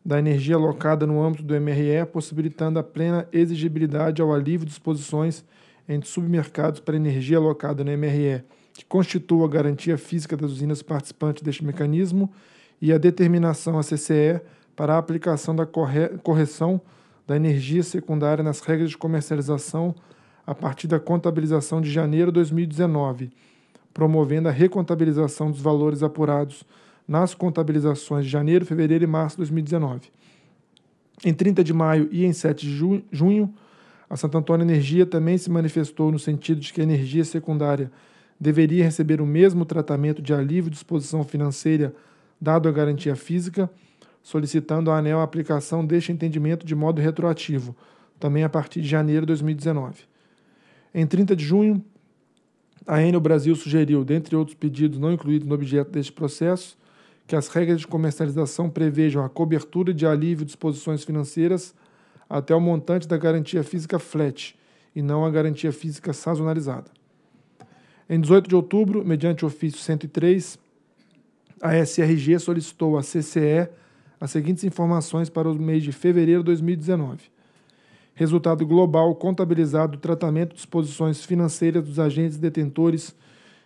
[SPEAKER 1] da energia alocada no âmbito do MRE, possibilitando a plena exigibilidade ao alívio de exposições entre submercados para energia alocada no MRE, que constitua a garantia física das usinas participantes deste mecanismo e a determinação à CCE para a aplicação da correção da energia secundária nas regras de comercialização a partir da contabilização de janeiro de 2019, promovendo a recontabilização dos valores apurados nas contabilizações de janeiro, fevereiro e março de 2019. Em 30 de maio e em 7 de junho, a Santo Antônio Energia também se manifestou no sentido de que a energia secundária deveria receber o mesmo tratamento de alívio de exposição financeira dado à garantia física, solicitando à ANEL a aplicação deste entendimento de modo retroativo, também a partir de janeiro de 2019. Em 30 de junho, a Enel Brasil sugeriu, dentre outros pedidos não incluídos no objeto deste processo, que as regras de comercialização prevejam a cobertura de alívio de exposições financeiras até o montante da garantia física flat e não a garantia física sazonalizada. Em 18 de outubro, mediante ofício 103, a SRG solicitou à CCE as seguintes informações para o mês de fevereiro de 2019 resultado global contabilizado do tratamento de posições financeiras dos agentes detentores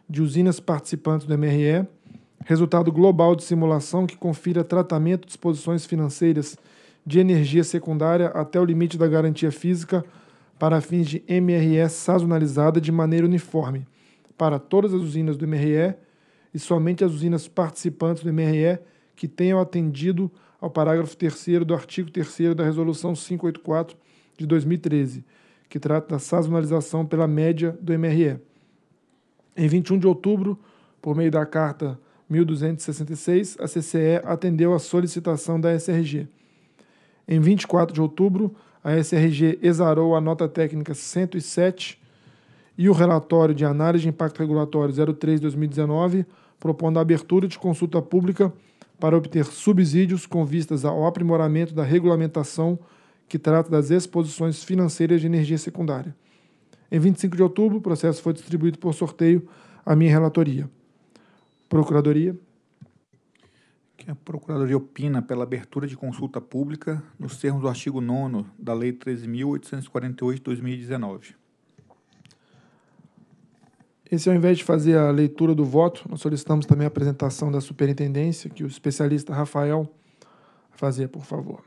[SPEAKER 1] de usinas participantes do MRE, resultado global de simulação que confira tratamento de posições financeiras de energia secundária até o limite da garantia física para fins de MRE sazonalizada de maneira uniforme para todas as usinas do MRE e somente as usinas participantes do MRE que tenham atendido ao parágrafo 3 do artigo 3 da Resolução 584 de 2013, que trata da sazonalização pela média do MRE. Em 21 de outubro, por meio da carta 1266, a CCE atendeu à solicitação da SRG. Em 24 de outubro, a SRG exarou a nota técnica 107 e o relatório de análise de impacto regulatório 03-2019, propondo a abertura de consulta pública para obter subsídios com vistas ao aprimoramento da regulamentação que trata das exposições financeiras de energia secundária. Em 25 de outubro, o processo foi distribuído por sorteio à minha relatoria. Procuradoria.
[SPEAKER 9] Que a Procuradoria opina pela abertura de consulta pública nos termos do artigo 9 da Lei 13.848 de 2019.
[SPEAKER 1] Esse, ao invés de fazer a leitura do voto, nós solicitamos também a apresentação da superintendência, que o especialista Rafael fazia, por favor.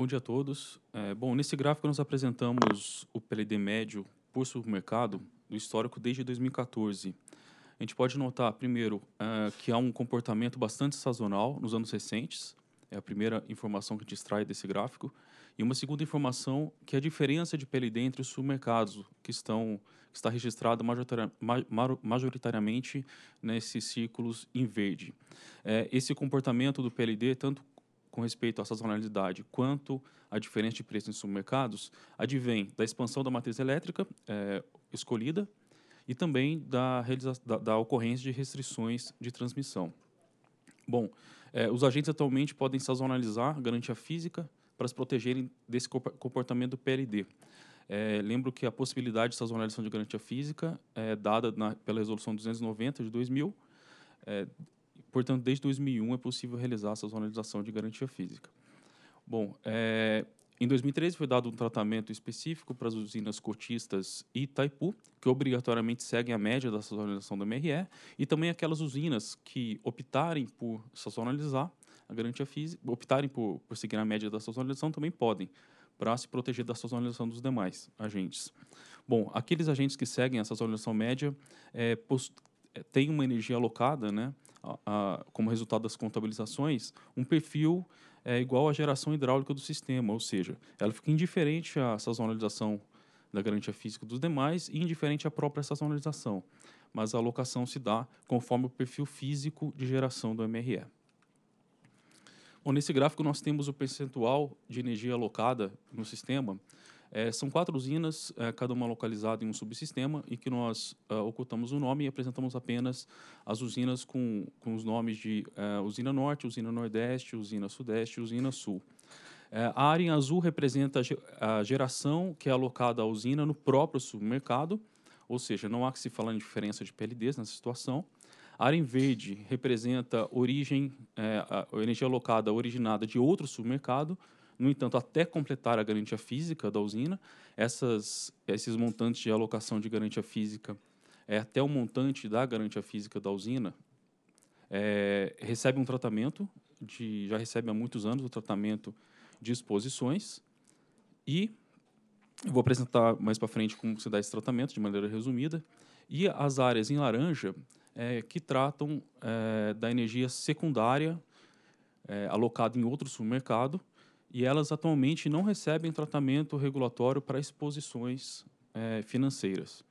[SPEAKER 10] Bom dia a todos. É, bom, nesse gráfico nós apresentamos o PLD médio por supermercado do histórico desde 2014. A gente pode notar, primeiro, é, que há um comportamento bastante sazonal nos anos recentes, é a primeira informação que a gente extrai desse gráfico. E uma segunda informação, que é a diferença de PLD entre os supermercados, que, estão, que está registrado majoritariamente nesses círculos em verde. É, esse comportamento do PLD, tanto com respeito à sazonalidade quanto à diferença de preço em supermercados advém da expansão da matriz elétrica é, escolhida e também da, da, da, ocorrência de restrições de transmissão. Bom, é, os agentes atualmente podem sazonalizar garantia física para se protegerem desse comportamento do PLD. É, lembro que a possibilidade de sazonalização de garantia física é dada na, pela Resolução 290 de 2000, é, Portanto, desde 2001 é possível realizar essa zonalização de garantia física. Bom, é, em 2013 foi dado um tratamento específico para as usinas cotistas e Itaipu, que obrigatoriamente seguem a média da sazonalização do MRE, e também aquelas usinas que optarem por sazonalizar a garantia física, optarem por, por seguir a média da sazonalização também podem, para se proteger da sazonalização dos demais agentes. Bom, aqueles agentes que seguem a sazonalização média é, têm uma energia alocada, né? a, a, como resultado das contabilizações, um perfil é, igual à geração hidráulica do sistema, ou seja, ela fica indiferente à sazonalização da garantia física dos demais e indiferente à própria sazonalização, mas a alocação se dá conforme o perfil físico de geração do MRE. Bom, nesse gráfico nós temos o percentual de energia alocada no sistema é, são quatro usinas, é, cada uma localizada em um subsistema, e que nós é, ocultamos o nome e apresentamos apenas as usinas com, com os nomes de é, usina norte, usina nordeste, usina sudeste e usina sul. É, a área em azul representa a geração que é alocada à usina no próprio supermercado, ou seja, não há que se falar em diferença de PLDs nessa situação. A área em verde representa origem, é, a energia alocada originada de outro supermercado, no entanto, até completar a garantia física da usina, essas, esses montantes de alocação de garantia física é, até o montante da garantia física da usina é, recebe um tratamento, de, já recebe há muitos anos o tratamento de exposições e eu vou apresentar mais para frente como se dá esse tratamento de maneira resumida e as áreas em laranja é, que tratam é, da energia secundária é, alocada em outro supermercado e elas atualmente não recebem tratamento regulatório para exposições é, financeiras.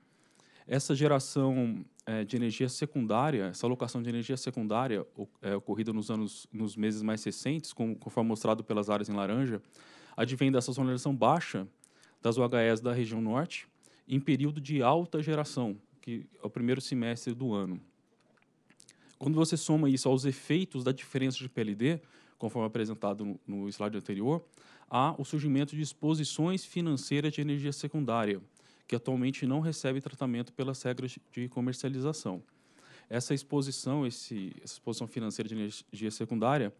[SPEAKER 10] Essa geração é, de energia secundária, essa alocação de energia secundária o, é, ocorrida nos anos, nos meses mais recentes, como, conforme mostrado pelas áreas em laranja, advém dessa sonorização baixa das UHS da região norte em período de alta geração, que é o primeiro semestre do ano. Quando você soma isso aos efeitos da diferença de PLD, conforme apresentado no slide anterior, há o surgimento de exposições financeiras de energia secundária, que atualmente não recebe tratamento pelas regras de comercialização. Essa exposição, esse, essa exposição financeira de energia secundária,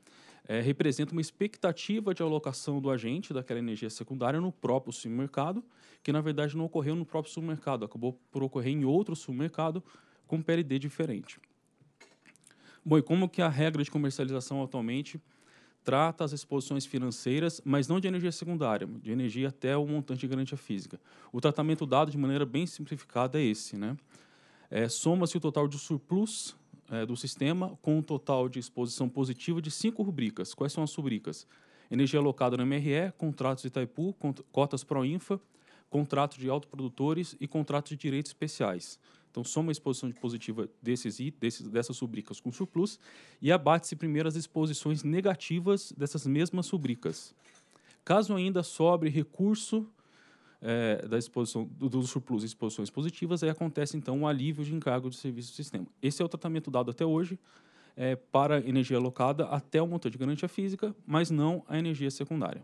[SPEAKER 10] é, representa uma expectativa de alocação do agente daquela energia secundária no próprio supermercado, que na verdade não ocorreu no próprio supermercado, acabou por ocorrer em outro supermercado com PLD diferente. Bom, e como que a regra de comercialização atualmente trata as exposições financeiras, mas não de energia secundária, de energia até o montante de garantia física. O tratamento dado de maneira bem simplificada é esse. Né? É, Soma-se o total de surplus é, do sistema com o total de exposição positiva de cinco rubricas. Quais são as rubricas? Energia alocada no MRE, contratos de Itaipu, cotas cotas infa contrato de autoprodutores e contrato de direitos especiais. Então, soma a exposição de positiva desses, desses, dessas rubricas com surplus e abate-se primeiro as exposições negativas dessas mesmas rubricas. Caso ainda sobre recurso é, da exposição, do, do surplus e exposições positivas, aí acontece, então, um alívio de encargo de serviço do sistema. Esse é o tratamento dado até hoje é, para energia alocada até o montante de garantia física, mas não a energia secundária.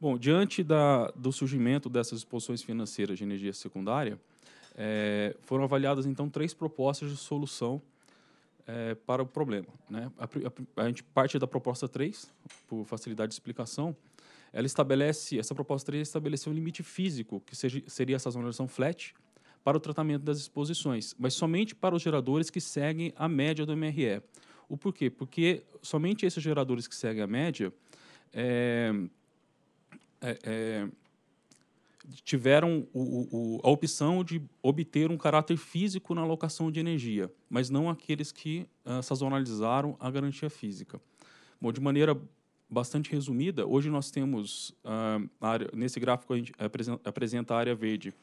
[SPEAKER 10] Bom, diante da, do surgimento dessas exposições financeiras de energia secundária, é, foram avaliadas então três propostas de solução é, para o problema. Né? A, a, a, gente parte da proposta 3, por facilidade de explicação, ela estabelece, essa proposta 3 estabeleceu um limite físico, que seja, seria essa sazonalização flat, para o tratamento das exposições, mas somente para os geradores que seguem a média do MRE. O porquê? Porque somente esses geradores que seguem a média é, é, é, tiveram o, o, a opção de obter um caráter físico na alocação de energia, mas não aqueles que uh, sazonalizaram a garantia física. Bom, de maneira bastante resumida, hoje nós temos, uh, área, nesse gráfico a gente apresenta a área verde,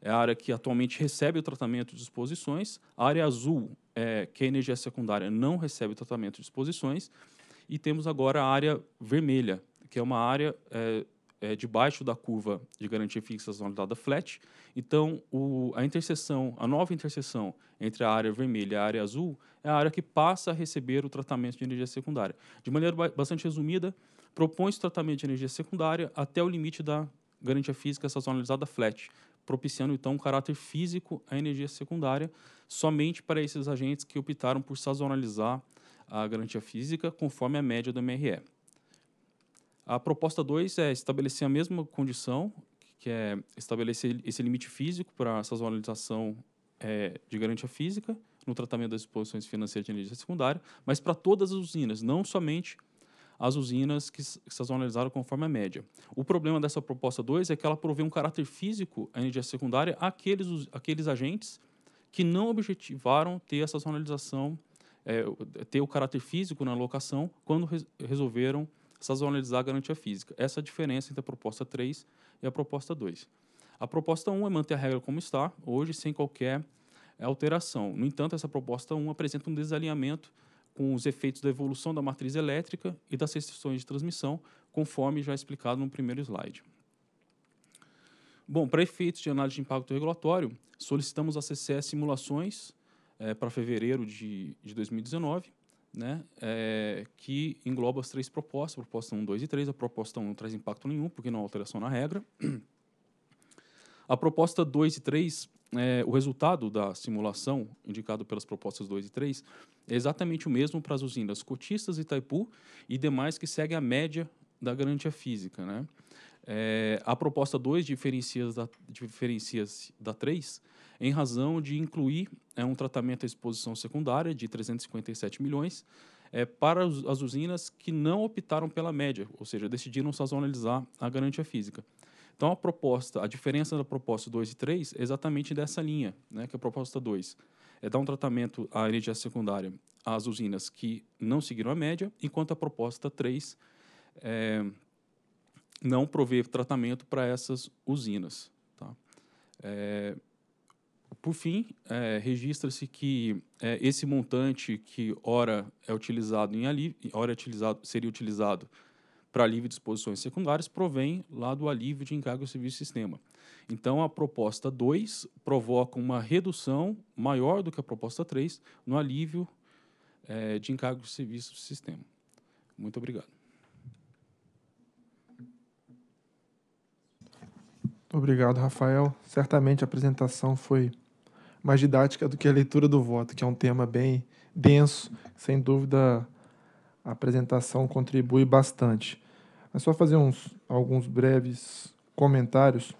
[SPEAKER 10] é a área que atualmente recebe o tratamento de exposições, a área azul, é, que é a energia secundária, não recebe o tratamento de exposições, e temos agora a área vermelha, que é uma área é, é, debaixo da curva de garantia fixa sazonalizada flat. Então, o, a interseção, a nova interseção entre a área vermelha e a área azul é a área que passa a receber o tratamento de energia secundária. De maneira bastante resumida, propõe-se o tratamento de energia secundária até o limite da garantia física sazonalizada flat, propiciando então um caráter físico à energia secundária somente para esses agentes que optaram por sazonalizar a garantia física conforme a média do MRE. A proposta 2 é estabelecer a mesma condição, que é estabelecer esse limite físico para a sazonalização é, de garantia física no tratamento das exposições financeiras de energia secundária, mas para todas as usinas, não somente as usinas que sazonalizaram conforme a média. O problema dessa proposta 2 é que ela provê um caráter físico à energia secundária àqueles, àqueles agentes que não objetivaram ter a sazonalização, é, ter o caráter físico na locação quando resolveram sazonalizar a garantia física. Essa é a diferença entre a proposta 3 e a proposta 2. A proposta 1 é manter a regra como está, hoje, sem qualquer alteração. No entanto, essa proposta 1 apresenta um desalinhamento com os efeitos da evolução da matriz elétrica e das restrições de transmissão, conforme já explicado no primeiro slide. Bom, para efeitos de análise de impacto regulatório, solicitamos a CCE simulações é, para fevereiro de, de 2019 né, é, que engloba as três propostas, a proposta 1, 2 e 3. A proposta 1 não traz impacto nenhum, porque não há alteração na regra. [clears throat] A proposta 2 e 3, é, eh, o resultado da simulação indicado pelas propostas 2 e 3 é exatamente o mesmo para as usinas cotistas Itaipu e demais que seguem a média da garantia física. Né? É, a proposta 2 diferencia da, diferencia da 3 em razão de incluir é, um tratamento à exposição secundária de 357 milhões é, para as usinas que não optaram pela média, ou seja, decidiram sazonalizar a garantia física. Então, a proposta, a diferença da proposta 2 e 3 é exatamente dessa linha, né, que é a proposta 2 é dar um tratamento à energia secundária às usinas que não seguiram a média, enquanto a proposta 3 é, não prover tratamento para essas usinas. Tá? É, por fim, é, registra-se que é, esse montante que ora é utilizado em alívio, ora é utilizado, seria utilizado para alívio de exposições secundárias provém lá do alívio de encargo serviço sistema. Então, a proposta 2 provoca uma redução maior do que a proposta 3 no alívio é, de encargo serviço sistema. Muito obrigado.
[SPEAKER 1] Obrigado, Rafael. Certamente a apresentação foi mais didática do que a leitura do voto, que é um tema bem denso. Sem dúvida, a apresentação contribui bastante. Mas só fazer uns, alguns breves comentários.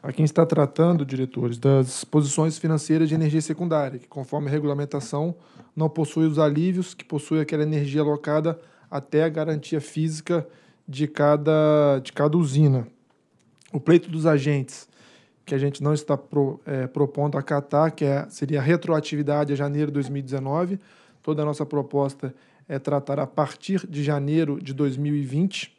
[SPEAKER 1] Aqui está tratando, diretores, das posições financeiras de energia secundária, que, conforme a regulamentação, não possui os alívios que possui aquela energia alocada até a garantia física de cada, de cada usina o pleito dos agentes, que a gente não está pro, é, propondo acatar, que é, seria a retroatividade a janeiro de 2019. Toda a nossa proposta é tratar a partir de janeiro de 2020,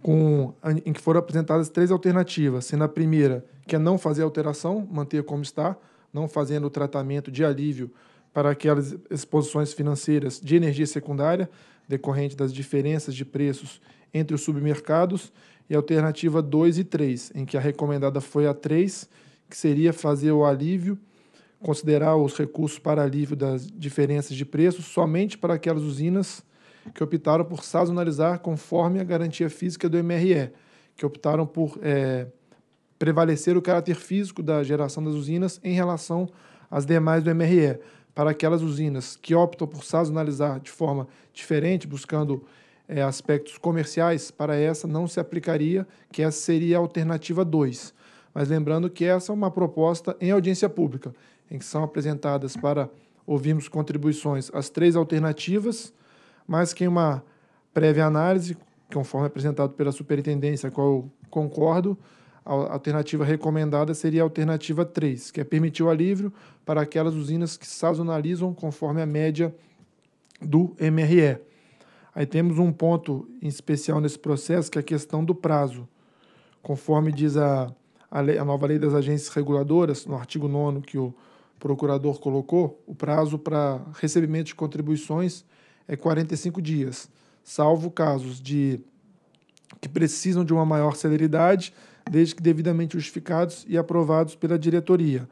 [SPEAKER 1] com, em que foram apresentadas três alternativas, sendo a primeira, que é não fazer alteração, manter como está, não fazendo o tratamento de alívio para aquelas exposições financeiras de energia secundária decorrente das diferenças de preços entre os submercados e alternativa 2 e 3, em que a recomendada foi a 3, que seria fazer o alívio, considerar os recursos para alívio das diferenças de preço somente para aquelas usinas que optaram por sazonalizar conforme a garantia física do MRE, que optaram por é, prevalecer o caráter físico da geração das usinas em relação às demais do MRE. Para aquelas usinas que optam por sazonalizar de forma diferente, buscando é, aspectos comerciais, para essa não se aplicaria, que essa seria a alternativa 2. Mas lembrando que essa é uma proposta em audiência pública, em que são apresentadas para ouvirmos contribuições as três alternativas, mas que em uma prévia análise, conforme apresentado pela superintendência, a qual eu concordo, a alternativa recomendada seria a alternativa 3, que é permitir o alívio para aquelas usinas que sazonalizam conforme a média do MRE. Aí temos um ponto em especial nesse processo, que é a questão do prazo. Conforme diz a, a, lei, a nova lei das agências reguladoras, no artigo 9 que o procurador colocou, o prazo para recebimento de contribuições é 45 dias, salvo casos de que precisam de uma maior celeridade, desde que devidamente justificados e aprovados pela diretoria.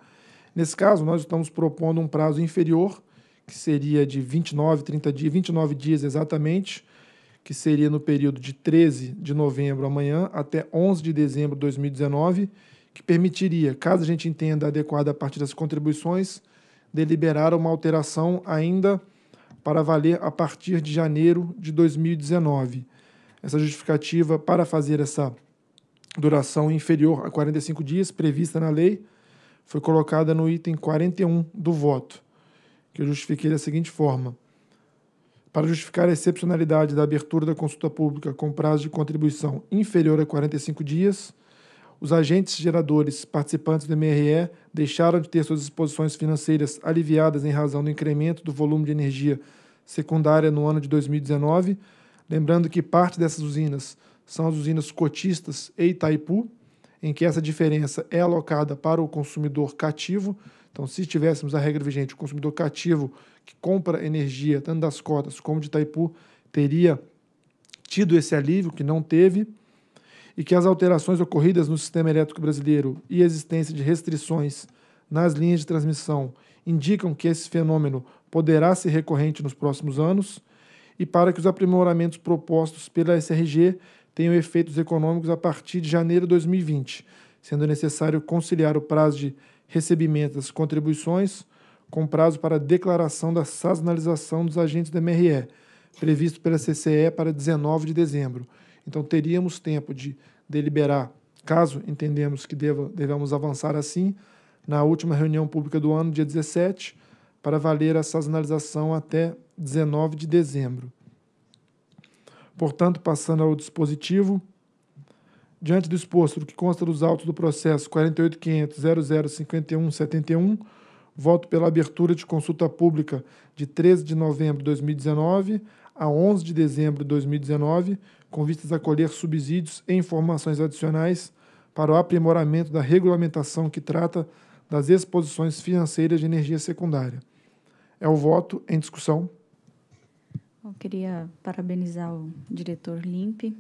[SPEAKER 1] Nesse caso, nós estamos propondo um prazo inferior que seria de 29, 30 dias, 29 dias exatamente, que seria no período de 13 de novembro amanhã até 11 de dezembro de 2019, que permitiria, caso a gente entenda adequada a partir das contribuições, deliberar uma alteração ainda para valer a partir de janeiro de 2019. Essa justificativa para fazer essa duração inferior a 45 dias prevista na lei foi colocada no item 41 do voto que eu justifiquei da seguinte forma. Para justificar a excepcionalidade da abertura da consulta pública com prazo de contribuição inferior a 45 dias, os agentes geradores participantes do MRE deixaram de ter suas exposições financeiras aliviadas em razão do incremento do volume de energia secundária no ano de 2019, lembrando que parte dessas usinas são as usinas cotistas e Itaipu, em que essa diferença é alocada para o consumidor cativo, então, se tivéssemos a regra vigente, o consumidor cativo que compra energia, tanto das cotas como de Itaipu, teria tido esse alívio que não teve, e que as alterações ocorridas no sistema elétrico brasileiro e a existência de restrições nas linhas de transmissão indicam que esse fenômeno poderá ser recorrente nos próximos anos, e para que os aprimoramentos propostos pela SRG tenham efeitos econômicos a partir de janeiro de 2020, sendo necessário conciliar o prazo de recebimento das contribuições, com prazo para declaração da sazonalização dos agentes da MRE, previsto pela CCE para 19 de dezembro. Então, teríamos tempo de deliberar, caso entendemos que deva, devemos avançar assim, na última reunião pública do ano, dia 17, para valer a sazonalização até 19 de dezembro. Portanto, passando ao dispositivo, Diante do exposto do que consta dos autos do processo 48.500.005171, voto pela abertura de consulta pública de 13 de novembro de 2019 a 11 de dezembro de 2019, com vistas a colher subsídios e informações adicionais para o aprimoramento da regulamentação que trata das exposições financeiras de energia secundária. É o voto em discussão.
[SPEAKER 3] Eu queria parabenizar o diretor LIMP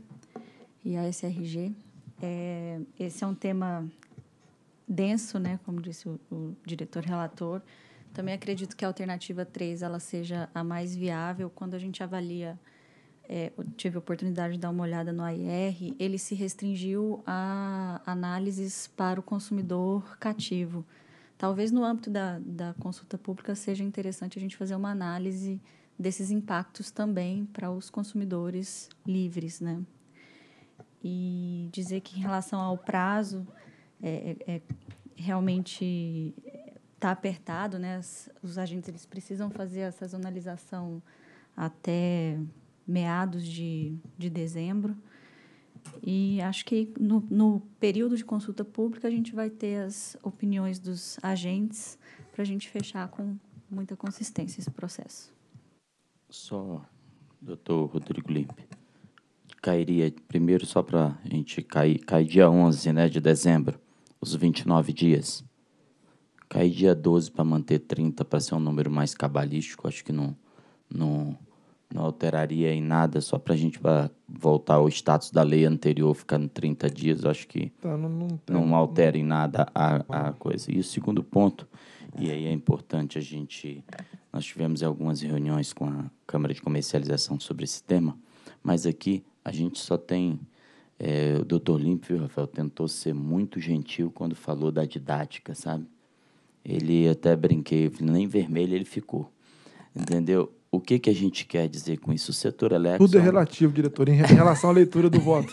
[SPEAKER 3] e a SRG é, esse é um tema denso, né? Como disse o, o diretor relator. Também acredito que a alternativa 3 ela seja a mais viável quando a gente avalia. É, tive a oportunidade de dar uma olhada no AIR, ele se restringiu a análises para o consumidor cativo. Talvez no âmbito da, da consulta pública seja interessante a gente fazer uma análise desses impactos também para os consumidores livres, né? e dizer que em relação ao prazo é, é, é realmente está é, apertado, né? os agentes eles precisam fazer a sazonalização até meados de, de dezembro. E acho que no, no período de consulta pública a gente vai ter as opiniões dos agentes para a gente fechar com muita consistência esse processo. Só,
[SPEAKER 8] doutor Rodrigo Limpe cairia primeiro só para a gente cair, cai dia 11, né, de dezembro, os 29 dias. Cai dia 12 para manter 30 para ser um número mais cabalístico, acho que não não, não alteraria em nada, só para a gente pra voltar ao status da lei anterior, ficando 30 dias, acho que tá, não, não, tem, não, altera em nada a, a coisa. E o segundo ponto, e aí é importante a gente. Nós tivemos algumas reuniões com a Câmara de Comercialização sobre esse tema, mas aqui a gente só tem. É, o doutor Limpo, Rafael, tentou ser muito gentil quando falou da didática, sabe? Ele até brinquei, nem vermelho ele ficou. Entendeu? O que, que a gente quer dizer com isso? O setor elétrico. Tudo é relativo,
[SPEAKER 1] diretor, em relação à leitura do voto.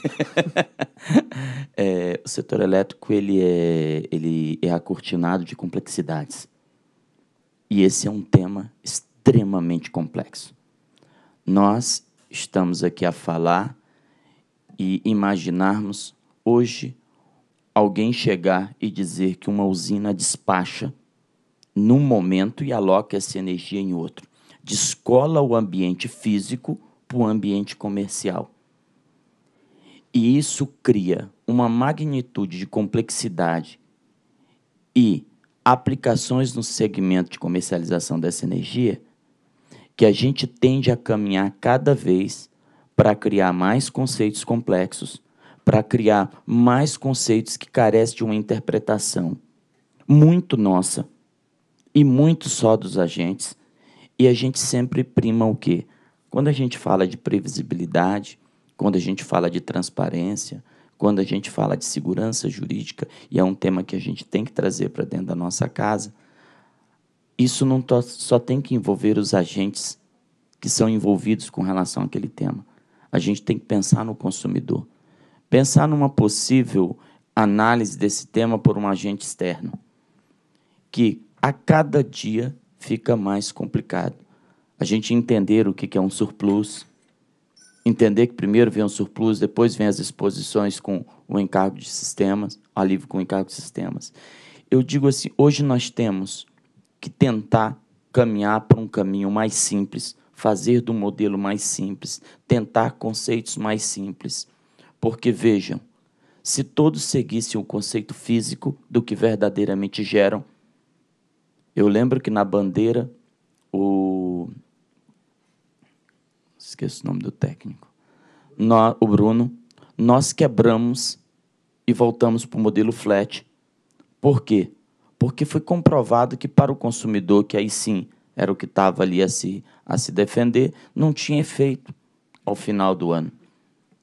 [SPEAKER 8] [laughs] é, o setor elétrico ele é, ele é acortinado de complexidades. E esse é um tema extremamente complexo. Nós estamos aqui a falar e imaginarmos hoje alguém chegar e dizer que uma usina despacha num momento e aloca essa energia em outro. Descola o ambiente físico para o ambiente comercial. E isso cria uma magnitude de complexidade e aplicações no segmento de comercialização dessa energia que a gente tende a caminhar cada vez para criar mais conceitos complexos, para criar mais conceitos que carecem de uma interpretação muito nossa e muito só dos agentes. E a gente sempre prima o quê? Quando a gente fala de previsibilidade, quando a gente fala de transparência, quando a gente fala de segurança jurídica, e é um tema que a gente tem que trazer para dentro da nossa casa, isso não só tem que envolver os agentes que são envolvidos com relação àquele tema. A gente tem que pensar no consumidor. Pensar numa possível análise desse tema por um agente externo, que a cada dia fica mais complicado. A gente entender o que é um surplus, entender que primeiro vem um surplus, depois vem as exposições com o encargo de sistemas, alívio com o encargo de sistemas. Eu digo assim, hoje nós temos que tentar caminhar para um caminho mais simples fazer do modelo mais simples, tentar conceitos mais simples. Porque vejam, se todos seguissem o conceito físico do que verdadeiramente geram, eu lembro que na bandeira o esqueço o nome do técnico, o Bruno, nós quebramos e voltamos para o modelo flat. Por quê? Porque foi comprovado que para o consumidor, que aí sim era o que estava ali a se, a se defender, não tinha efeito ao final do ano.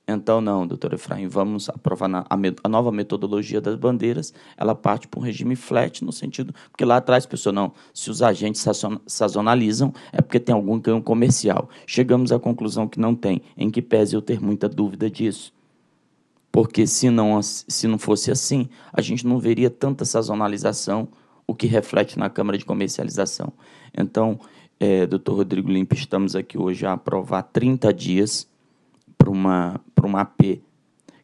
[SPEAKER 8] Então, não, doutor Efraim, vamos aprovar na, a, a, nova metodologia das bandeiras. Ela parte para um regime flat, no sentido. Porque lá atrás, pessoal, não, se os agentes sazon, sazonalizam, é porque tem algum ganho comercial. Chegamos à conclusão que não tem, em que pese eu ter muita dúvida disso. Porque se não, se não fosse assim, a gente não veria tanta sazonalização, o que reflete na Câmara de Comercialização. Então, é, doutor Rodrigo Limpe, estamos aqui hoje a aprovar 30 dias para uma, para uma AP,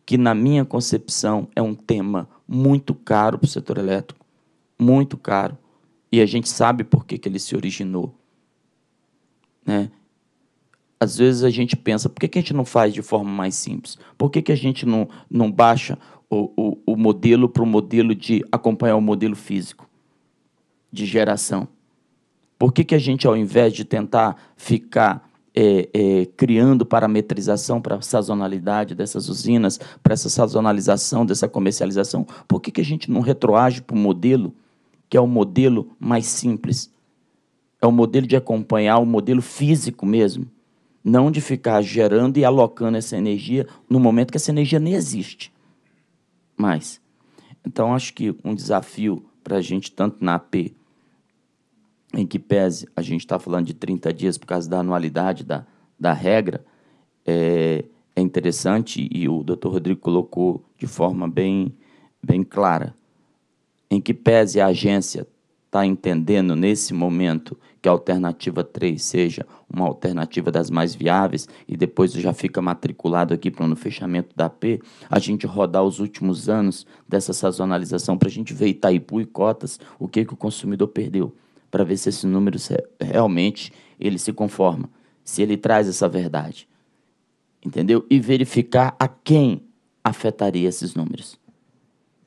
[SPEAKER 8] que na minha concepção é um tema muito caro para o setor elétrico, muito caro, e a gente sabe por que, que ele se originou. Né? às vezes a gente pensa, por que, que a gente não faz de forma mais simples? Por que, que a gente não, não baixa o, o, o modelo para o modelo de acompanhar o modelo físico de geração? Por que, que a gente, ao invés de tentar ficar é, é, criando parametrização para a sazonalidade dessas usinas, para essa sazonalização, dessa comercialização, por que, que a gente não retroage para o modelo que é o modelo mais simples? É o modelo de acompanhar, o modelo físico mesmo, não de ficar gerando e alocando essa energia no momento que essa energia nem existe mais. Então, acho que um desafio para a gente, tanto na AP em que pese a gente está falando de 30 dias por causa da anualidade da, da regra, é, é interessante e o Dr. Rodrigo colocou de forma bem, bem clara, em que pese a agência está entendendo nesse momento que a alternativa 3 seja uma alternativa das mais viáveis e depois já fica matriculado aqui para no fechamento da P, a gente rodar os últimos anos dessa sazonalização para a gente ver Itaipu e cotas, o que, que o consumidor perdeu para ver se esse número é, realmente ele se conforma, se ele traz essa verdade. Entendeu? E verificar a quem afetaria esses números.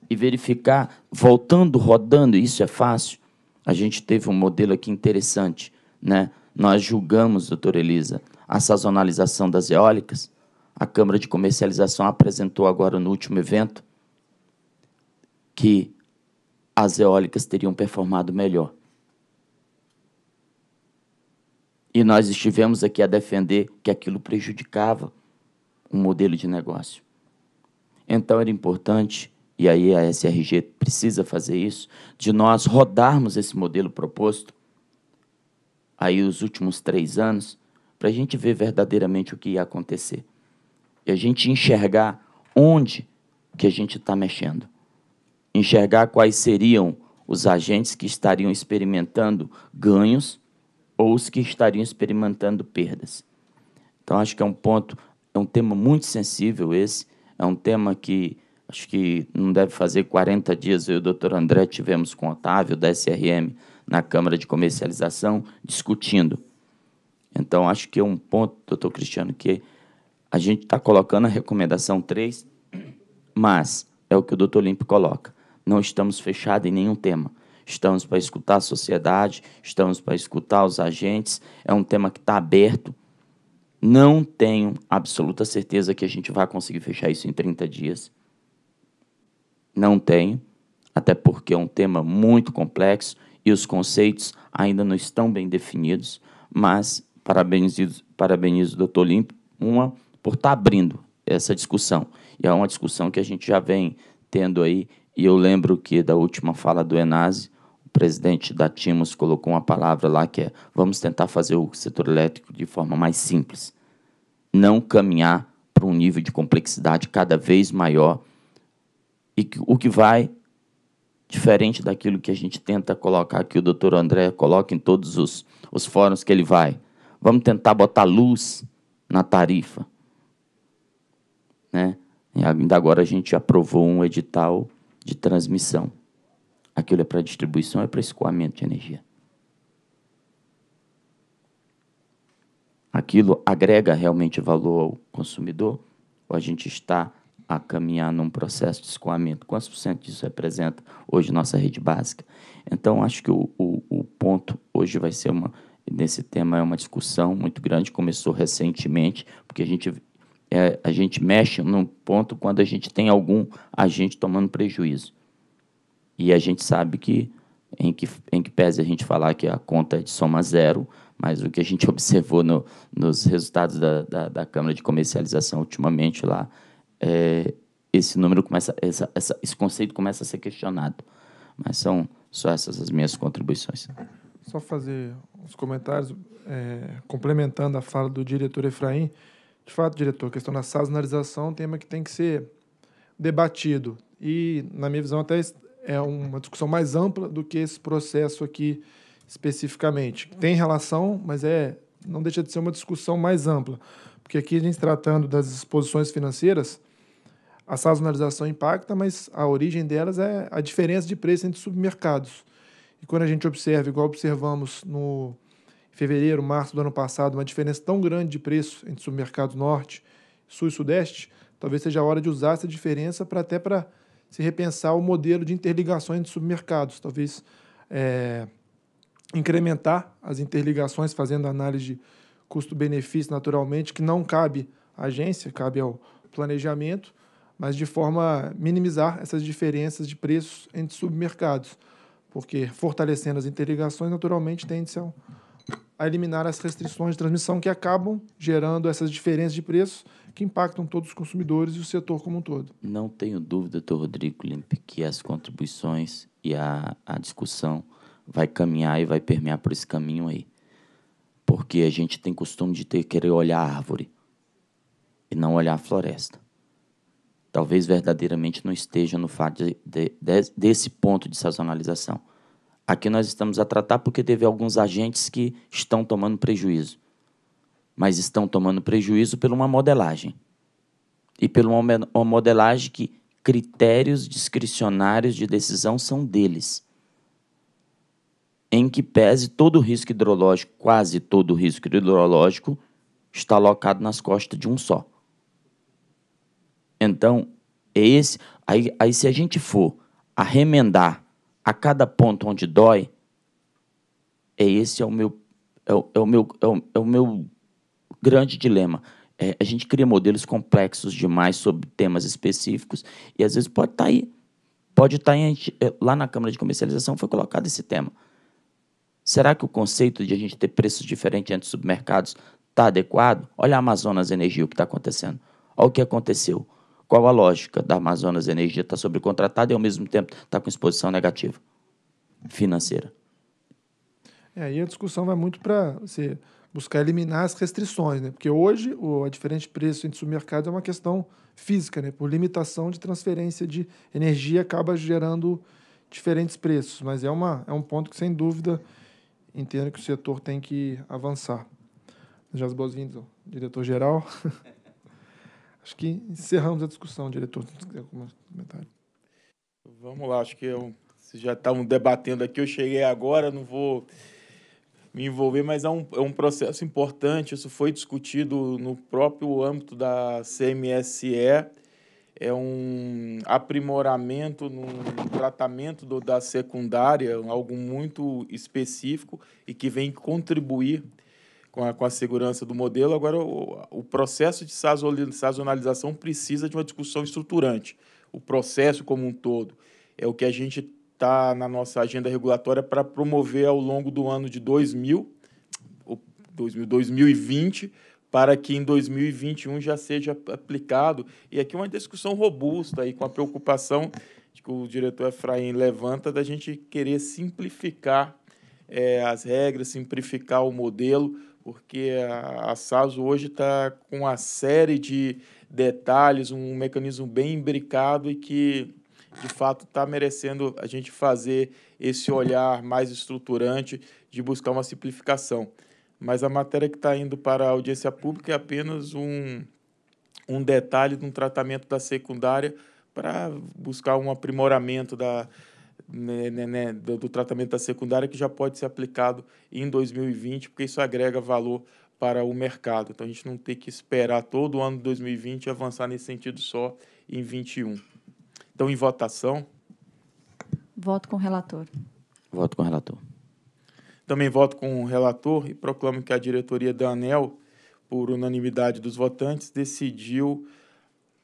[SPEAKER 8] E verificar, voltando, rodando, isso é fácil. A gente teve um modelo aqui interessante, né? Nós julgamos, doutora Elisa, a sazonalização das eólicas. A Câmara de Comercialização apresentou agora no último evento que as eólicas teriam performado melhor. E nós estivemos aqui a defender que aquilo prejudicava um modelo de negócio. Então era importante, e aí a SRG precisa fazer isso, de nós rodarmos esse modelo proposto aí os últimos três anos, para a gente ver verdadeiramente o que ia acontecer. E a gente enxergar onde que a gente está mexendo. Enxergar quais seriam os agentes que estariam experimentando ganhos ou os que estariam experimentando perdas. Então acho que é um ponto, é um tema muito sensível esse, é um tema que acho que não deve fazer 40 dias eu e o Dr. André tivemos com o Otávio da SRM na Câmara de Comercialização discutindo. Então acho que é um ponto, doutor Cristiano, que a gente está colocando a recomendação 3, mas é o que o doutor Olimpo coloca. Não estamos fechados em nenhum tema estamos para escutar a sociedade, estamos para escutar os agentes. É um tema que está aberto. Não tenho absoluta certeza que a gente vai conseguir fechar isso em 30 dias. Não tenho, até porque é um tema muito complexo e os conceitos ainda não estão bem definidos, mas parabenizo, o doutor Limpo uma, por estar tá abrindo essa discussão. E é uma discussão que a gente já vem tendo aí, e eu lembro que da última fala do Enase, presidente da Timos colocou uma palavra lá que é: vamos tentar fazer o setor elétrico de forma mais simples. Não caminhar para um nível de complexidade cada vez maior. E que, o que vai, diferente daquilo que a gente tenta colocar, que o doutor André coloca em todos os, os fóruns que ele vai. Vamos tentar botar luz na tarifa. Né? E ainda agora a gente aprovou um edital de transmissão. Aquilo é para distribuição, é para escoamento de energia. Aquilo agrega realmente valor ao consumidor ou a gente está a caminhar num processo de escoamento? Quantos por cento disso representa hoje nossa rede básica? Então, acho que o, o, o ponto hoje vai ser uma. Nesse tema é uma discussão muito grande, começou recentemente, porque a gente é, a gente mexe num ponto quando a gente tem algum agente tomando prejuízo. E a gente sabe que, em que, em que pese a gente falar que a conta é de soma zero, mas o que a gente [laughs] observou no, nos resultados da, da, da, Câmara de Comercialização ultimamente lá, é, esse número começa, essa, essa, esse conceito começa a ser questionado. Mas são só essas as minhas contribuições.
[SPEAKER 1] Só fazer uns comentários, é, complementando a fala do diretor Efraim. De fato, diretor, a questão da sazonalização é um tema que tem que ser debatido. E, na minha visão, até é uma discussão mais ampla do que esse processo aqui especificamente. Tem relação, mas é não deixa de ser uma discussão mais ampla, porque aqui a gente tratando das exposições financeiras, a sazonalização impacta, mas a origem delas é a diferença de preço entre submercados. E quando a gente observa, igual observamos no fevereiro, março do ano passado, uma diferença tão grande de preço entre submercados norte, sul e sudeste, talvez seja a hora de usar essa diferença para até para se repensar o modelo de interligações de submercados, talvez é, incrementar as interligações fazendo análise de custo-benefício naturalmente, que não cabe à agência, cabe ao planejamento, mas de forma a minimizar essas diferenças de preços entre submercados, porque fortalecendo as interligações naturalmente tende-se a eliminar as restrições de transmissão que acabam gerando essas diferenças de preços que impactam todos os consumidores e o setor como um todo.
[SPEAKER 8] Não tenho dúvida, doutor Rodrigo Limpe, que as contribuições e a, a discussão vai caminhar e vai permear por esse caminho aí. Porque a gente tem costume de ter, querer olhar a árvore e não olhar a floresta. Talvez verdadeiramente não esteja no fato de, de, de, desse ponto de sazonalização. Aqui nós estamos a tratar porque teve alguns agentes que estão tomando prejuízo mas estão tomando prejuízo por uma modelagem. E por uma modelagem que critérios discricionários de decisão são deles. Em que pese todo o risco hidrológico, quase todo o risco hidrológico, está alocado nas costas de um só. Então, é esse. Aí, aí se a gente for arremendar a cada ponto onde dói, é esse é o meu. É o, é o meu, é o, é o meu grande dilema. É, a gente cria modelos complexos demais sobre temas específicos e às vezes pode estar tá aí. Pode estar tá em, é, lá na Câmara de Comercialização foi colocado esse tema. Será que o conceito de a gente ter preços diferentes entre supermercados está adequado? Olha a Amazonas Energia, o que está acontecendo. Olha o que aconteceu. Qual a lógica da Amazonas Energia está sobrecontratada e ao mesmo tempo está com exposição negativa financeira?
[SPEAKER 1] É, e a discussão vai muito para. Assim, buscar eliminar as restrições, né? Porque hoje o a diferente preço entre submercados é uma questão física, né? Por limitação de transferência de energia acaba gerando diferentes preços, mas é uma é um ponto que sem dúvida entendo que o setor tem que avançar. Já as boas-vindas, diretor geral. [laughs] acho que encerramos a discussão, diretor, comentário.
[SPEAKER 12] Vamos lá, acho que eu, vocês já estavam debatendo aqui, eu cheguei agora, não vou me envolver, mas é um, é um processo importante. Isso foi discutido no próprio âmbito da CMSE. É um aprimoramento no tratamento do, da secundária, algo muito específico e que vem contribuir com a, com a segurança do modelo. Agora, o, o processo de sazonalização precisa de uma discussão estruturante. O processo como um todo é o que a gente está na nossa agenda regulatória para promover ao longo do ano de 2000, 2020, para que em 2021 já seja aplicado. E aqui é uma discussão robusta e com a preocupação que o diretor Efraim levanta da gente querer simplificar é, as regras, simplificar o modelo, porque a, a SASO hoje está com uma série de detalhes, um mecanismo bem imbricado e que de fato está merecendo a gente fazer esse olhar mais estruturante de buscar uma simplificação. Mas a matéria que está indo para a audiência pública é apenas um, um detalhe de um tratamento da secundária para buscar um aprimoramento da, né, né, né, do, do tratamento da secundária que já pode ser aplicado em 2020, porque isso agrega valor para o mercado. Então a gente não tem que esperar todo o ano de 2020 avançar nesse sentido só em 21. Então, em votação.
[SPEAKER 3] Voto com o relator.
[SPEAKER 8] Voto com o relator.
[SPEAKER 12] Também voto com o relator e proclamo que a diretoria da ANEL, por unanimidade dos votantes, decidiu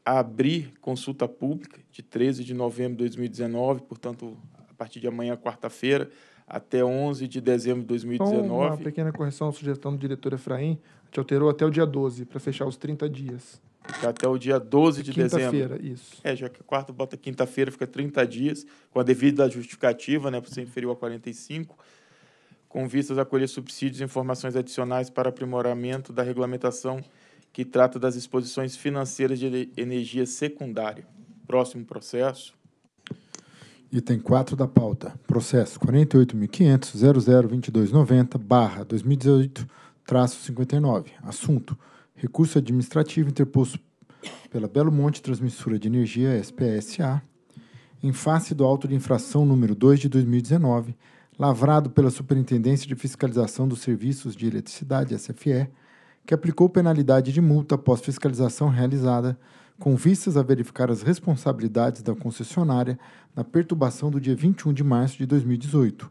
[SPEAKER 12] abrir consulta pública de 13 de novembro de 2019, portanto, a partir de amanhã, quarta-feira, até 11 de dezembro de 2019. Então, uma pequena
[SPEAKER 1] correção, sugestão do diretor Efraim, a gente alterou até o dia 12 para fechar os 30 dias.
[SPEAKER 12] Tá até o dia 12 é de dezembro. Quinta-feira, isso. É, já que quarta bota quinta-feira, fica 30 dias, com a devida justificativa, né, por ser inferior a 45, com vistas a colher subsídios e informações adicionais para aprimoramento da regulamentação que trata das exposições financeiras de energia secundária. Próximo processo.
[SPEAKER 2] Item 4 da pauta. Processo 48.500.002290, barra 2018, traço 59. Assunto Recurso administrativo interposto pela Belo Monte Transmissora de Energia, SPSA, em face do auto de infração número 2 de 2019, lavrado pela Superintendência de Fiscalização dos Serviços de Eletricidade, SFE, que aplicou penalidade de multa após fiscalização realizada com vistas a verificar as responsabilidades da concessionária na perturbação do dia 21 de março de 2018,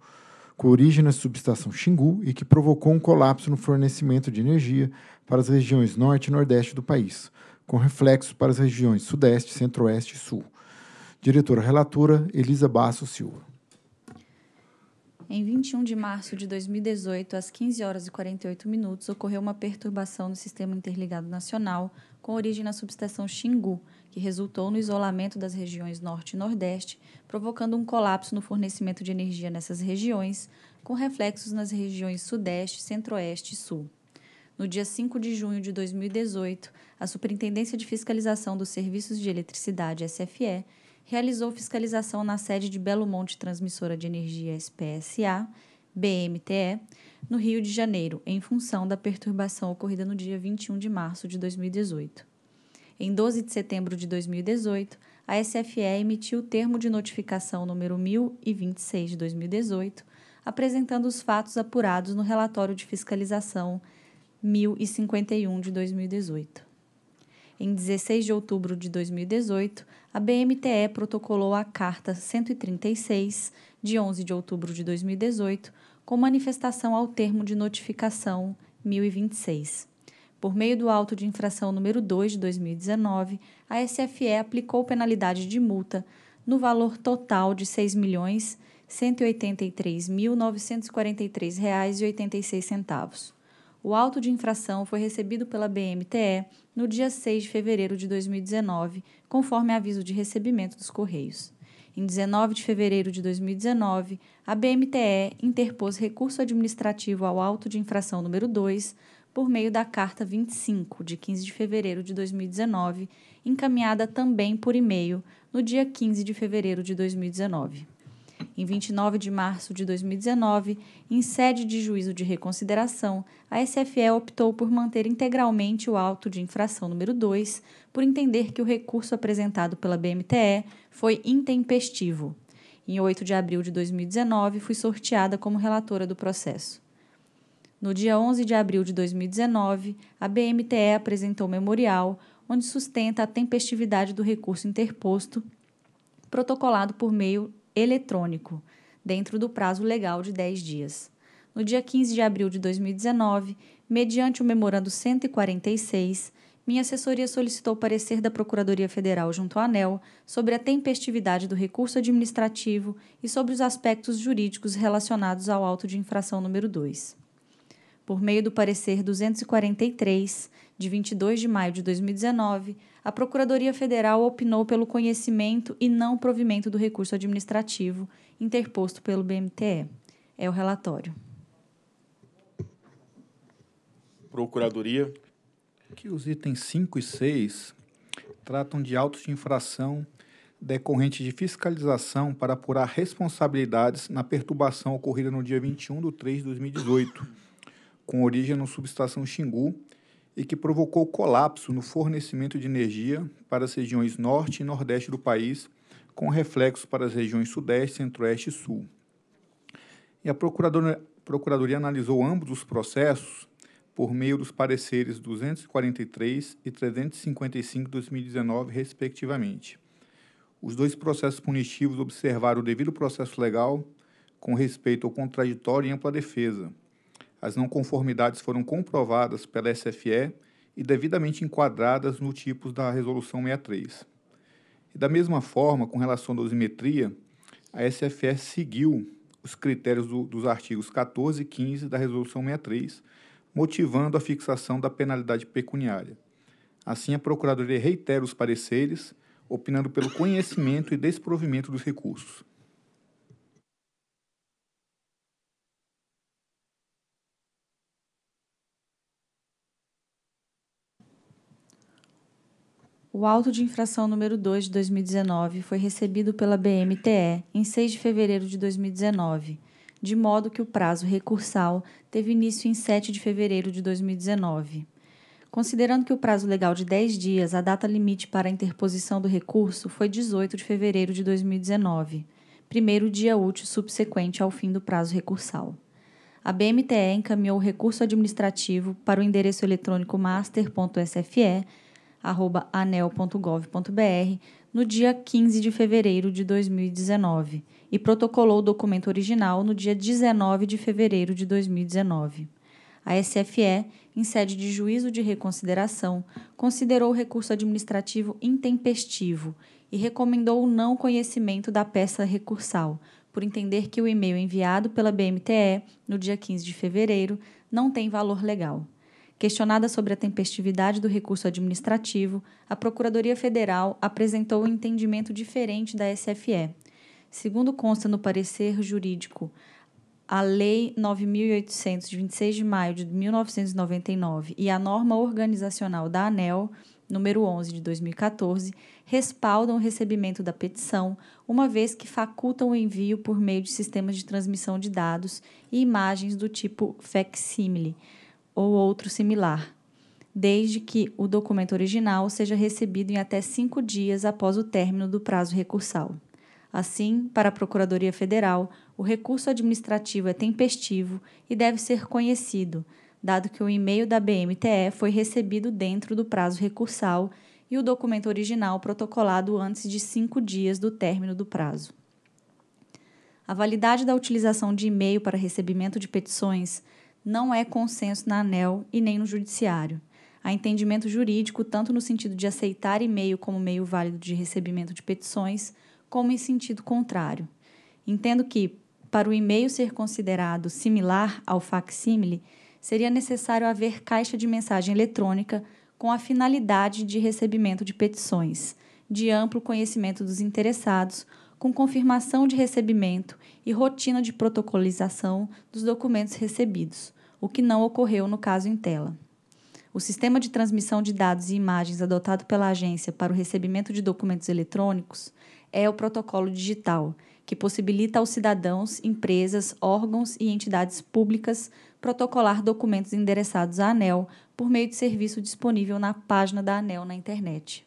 [SPEAKER 2] com origem na subestação Xingu e que provocou um colapso no fornecimento de energia, para as regiões norte e nordeste do país, com reflexos para as regiões sudeste, centro-oeste e sul. Diretora relatora Elisa Basso Silva.
[SPEAKER 3] Em 21 de março de 2018, às 15 horas e 48 minutos, ocorreu uma perturbação no Sistema Interligado Nacional, com origem na subestação Xingu, que resultou no isolamento das regiões Norte e Nordeste, provocando um colapso no fornecimento de energia nessas regiões, com reflexos nas regiões Sudeste, Centro-Oeste e Sul no dia 5 de junho de 2018, a Superintendência de Fiscalização dos Serviços de Eletricidade, SFE, realizou fiscalização na sede de Belo Monte Transmissora de Energia SPSA, BMTE, no Rio de Janeiro, em função da perturbação ocorrida no dia 21 de março de 2018. Em 12 de setembro de 2018, a SFE emitiu o termo de notificação número 1026 de 2018, apresentando os fatos apurados no relatório de fiscalização 1051 de 2018. Em 16 de outubro de 2018, a BMTE protocolou a Carta 136, de 11 de outubro de 2018, com manifestação ao termo de notificação 1026. Por meio do auto de infração número 2 de 2019, a SFE aplicou penalidade de multa no valor total de R$ 6.183.943,86. O auto de infração foi recebido pela BMTE no dia 6 de fevereiro de 2019, conforme aviso de recebimento dos Correios. Em 19 de fevereiro de 2019, a BMTE interpôs recurso administrativo ao auto de infração número 2 por meio da Carta 25, de 15 de fevereiro de 2019, encaminhada também por e-mail no dia 15 de fevereiro de 2019 em 29 de março de 2019, em sede de juízo de reconsideração, a SFE optou por manter integralmente o auto de infração número 2, por entender que o recurso apresentado pela BMTE foi intempestivo. Em 8 de abril de 2019, fui sorteada como relatora do processo. No dia 11 de abril de 2019, a BMTE apresentou memorial onde sustenta a tempestividade do recurso interposto protocolado por meio eletrônico, dentro do prazo legal de 10 dias. No dia 15 de abril de 2019, mediante o memorando 146, minha assessoria solicitou parecer da Procuradoria Federal junto à ANEL sobre a tempestividade do recurso administrativo e sobre os aspectos jurídicos relacionados ao auto de infração número 2. Por meio do parecer 243, de 22 de maio de 2019, a Procuradoria Federal opinou pelo conhecimento e não provimento do recurso administrativo interposto pelo BMTE. É o relatório.
[SPEAKER 9] Procuradoria. Que os itens 5 e 6 tratam de autos de infração decorrente de fiscalização para apurar responsabilidades na perturbação ocorrida no dia 21 de 3 de 2018, com origem no subestação Xingu, e que provocou colapso no fornecimento de energia para as regiões norte e nordeste do país, com reflexo para as regiões sudeste, centro-oeste e sul. E a Procuradoria, Procuradoria analisou ambos os processos por meio dos pareceres 243 e 355 de 2019, respectivamente. Os dois processos punitivos observaram o devido processo legal com respeito ao contraditório e ampla defesa, as não conformidades foram comprovadas pela SFE e devidamente enquadradas no tipo da Resolução 63. E da mesma forma, com relação à dosimetria, a SFE seguiu os critérios do, dos artigos 14 e 15 da Resolução 63, motivando a fixação da penalidade pecuniária. Assim, a Procuradoria reitera os pareceres, opinando pelo conhecimento e desprovimento dos recursos.
[SPEAKER 3] O auto de infração número 2 de 2019 foi recebido pela BMTE em 6 de fevereiro de 2019, de modo que o prazo recursal teve início em 7 de fevereiro de 2019. Considerando que o prazo legal de 10 dias, a data limite para a interposição do recurso foi 18 de fevereiro de 2019, primeiro dia útil subsequente ao fim do prazo recursal. A BMTE encaminhou o recurso administrativo para o endereço eletrônico master.sfe anel.gov.br no dia 15 de fevereiro de 2019 e protocolou o documento original no dia 19 de fevereiro de 2019. A SFE, em sede de juízo de reconsideração, considerou o recurso administrativo intempestivo e recomendou o não conhecimento da peça recursal, por entender que o e-mail enviado pela BMTE no dia 15 de fevereiro não tem valor legal. Questionada sobre a tempestividade do recurso administrativo, a Procuradoria Federal apresentou um entendimento diferente da SFE. Segundo consta no parecer jurídico, a Lei 9.800, de 26 de maio de 1999, e a norma organizacional da ANEL, número 11 de 2014, respaldam o recebimento da petição, uma vez que facultam o envio por meio de sistemas de transmissão de dados e imagens do tipo facsímile ou outro similar, desde que o documento original seja recebido em até cinco dias após o término do prazo recursal. Assim, para a Procuradoria Federal, o recurso administrativo é tempestivo e deve ser conhecido, dado que o e-mail da BMTE foi recebido dentro do prazo recursal e o documento original protocolado antes de cinco dias do término do prazo. A validade da utilização de e-mail para recebimento de petições não é consenso na ANEL e nem no Judiciário. Há entendimento jurídico tanto no sentido de aceitar e-mail como meio válido de recebimento de petições, como em sentido contrário. Entendo que, para o e-mail ser considerado similar ao facsímile, seria necessário haver caixa de mensagem eletrônica com a finalidade de recebimento de petições, de amplo conhecimento dos interessados, com confirmação de recebimento e rotina de protocolização dos documentos recebidos, o que não ocorreu no caso em tela. O sistema de transmissão de dados e imagens adotado pela agência para o recebimento de documentos eletrônicos é o protocolo digital, que possibilita aos cidadãos, empresas, órgãos e entidades públicas protocolar documentos endereçados à ANEL por meio de serviço disponível na página da ANEL na internet.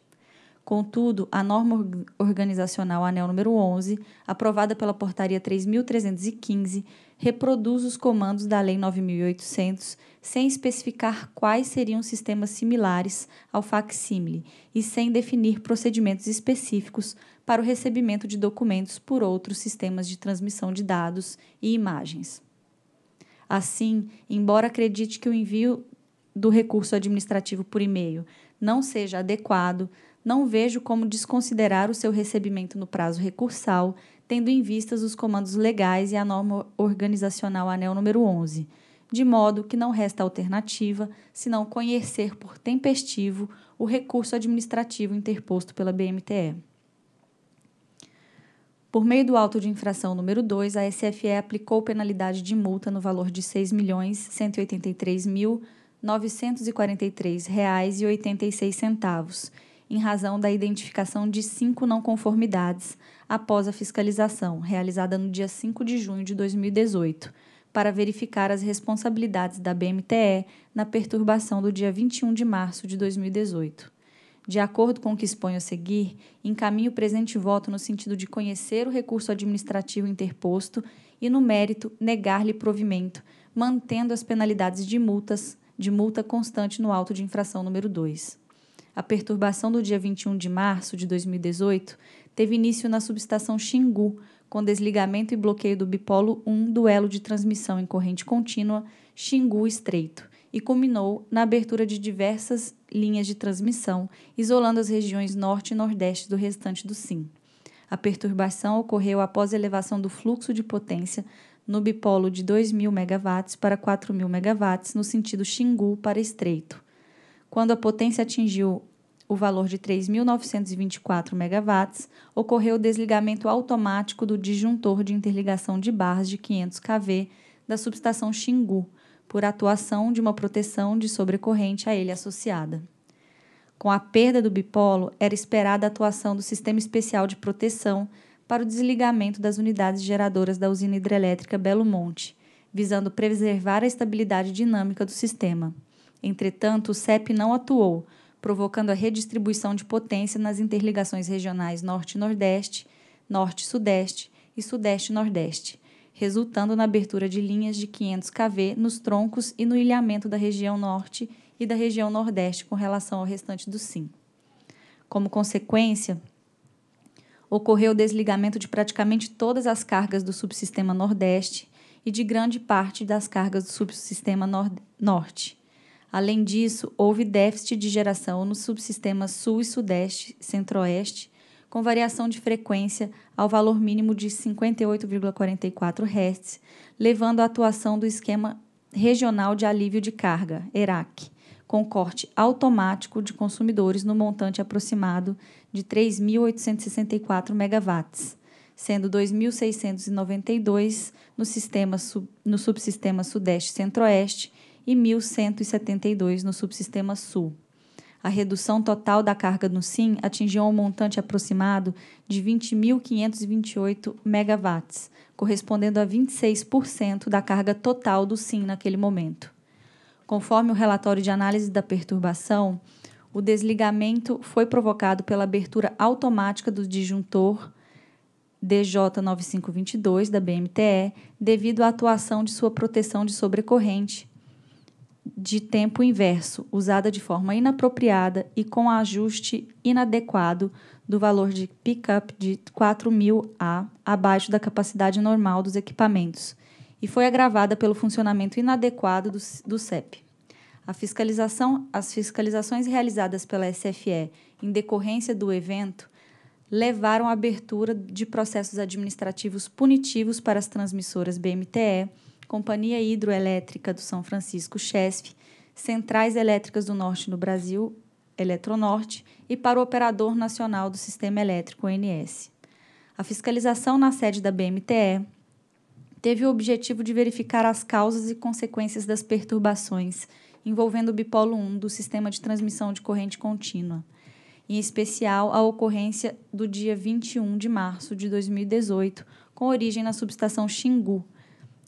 [SPEAKER 3] Contudo, a norma organizacional anel número 11, aprovada pela portaria 3315, reproduz os comandos da lei 9800 sem especificar quais seriam sistemas similares ao facsímile e sem definir procedimentos específicos para o recebimento de documentos por outros sistemas de transmissão de dados e imagens. Assim, embora acredite que o envio do recurso administrativo por e-mail não seja adequado, não vejo como desconsiderar o seu recebimento no prazo recursal, tendo em vistas os comandos legais e a norma organizacional anel número 11, de modo que não resta alternativa senão conhecer por tempestivo o recurso administrativo interposto pela BMTE. Por meio do auto de infração número 2, a SFE aplicou penalidade de multa no valor de R$ 6.183.943,86 em razão da identificação de cinco não conformidades após a fiscalização, realizada no dia 5 de junho de 2018, para verificar as responsabilidades da BMTE na perturbação do dia 21 de março de 2018. De acordo com o que exponho a seguir, encaminho o presente voto no sentido de conhecer o recurso administrativo interposto e, no mérito, negar-lhe provimento, mantendo as penalidades de multas de multa constante no auto de infração número 2 a perturbação do dia 21 de março de 2018 teve início na subestação Xingu, com desligamento e bloqueio do bipolo 1 do elo de transmissão em corrente contínua Xingu Estreito e culminou na abertura de diversas linhas de transmissão, isolando as regiões norte e nordeste do restante do SIM. A perturbação ocorreu após a elevação do fluxo de potência no bipolo de 2.000 MW para 4.000 MW no sentido Xingu para Estreito, quando a potência atingiu o valor de 3.924 megawatts, ocorreu o desligamento automático do disjuntor de interligação de barras de 500 kV da subestação Xingu, por atuação de uma proteção de sobrecorrente a ele associada. Com a perda do bipolo, era esperada a atuação do Sistema Especial de Proteção para o desligamento das unidades geradoras da usina hidrelétrica Belo Monte, visando preservar a estabilidade dinâmica do sistema. Entretanto, o CEP não atuou, provocando a redistribuição de potência nas interligações regionais Norte-Nordeste, Norte-Sudeste e Sudeste-Nordeste, resultando na abertura de linhas de 500 kV nos troncos e no ilhamento da região Norte e da região Nordeste com relação ao restante do SIM. Como consequência, ocorreu o desligamento de praticamente todas as cargas do subsistema Nordeste e de grande parte das cargas do subsistema nor Norte Além disso, houve déficit de geração nos subsistemas Sul e Sudeste, Centro-Oeste, com variação de frequência ao valor mínimo de 58,44 Hz, levando à atuação do esquema regional de alívio de carga, ERAC, com corte automático de consumidores no montante aproximado de 3.864 MW, sendo 2.692 no, no subsistema Sudeste-Centro-Oeste e 1.172 no subsistema sul. A redução total da carga no SIM atingiu um montante aproximado de 20.528 megawatts, correspondendo a 26% da carga total do SIM naquele momento. Conforme o relatório de análise da perturbação, o desligamento foi provocado pela abertura automática do disjuntor DJ9522 da BMTE devido à atuação de sua proteção de sobrecorrente, de tempo inverso, usada de forma inapropriada e com ajuste inadequado do valor de pickup de 4000A abaixo da capacidade normal dos equipamentos e foi agravada pelo funcionamento inadequado do, do CEP. A fiscalização, as fiscalizações realizadas pela SFE em decorrência do evento levaram à abertura de processos administrativos punitivos para as transmissoras BMTE Companhia Hidroelétrica do São Francisco, CHESF, Centrais Elétricas do Norte no Brasil, Eletronorte, e para o Operador Nacional do Sistema Elétrico, ONS. A fiscalização na sede da BMTE teve o objetivo de verificar as causas e consequências das perturbações envolvendo o bipolo 1 do sistema de transmissão de corrente contínua, em especial a ocorrência do dia 21 de março de 2018, com origem na subestação Xingu,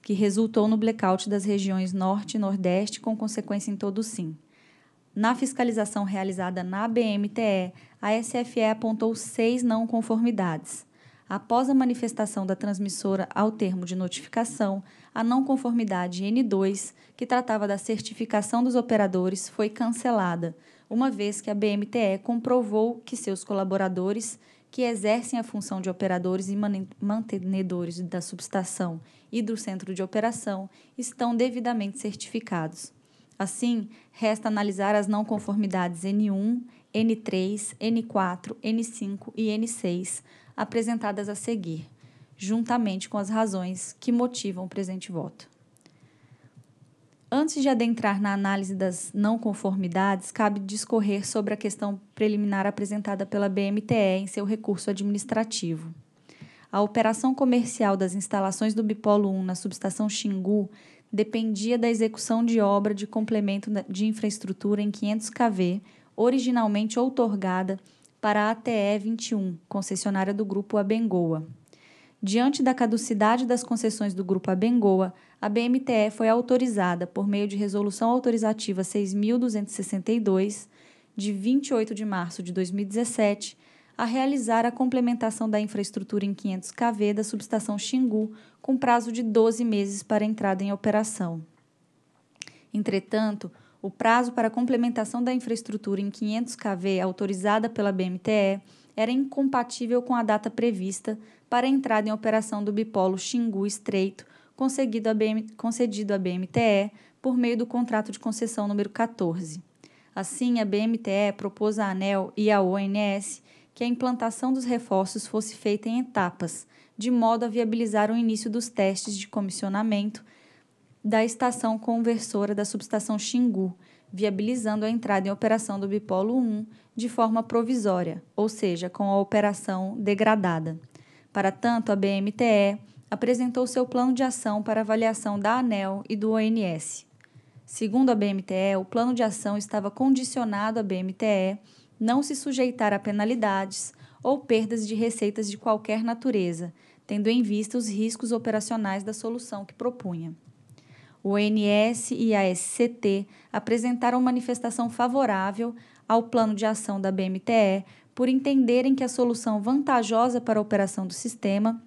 [SPEAKER 3] que resultou no blackout das regiões Norte e Nordeste, com consequência em todo o SIM. Na fiscalização realizada na BMTE, a SFE apontou seis não conformidades. Após a manifestação da transmissora ao termo de notificação, a não conformidade N2, que tratava da certificação dos operadores, foi cancelada, uma vez que a BMTE comprovou que seus colaboradores, que exercem a função de operadores e mantenedores da subestação e do centro de operação estão devidamente certificados. Assim, resta analisar as não conformidades N1, N3, N4, N5 e N6 apresentadas a seguir, juntamente com as razões que motivam o presente voto. Antes de adentrar na análise das não conformidades, cabe discorrer sobre a questão preliminar apresentada pela BMTE em seu recurso administrativo a operação comercial das instalações do Bipolo 1 na subestação Xingu dependia da execução de obra de complemento de infraestrutura em 500 kV, originalmente outorgada para a ATE 21, concessionária do grupo Abengoa. Diante da caducidade das concessões do grupo Abengoa, a BMTE foi autorizada por meio de resolução autorizativa 6262 de 28 de março de 2017 a realizar a complementação da infraestrutura em 500 kV da subestação Xingu, com prazo de 12 meses para entrada em operação. Entretanto, o prazo para a complementação da infraestrutura em 500 kV autorizada pela BMTE era incompatível com a data prevista para a entrada em operação do bipolo Xingu Estreito, concedido à, BMTE por meio do contrato de concessão número 14. Assim, a BMTE propôs à ANEL e à ONS que a implantação dos reforços fosse feita em etapas, de modo a viabilizar o início dos testes de comissionamento da estação conversora da subestação Xingu, viabilizando a entrada em operação do bipolo 1 de forma provisória, ou seja, com a operação degradada. Para tanto, a BMTE apresentou seu plano de ação para avaliação da ANEL e do ONS. Segundo a BMTE, o plano de ação estava condicionado à BMTE não se sujeitar a penalidades ou perdas de receitas de qualquer natureza, tendo em vista os riscos operacionais da solução que propunha. O ONS e a SCT apresentaram manifestação favorável ao plano de ação da BMTE por entenderem que a solução vantajosa para a operação do sistema,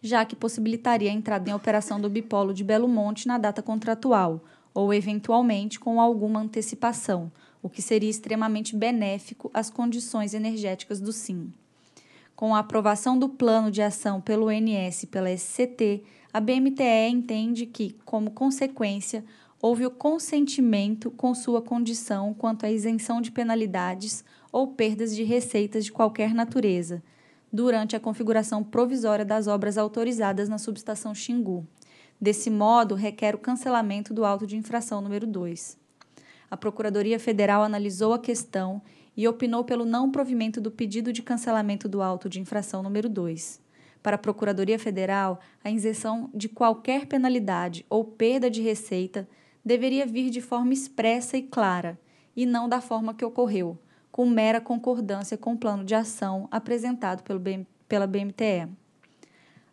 [SPEAKER 3] já que possibilitaria a entrada em operação do bipolo de Belo Monte na data contratual, ou eventualmente com alguma antecipação, o que seria extremamente benéfico às condições energéticas do SIM. Com a aprovação do plano de ação pelo NS e pela SCT, a BMTE entende que, como consequência, houve o consentimento com sua condição quanto à isenção de penalidades ou perdas de receitas de qualquer natureza, durante a configuração provisória das obras autorizadas na subestação Xingu. Desse modo, requer o cancelamento do auto de infração número 2 a Procuradoria Federal analisou a questão e opinou pelo não provimento do pedido de cancelamento do auto de infração número 2. Para a Procuradoria Federal, a isenção de qualquer penalidade ou perda de receita deveria vir de forma expressa e clara, e não da forma que ocorreu, com mera concordância com o plano de ação apresentado pelo BM, pela BMTE.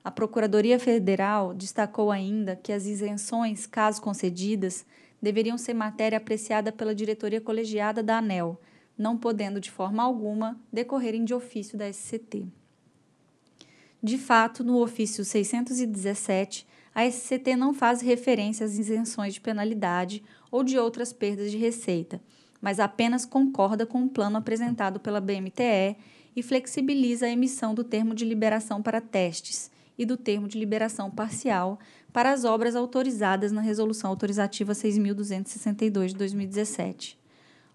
[SPEAKER 3] A Procuradoria Federal destacou ainda que as isenções, caso concedidas, deveriam ser matéria apreciada pela diretoria colegiada da ANEL, não podendo de forma alguma decorrerem de ofício da SCT. De fato, no ofício 617, a SCT não faz referência às isenções de penalidade ou de outras perdas de receita, mas apenas concorda com o plano apresentado pela BMTE e flexibiliza a emissão do termo de liberação para testes e do termo de liberação parcial para as obras autorizadas na Resolução Autorizativa 6.262 de 2017.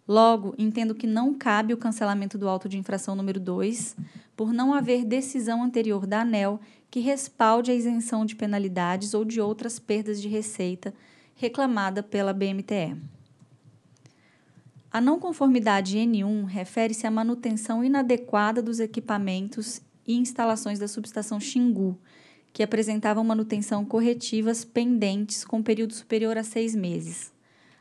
[SPEAKER 3] Logo, entendo que não cabe o cancelamento do auto de infração número 2, por não haver decisão anterior da ANEL que respalde a isenção de penalidades ou de outras perdas de receita reclamada pela BMTE. A não conformidade N1 refere-se à manutenção inadequada dos equipamentos e instalações da subestação Xingu, que apresentavam manutenção corretivas pendentes com período superior a seis meses.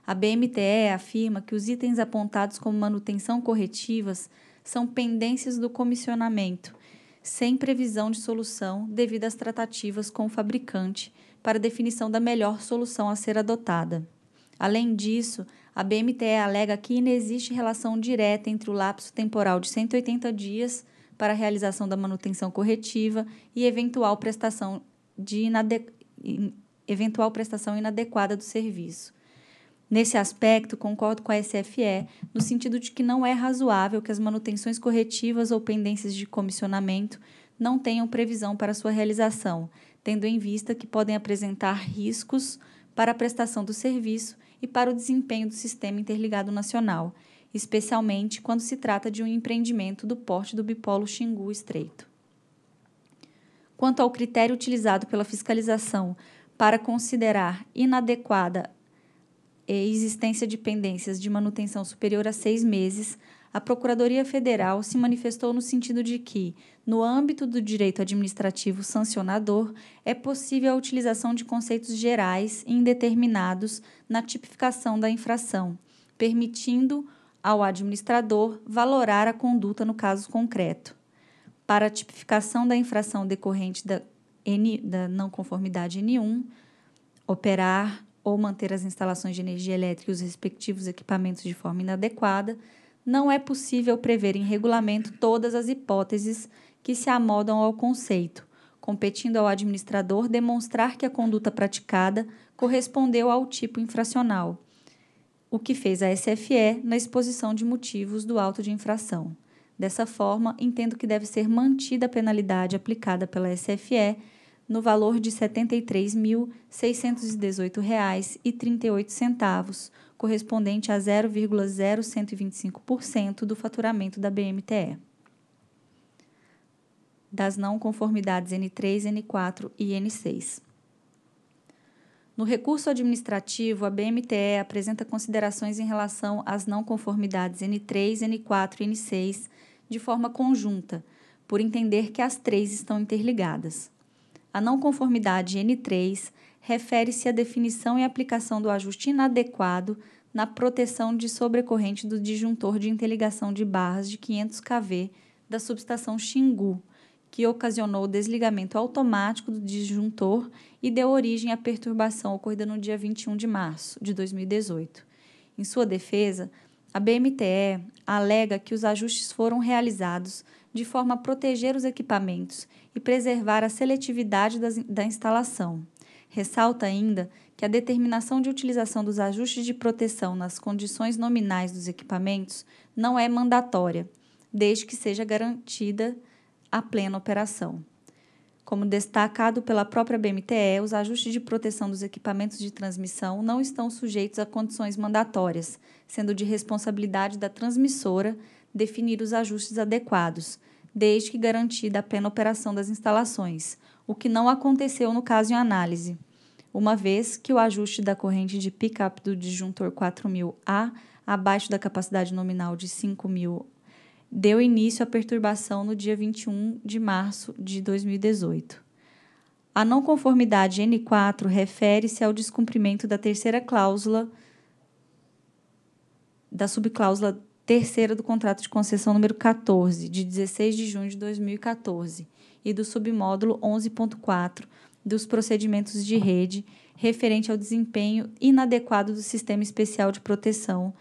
[SPEAKER 3] A BMTE afirma que os itens apontados como manutenção corretivas são pendências do comissionamento, sem previsão de solução devido às tratativas com o fabricante para definição da melhor solução a ser adotada. Além disso, a BMTE alega que inexiste relação direta entre o lapso temporal de 180 dias para a realização da manutenção corretiva e eventual prestação, de eventual prestação inadequada do serviço. Nesse aspecto, concordo com a SFE, no sentido de que não é razoável que as manutenções corretivas ou pendências de comissionamento não tenham previsão para sua realização, tendo em vista que podem apresentar riscos para a prestação do serviço e para o desempenho do Sistema Interligado Nacional, especialmente quando se trata de um empreendimento do porte do bipolo Xingu estreito. Quanto ao critério utilizado pela fiscalização para considerar inadequada a existência de pendências de manutenção superior a seis meses, a Procuradoria Federal se manifestou no sentido de que, no âmbito do direito administrativo sancionador, é possível a utilização de conceitos gerais e indeterminados na tipificação da infração, permitindo ao administrador valorar a conduta no caso concreto. Para a tipificação da infração decorrente da, N, da não conformidade N1, operar ou manter as instalações de energia elétrica e os respectivos equipamentos de forma inadequada, não é possível prever em regulamento todas as hipóteses que se amodam ao conceito, competindo ao administrador demonstrar que a conduta praticada correspondeu ao tipo infracional o que fez a SFE na exposição de motivos do auto de infração. Dessa forma, entendo que deve ser mantida a penalidade aplicada pela SFE no valor de R$ 73.618,38, correspondente a 0,0125% do faturamento da BMTE. Das não conformidades N3, N4 e N6. No recurso administrativo, a BMTE apresenta considerações em relação às não conformidades N3, N4 e N6 de forma conjunta, por entender que as três estão interligadas. A não conformidade N3 refere-se à definição e aplicação do ajuste inadequado na proteção de sobrecorrente do disjuntor de interligação de barras de 500 kV da subestação Xingu, que ocasionou o desligamento automático do disjuntor e deu origem à perturbação ocorrida no dia 21 de março de 2018. Em sua defesa, a BMTE alega que os ajustes foram realizados de forma a proteger os equipamentos e preservar a seletividade das, da instalação. Ressalta ainda que a determinação de utilização dos ajustes de proteção nas condições nominais dos equipamentos não é mandatória, desde que seja garantida à plena operação. Como destacado pela própria BMTE, os ajustes de proteção dos equipamentos de transmissão não estão sujeitos a condições mandatórias, sendo de responsabilidade da transmissora definir os ajustes adequados, desde que garantida a plena operação das instalações, o que não aconteceu no caso em análise, uma vez que o ajuste da corrente de pick do disjuntor 4000A abaixo da capacidade nominal de 5000 deu início à perturbação no dia 21 de março de 2018. A não conformidade N4 refere-se ao descumprimento da terceira cláusula da subcláusula terceira do contrato de concessão número 14 de 16 de junho de 2014 e do submódulo 11.4 dos procedimentos de rede referente ao desempenho inadequado do sistema especial de proteção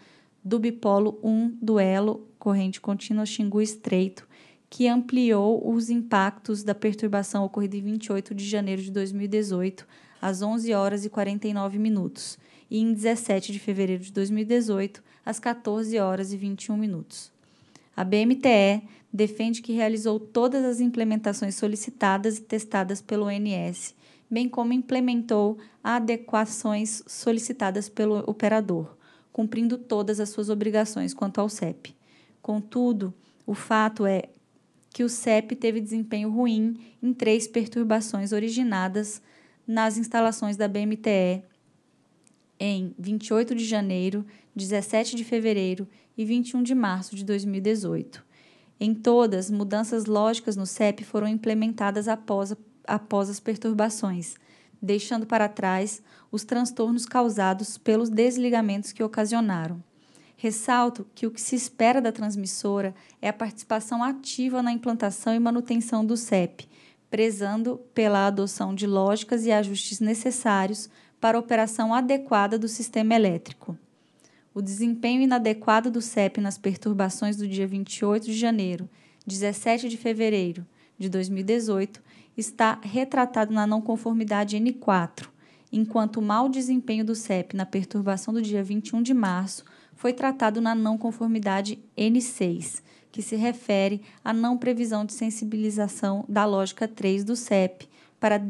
[SPEAKER 3] do bipolo 1 do elo corrente contínua Xingu Estreito, que ampliou os impactos da perturbação ocorrida em 28 de janeiro de 2018, às 11 horas e 49 minutos, e em 17 de fevereiro de 2018, às 14 horas e 21 minutos. A BMTE defende que realizou todas as implementações solicitadas e testadas pelo ONS, bem como implementou adequações solicitadas pelo operador, cumprindo todas as suas obrigações quanto ao CEP. Contudo, o fato é que o CEP teve desempenho ruim em três perturbações originadas nas instalações da BMTE em 28 de janeiro, 17 de fevereiro e 21 de março de 2018. Em todas, mudanças lógicas no CEP foram implementadas após, após as perturbações, deixando para trás os transtornos causados pelos desligamentos que ocasionaram. Ressalto que o que se espera da transmissora é a participação ativa na implantação e manutenção do CEP, prezando pela adoção de lógicas e ajustes necessários para a operação adequada do sistema elétrico. O desempenho inadequado do CEP nas perturbações do dia 28 de janeiro, 17 de fevereiro de 2018 está retratado na não conformidade N4, enquanto o mau desempenho do CEP na perturbação do dia 21 de março foi tratado na não conformidade N6, que se refere à não previsão de sensibilização da lógica 3 do CEP para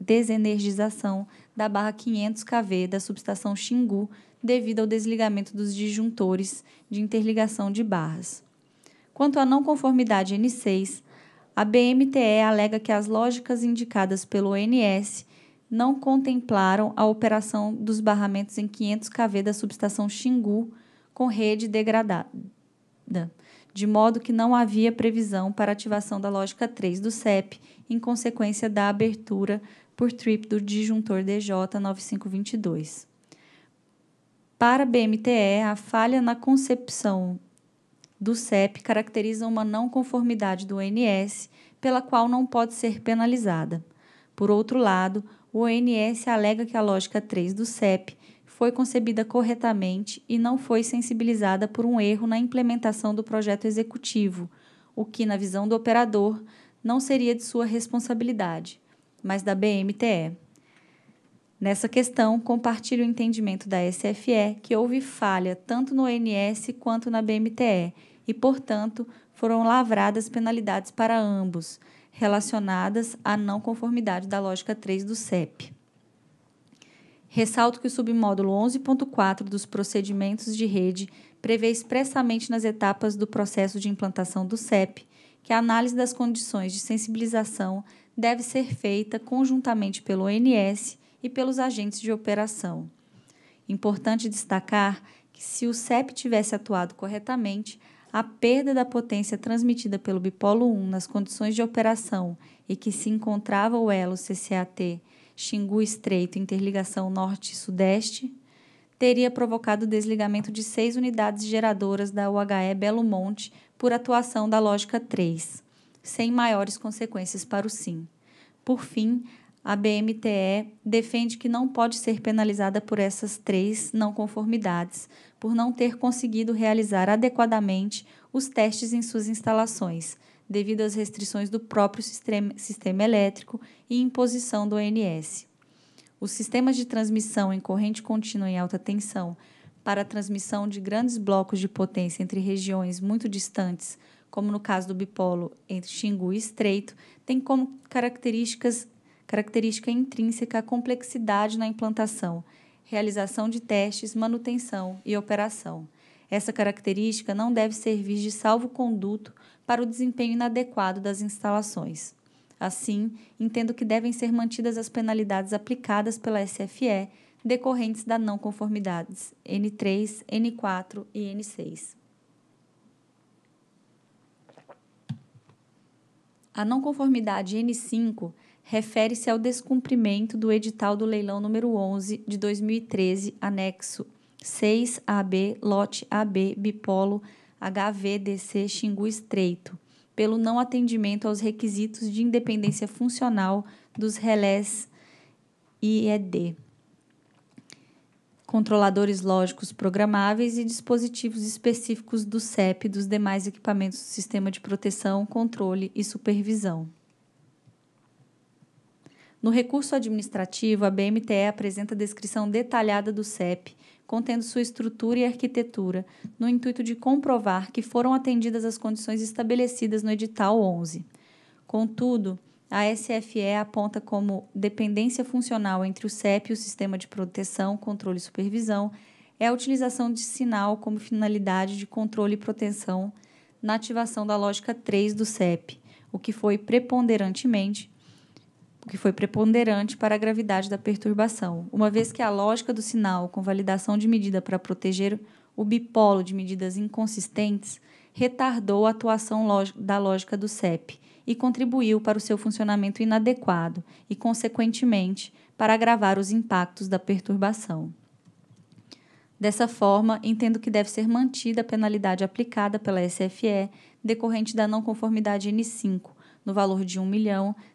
[SPEAKER 3] desenergização da barra 500 kV da subestação Xingu devido ao desligamento dos disjuntores de interligação de barras. Quanto à não conformidade N6, a BMTE alega que as lógicas indicadas pelo ONS não contemplaram a operação dos barramentos em 500 kV da subestação Xingu com rede degradada, de modo que não havia previsão para ativação da lógica 3 do CEP em consequência da abertura por trip do disjuntor DJ 9522. Para a BMTE, a falha na concepção do CEP caracteriza uma não conformidade do NS, pela qual não pode ser penalizada. Por outro lado, o ONS alega que a lógica 3 do CEP foi concebida corretamente e não foi sensibilizada por um erro na implementação do projeto executivo, o que, na visão do operador, não seria de sua responsabilidade, mas da BMTE. Nessa questão, compartilho o entendimento da SFE que houve falha tanto no ONS quanto na BMTE e, portanto, foram lavradas penalidades para ambos relacionadas à não conformidade da lógica 3 do CEP. Ressalto que o submódulo 11.4 dos procedimentos de rede prevê expressamente nas etapas do processo de implantação do CEP que a análise das condições de sensibilização deve ser feita conjuntamente pelo ONS e pelos agentes de operação. Importante destacar que, se o CEP tivesse atuado corretamente, a perda da potência transmitida pelo bipolo 1 nas condições de operação e que se encontrava o elo CCAT Xingu Estreito Interligação Norte-Sudeste teria provocado o desligamento de seis unidades geradoras da UHE Belo Monte por atuação da lógica 3, sem maiores consequências para o SIM. Por fim, a BMTE defende que não pode ser penalizada por essas três não conformidades, por não ter conseguido realizar adequadamente os testes em suas instalações, devido às restrições do próprio sistema, elétrico e imposição do ONS. Os sistemas de transmissão em corrente contínua em alta tensão para a transmissão de grandes blocos de potência entre regiões muito distantes, como no caso do bipolo entre Xingu e Estreito, têm como características, característica intrínseca a complexidade na implantação – realização de testes, manutenção e operação. Essa característica não deve servir de salvo-conduto para o desempenho inadequado das instalações. Assim, entendo que devem ser mantidas as penalidades aplicadas pela SFE decorrentes da não conformidades N3, N4 e N6. A não conformidade N5 refere-se ao descumprimento do edital do leilão número 11 de 2013, anexo 6AB, lote AB, bipolo HVDC Xingu Estreito, pelo não atendimento aos requisitos de independência funcional dos relés IED, controladores lógicos programáveis e dispositivos específicos do CEP e dos demais equipamentos do sistema de proteção, controle e supervisão. No recurso administrativo, a BMTE apresenta descrição detalhada do CEP, contendo sua estrutura e arquitetura, no intuito de comprovar que foram atendidas as condições estabelecidas no edital 11. Contudo, a SFE aponta como dependência funcional entre o CEP e o sistema de proteção, controle e supervisão é a utilização de sinal como finalidade de controle e proteção na ativação da lógica 3 do CEP, o que foi preponderantemente o que foi preponderante para a gravidade da perturbação, uma vez que a lógica do sinal, com validação de medida para proteger o bipolo de medidas inconsistentes, retardou a atuação da lógica do CEP e contribuiu para o seu funcionamento inadequado e, consequentemente, para agravar os impactos da perturbação. Dessa forma, entendo que deve ser mantida a penalidade aplicada pela SFE decorrente da não conformidade N5, no valor de R$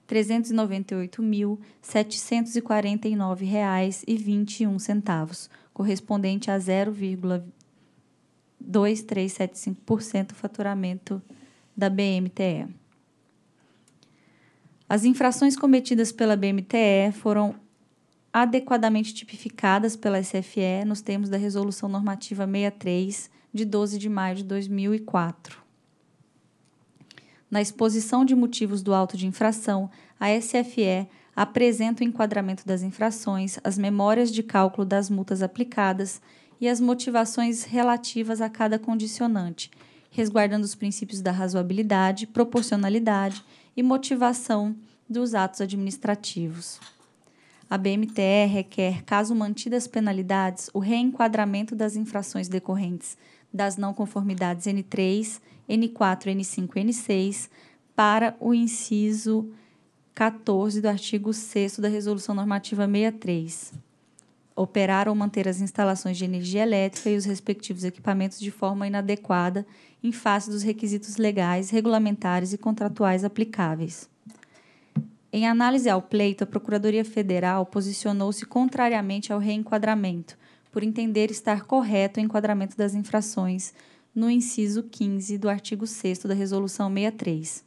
[SPEAKER 3] 1.398.749,21, correspondente a 0,2375% do faturamento da BMTE. As infrações cometidas pela BMTE foram adequadamente tipificadas pela SFE nos termos da Resolução Normativa 63, de 12 de maio de 2004 na exposição de motivos do auto de infração, a SFE apresenta o enquadramento das infrações, as memórias de cálculo das multas aplicadas e as motivações relativas a cada condicionante, resguardando os princípios da razoabilidade, proporcionalidade e motivação dos atos administrativos. A BMTR requer, caso mantidas penalidades, o reenquadramento das infrações decorrentes das não conformidades N3 N4, N5, N6 para o inciso 14 do artigo 6 da Resolução Normativa 63. Operar ou manter as instalações de energia elétrica e os respectivos equipamentos de forma inadequada em face dos requisitos legais, regulamentares e contratuais aplicáveis. Em análise ao pleito, a Procuradoria Federal posicionou-se contrariamente ao reenquadramento, por entender estar correto o enquadramento das infrações no inciso 15 do artigo 6 da Resolução 63.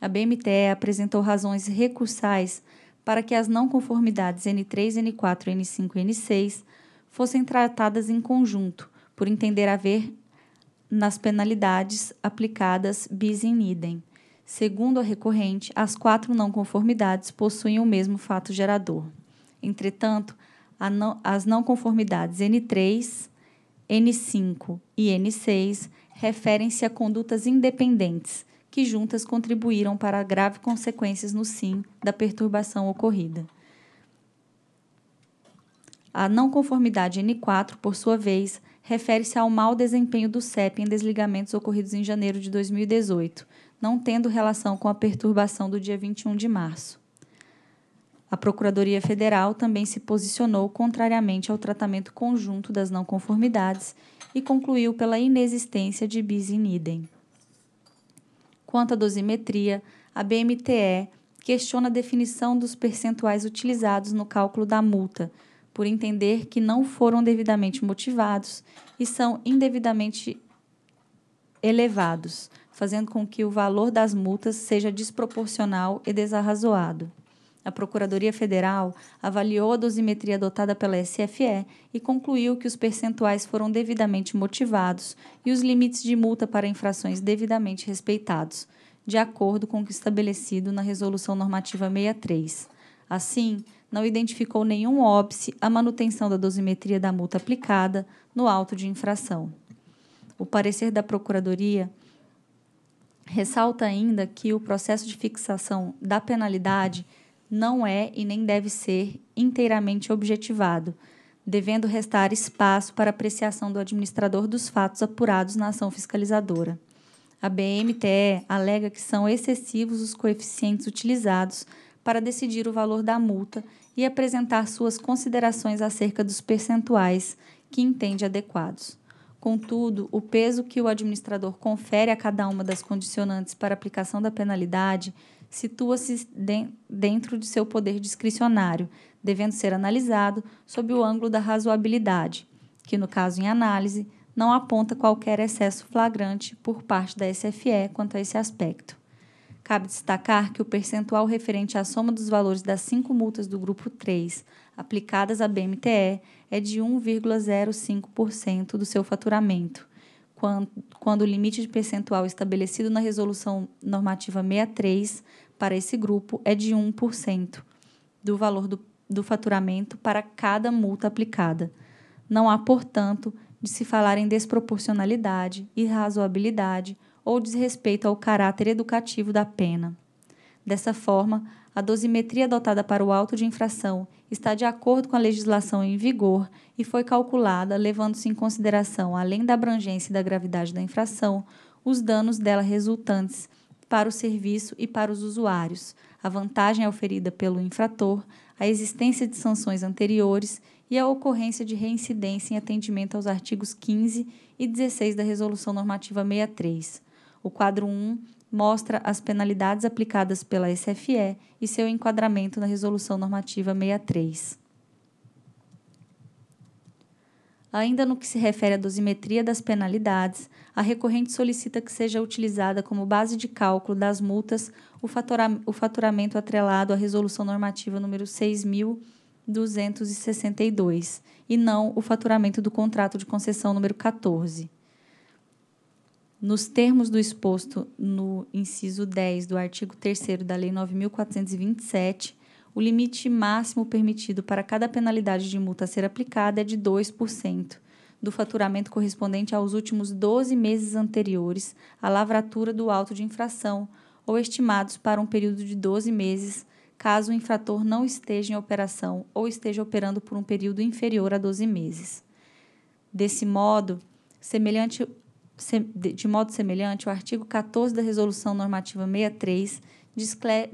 [SPEAKER 3] A BMTE apresentou razões recursais para que as não conformidades N3, N4, N5 e N6 fossem tratadas em conjunto, por entender haver nas penalidades aplicadas bis in idem. Segundo a recorrente, as quatro não conformidades possuem o mesmo fato gerador. Entretanto, não, as não conformidades N3, N5 e N6 referem-se a condutas independentes, que juntas contribuíram para graves consequências no sim da perturbação ocorrida. A não conformidade N4, por sua vez, refere-se ao mau desempenho do CEP em desligamentos ocorridos em janeiro de 2018, não tendo relação com a perturbação do dia 21 de março. A Procuradoria Federal também se posicionou contrariamente ao tratamento conjunto das não conformidades e concluiu pela inexistência de bis in idem. Quanto à dosimetria, a BMTE questiona a definição dos percentuais utilizados no cálculo da multa, por entender que não foram devidamente motivados e são indevidamente elevados, fazendo com que o valor das multas seja desproporcional e desarrazoado. A Procuradoria Federal avaliou a dosimetria adotada pela SFE e concluiu que os percentuais foram devidamente motivados e os limites de multa para infrações devidamente respeitados, de acordo com o que é estabelecido na Resolução Normativa 63. Assim, não identificou nenhum óbice à manutenção da dosimetria da multa aplicada no auto de infração. O parecer da Procuradoria ressalta ainda que o processo de fixação da penalidade não é e nem deve ser inteiramente objetivado, devendo restar espaço para apreciação do administrador dos fatos apurados na ação fiscalizadora. A BMTE alega que são excessivos os coeficientes utilizados para decidir o valor da multa e apresentar suas considerações acerca dos percentuais que entende adequados. Contudo, o peso que o administrador confere a cada uma das condicionantes para aplicação da penalidade situa-se dentro de seu poder discricionário, devendo ser analisado sob o ângulo da razoabilidade, que, no caso em análise, não aponta qualquer excesso flagrante por parte da SFE quanto a esse aspecto. Cabe destacar que o percentual referente à soma dos valores das cinco multas do grupo 3 aplicadas à BMTE é de 1,05% do seu faturamento, quando o limite de percentual estabelecido na Resolução Normativa 63 para esse grupo é de 1% do valor do, do faturamento para cada multa aplicada. Não há, portanto, de se falar em desproporcionalidade, irrazoabilidade ou desrespeito ao caráter educativo da pena. Dessa forma, a dosimetria adotada para o auto de infração está de acordo com a legislação em vigor e foi calculada levando-se em consideração, além da abrangência e da gravidade da infração, os danos dela resultantes para o serviço e para os usuários, a vantagem oferida pelo infrator, a existência de sanções anteriores e a ocorrência de reincidência em atendimento aos artigos 15 e 16 da Resolução Normativa 63. O quadro 1 mostra as penalidades aplicadas pela SFE e seu enquadramento na Resolução Normativa 63. Ainda no que se refere à dosimetria das penalidades, a recorrente solicita que seja utilizada como base de cálculo das multas o, fatura o faturamento atrelado à Resolução Normativa número 6.262 e não o faturamento do contrato de concessão número 14 nos termos do exposto no inciso 10 do artigo 3 da Lei 9.427, o limite máximo permitido para cada penalidade de multa a ser aplicada é de 2% do faturamento correspondente aos últimos 12 meses anteriores à lavratura do auto de infração ou estimados para um período de 12 meses, caso o infrator não esteja em operação ou esteja operando por um período inferior a 12 meses. Desse modo, semelhante de modo semelhante, o artigo 14 da Resolução Normativa 63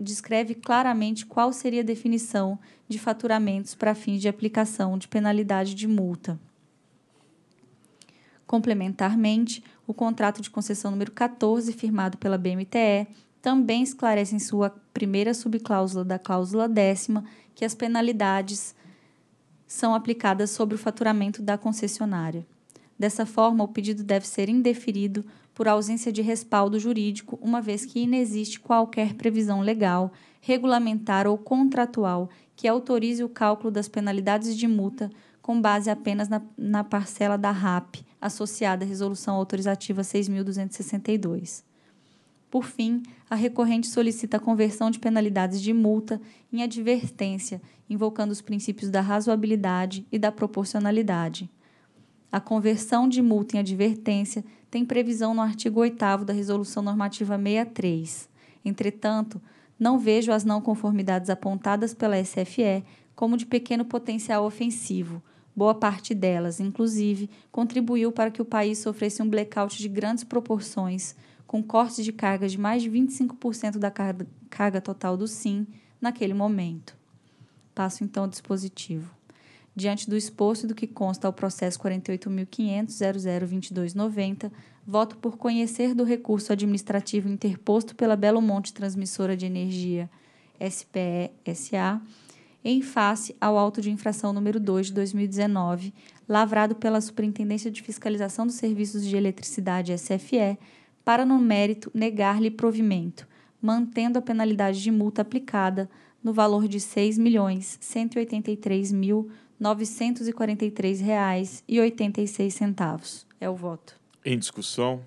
[SPEAKER 3] descreve claramente qual seria a definição de faturamentos para fins de aplicação de penalidade de multa. Complementarmente, o contrato de concessão número 14, firmado pela BMTE, também esclarece em sua primeira subcláusula da cláusula décima que as penalidades são aplicadas sobre o faturamento da concessionária. Dessa forma, o pedido deve ser indeferido por ausência de respaldo jurídico, uma vez que inexiste qualquer previsão legal, regulamentar ou contratual que autorize o cálculo das penalidades de multa com base apenas na, na parcela da RAP associada à Resolução Autorizativa 6.262. Por fim, a recorrente solicita a conversão de penalidades de multa em advertência, invocando os princípios da razoabilidade e da proporcionalidade. A conversão de multa em advertência tem previsão no artigo 8 da Resolução Normativa 63. Entretanto, não vejo as não conformidades apontadas pela SFE como de pequeno potencial ofensivo. Boa parte delas, inclusive, contribuiu para que o país sofresse um blackout de grandes proporções, com cortes de cargas de mais de 25% da carga total do SIM naquele momento. Passo então ao dispositivo. Diante do exposto e do que consta ao processo 48.500.002290, voto por conhecer do recurso administrativo interposto pela Belo Monte Transmissora de Energia SPE-SA em face ao auto de infração número 2 de 2019, lavrado pela Superintendência de Fiscalização dos Serviços de Eletricidade SFE, para no mérito negar-lhe provimento, mantendo a penalidade de multa aplicada no valor de R$ 6.183.000 R$ 943,86. É o voto.
[SPEAKER 12] Em discussão?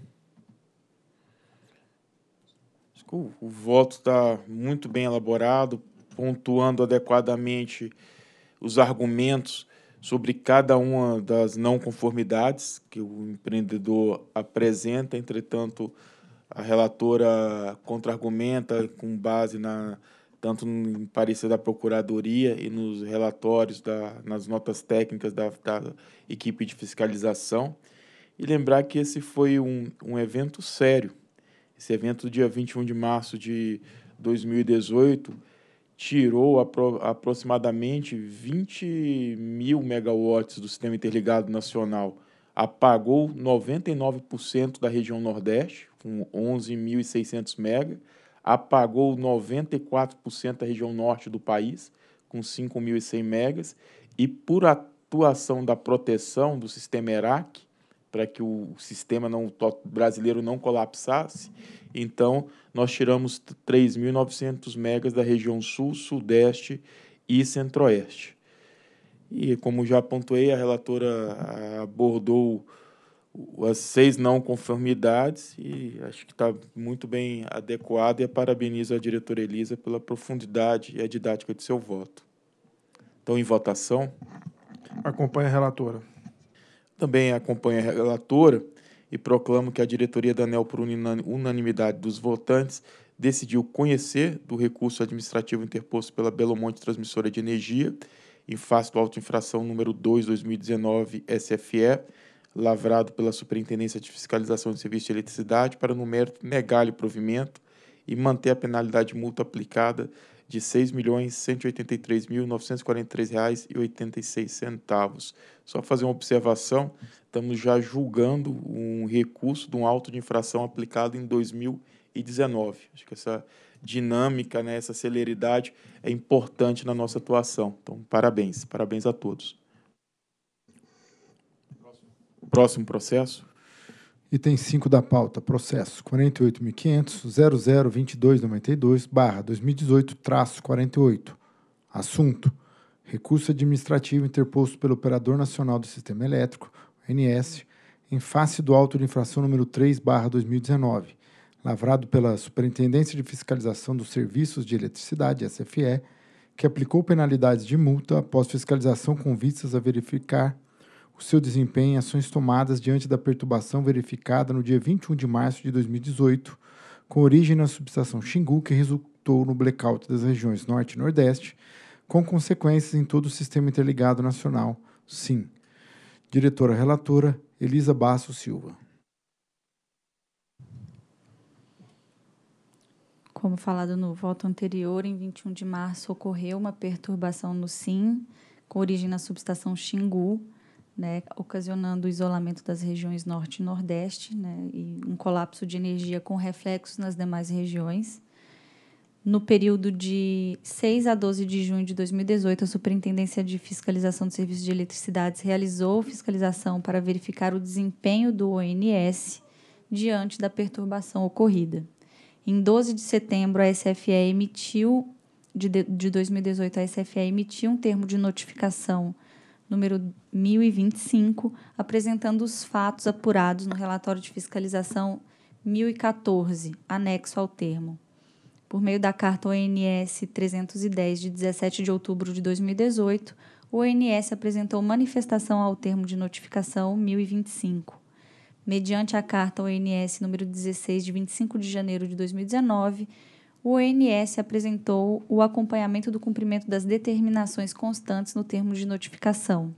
[SPEAKER 12] O, o voto está muito bem elaborado, pontuando adequadamente os argumentos sobre cada uma das não conformidades que o empreendedor apresenta, entretanto, a relatora contra-argumenta com base na, tanto em parecer da Procuradoria e nos relatórios, da, nas notas técnicas da, da equipe de fiscalização. E lembrar que esse foi um, um evento sério. Esse evento, dia 21 de março de 2018, tirou apro aproximadamente 20 mil megawatts do Sistema Interligado Nacional, apagou 99% da região Nordeste, com 11.600 mega apagou 94% da região norte do país, com 5.100 megas, e por atuação da proteção do sistema ERAC, para que o sistema não, brasileiro não colapsasse, então nós tiramos 3.900 megas da região sul, sudeste e centro-oeste. E como já apontei a relatora eh, abordou as seis não conformidades e acho que está muito bem adequado e parabenizo a diretora Elisa pela profundidade e a didática de seu voto. Então, em votação.
[SPEAKER 1] Acompanha a relatora.
[SPEAKER 12] Também acompanha a relatora e proclamo que a diretoria da ANEL, por unanimidade dos votantes, decidiu conhecer do recurso administrativo interposto pela Belo Monte Transmissora de Energia, em face do auto infração número 2-2019 SFE, lavrado pela Superintendência de Fiscalização de Serviço de Eletricidade para, no mérito, negar-lhe provimento e manter a penalidade multa aplicada de R$ 6.183.943,86. Só fazer uma observação, estamos já julgando um recurso de um auto de infração aplicado em 2019. Acho que essa dinâmica, né, essa celeridade é importante na nossa atuação. Então, parabéns, parabéns a todos próximo
[SPEAKER 2] processo? Item 5 da pauta, processo 48.500.002292, barra 2018, traço 48. Assunto, recurso administrativo interposto pelo Operador Nacional do Sistema Elétrico, NS, em face do auto de infração número 3, barra 2019, lavrado pela Superintendência de Fiscalização dos Serviços de Eletricidade, SFE, que aplicou penalidades de multa após fiscalização com vistas a verificar o seu desempenho em ações tomadas diante da perturbação verificada no dia 21 de março de 2018, com origem na subestação Xingu, que resultou no blackout das regiões Norte e Nordeste, com consequências em todo o sistema interligado nacional, sim. Diretora relatora Elisa Basso Silva.
[SPEAKER 3] Como falado no voto anterior, em 21 de março ocorreu uma perturbação no SIM, com origem na subestação Xingu, né, ocasionando o isolamento das regiões norte e nordeste né, e um colapso de energia com reflexos nas demais regiões. No período de 6 a 12 de junho de 2018, a Superintendência de Fiscalização de Serviços de Eletricidades realizou fiscalização para verificar o desempenho do ONS diante da perturbação ocorrida. Em 12 de setembro, a SFE emitiu de, de 2018, a SFE emitiu um termo de notificação número 1025, apresentando os fatos apurados no relatório de fiscalização 1014, anexo ao termo. Por meio da carta ONS 310 de 17 de outubro de 2018, o ONS apresentou manifestação ao termo de notificação 1025. Mediante a carta ONS número 16 de 25 de janeiro de 2019, o ONS apresentou o acompanhamento do cumprimento das determinações constantes no termo de notificação.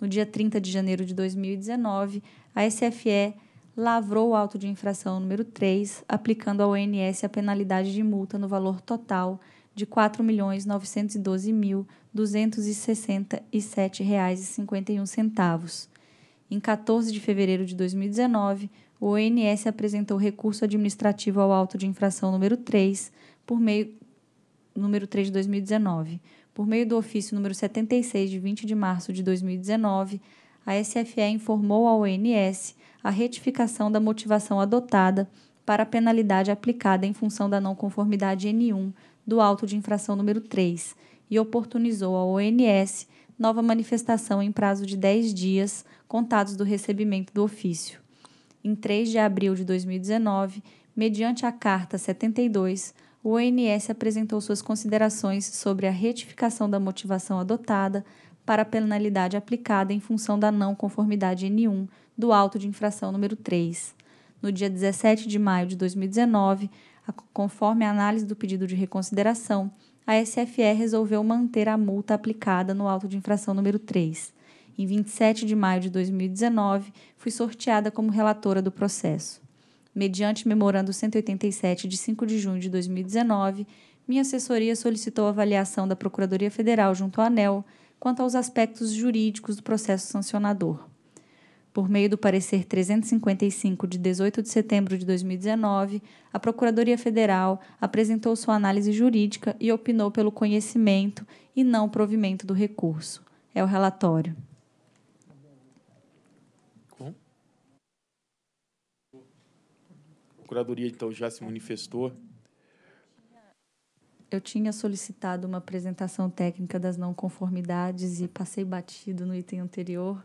[SPEAKER 3] No dia 30 de janeiro de 2019, a SFE lavrou o auto de infração número 3, aplicando ao ONS a penalidade de multa no valor total de R$ 4.912.267,51. Em 14 de fevereiro de 2019, o ONS apresentou recurso administrativo ao auto de infração número 3, por meio número 3 de 2019. Por meio do ofício número 76 de 20 de março de 2019, a SFE informou ao ONS a retificação da motivação adotada para a penalidade aplicada em função da não conformidade N1 do auto de infração número 3 e oportunizou ao ONS nova manifestação em prazo de 10 dias contados do recebimento do ofício em 3 de abril de 2019, mediante a Carta 72, o ONS apresentou suas considerações sobre a retificação da motivação adotada para a penalidade aplicada em função da não conformidade N1 do auto de infração número 3. No dia 17 de maio de 2019, conforme a análise do pedido de reconsideração, a SFE resolveu manter a multa aplicada no auto de infração número 3. Em 27 de maio de 2019, fui sorteada como relatora do processo. Mediante memorando 187 de 5 de junho de 2019, minha assessoria solicitou avaliação da Procuradoria Federal junto à ANEL quanto aos aspectos jurídicos do processo sancionador. Por meio do parecer 355 de 18 de setembro de 2019, a Procuradoria Federal apresentou sua análise jurídica e opinou pelo conhecimento e não provimento do recurso. É o relatório.
[SPEAKER 12] Procuradoria então já se manifestou?
[SPEAKER 3] Eu tinha solicitado uma apresentação técnica das não conformidades e passei batido no item anterior.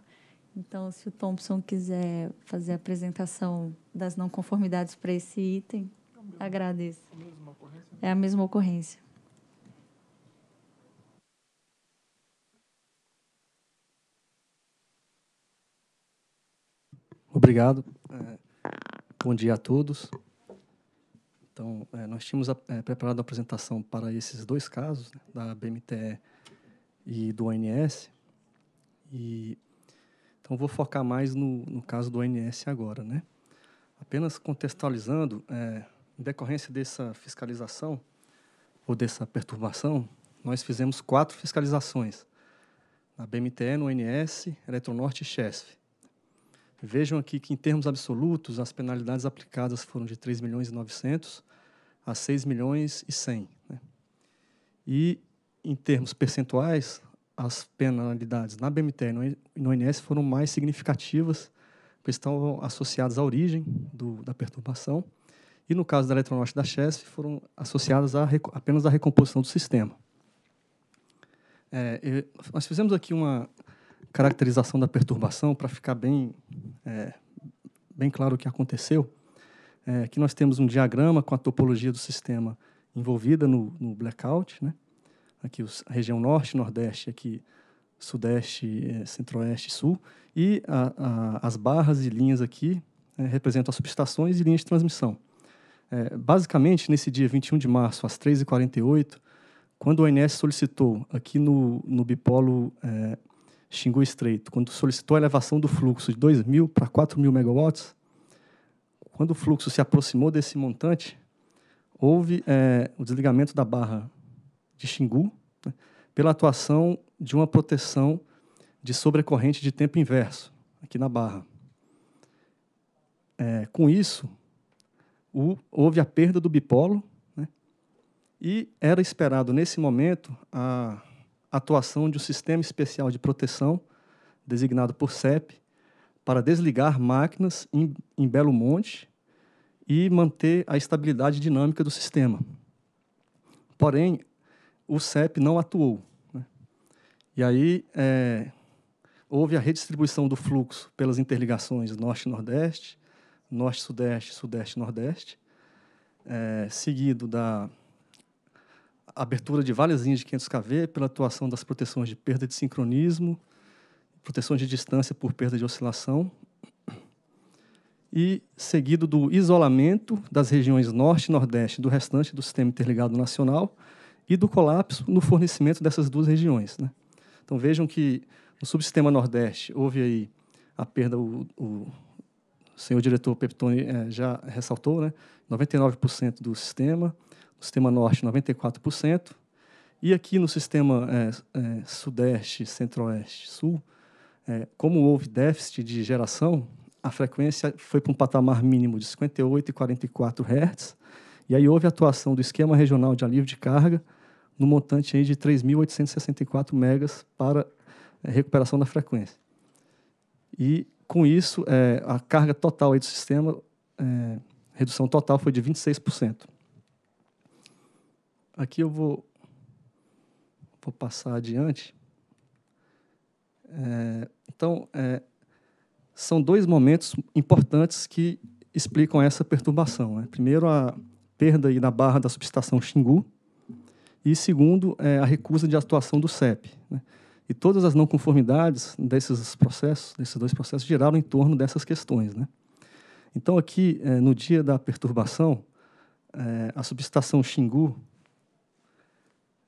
[SPEAKER 3] Então, se o Thompson quiser fazer a apresentação das não conformidades para esse item, é agradeço. É a mesma ocorrência.
[SPEAKER 13] Obrigado. É, Bom dia a todos. Então, é, nós tínhamos a, é, preparado a apresentação para esses dois casos, né, da BMTE e do ONS. E, então, vou focar mais no, no caso do ONS agora. Né? Apenas contextualizando, é, em decorrência dessa fiscalização, ou dessa perturbação, nós fizemos quatro fiscalizações. Na BMTE, no ONS, Eletronorte e Chesf. Vejam aqui que, em termos absolutos, as penalidades aplicadas foram de 3 milhões e 900 a 6 milhões e 100. Né? E, em termos percentuais, as penalidades na BMT e no INS foram mais significativas, porque estão associadas à origem do, da perturbação. E, no caso da Eletronorte da Chesf, foram associadas a, apenas à recomposição do sistema. É, nós fizemos aqui uma caracterização da perturbação para ficar bem, é, bem claro o que aconteceu. É, que nós temos um diagrama com a topologia do sistema envolvida no, no blackout, né? aqui os, a região norte, nordeste, aqui sudeste, é, centro-oeste, sul, e a, a, as barras e linhas aqui é, representam as subestações e linhas de transmissão. É, basicamente, nesse dia 21 de março, às 3h48, quando o ONS solicitou aqui no, no bipolo é, Xingu Estreito, quando solicitou a elevação do fluxo de 2.000 para 4.000 megawatts, quando o fluxo se aproximou desse montante, houve é, o desligamento da barra de Xingu né, pela atuação de uma proteção de sobrecorrente de tempo inverso, aqui na barra. É, com isso, o, houve a perda do bipolo né, e era esperado, nesse momento, a atuação de um sistema especial de proteção, designado por CEP, para desligar máquinas em, em Belo Monte e manter a estabilidade dinâmica do sistema. Porém, o CEP não atuou. Né? E aí é, houve a redistribuição do fluxo pelas interligações norte-nordeste, norte-sudeste, sudeste-nordeste, é, seguido da abertura de várias linhas de 500 kV, pela atuação das proteções de perda de sincronismo, proteções de distância por perda de oscilação, e seguido do isolamento das regiões norte e nordeste do restante do sistema interligado nacional e do colapso no fornecimento dessas duas regiões. Né? Então vejam que no subsistema nordeste houve aí a perda, o, o senhor diretor Peptoni é, já ressaltou, né? 99% do sistema, no sistema norte 94%, e aqui no sistema é, é, sudeste, centro-oeste, sul, é, como houve déficit de geração, a frequência foi para um patamar mínimo de 58 e 44 Hz, e aí houve atuação do esquema regional de alívio de carga no montante aí de 3.864 megas para é, recuperação da frequência. E com isso, é, a carga total aí do sistema, é, redução total foi de 26%. Aqui eu vou, vou passar adiante. É, então, é, são dois momentos importantes que explicam essa perturbação. Né? Primeiro, a perda aí na barra da subestação Xingu, e segundo, é, a recusa de atuação do CEP. Né? E todas as não conformidades desses processos, desses dois processos, giraram em torno dessas questões. Né? Então, aqui, é, no dia da perturbação, é, a subestação Xingu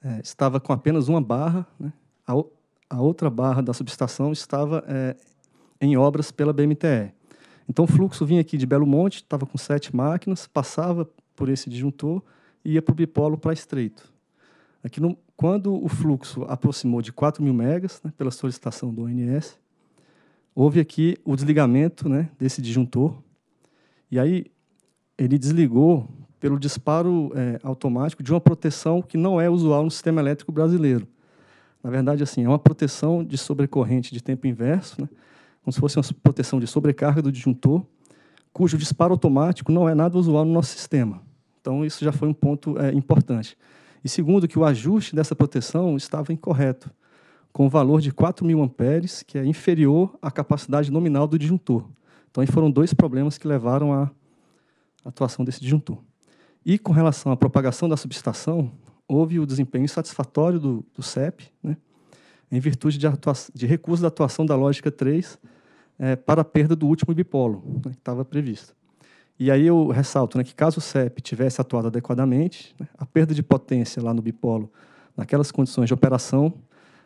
[SPEAKER 13] é, estava com apenas uma barra, né? a, a, outra barra da subestação estava é, em obras pela BMTE. Então o fluxo vinha aqui de Belo Monte, estava com sete máquinas, passava por esse disjuntor e ia para o bipolo para estreito. Aqui no, quando o fluxo aproximou de 4 mil megas, né, pela solicitação do ONS, houve aqui o desligamento né, desse disjuntor. E aí ele desligou pelo disparo é, automático de uma proteção que não é usual no sistema elétrico brasileiro. Na verdade, assim, é uma proteção de sobrecorrente de tempo inverso, né? como se fosse uma proteção de sobrecarga do disjuntor, cujo disparo automático não é nada usual no nosso sistema. Então, isso já foi um ponto é, importante. E segundo, que o ajuste dessa proteção estava incorreto, com o valor de 4.000 mil amperes, que é inferior à capacidade nominal do disjuntor. Então, aí foram dois problemas que levaram à atuação desse disjuntor. E com relação à propagação da subestação, houve o desempenho satisfatório do, do CEP, né, em virtude de, de recurso da atuação da lógica 3 é, eh, para a perda do último bipolo, né, que estava previsto. E aí eu ressalto né, que caso o CEP tivesse atuado adequadamente, né, a perda de potência lá no bipolo, naquelas condições de operação,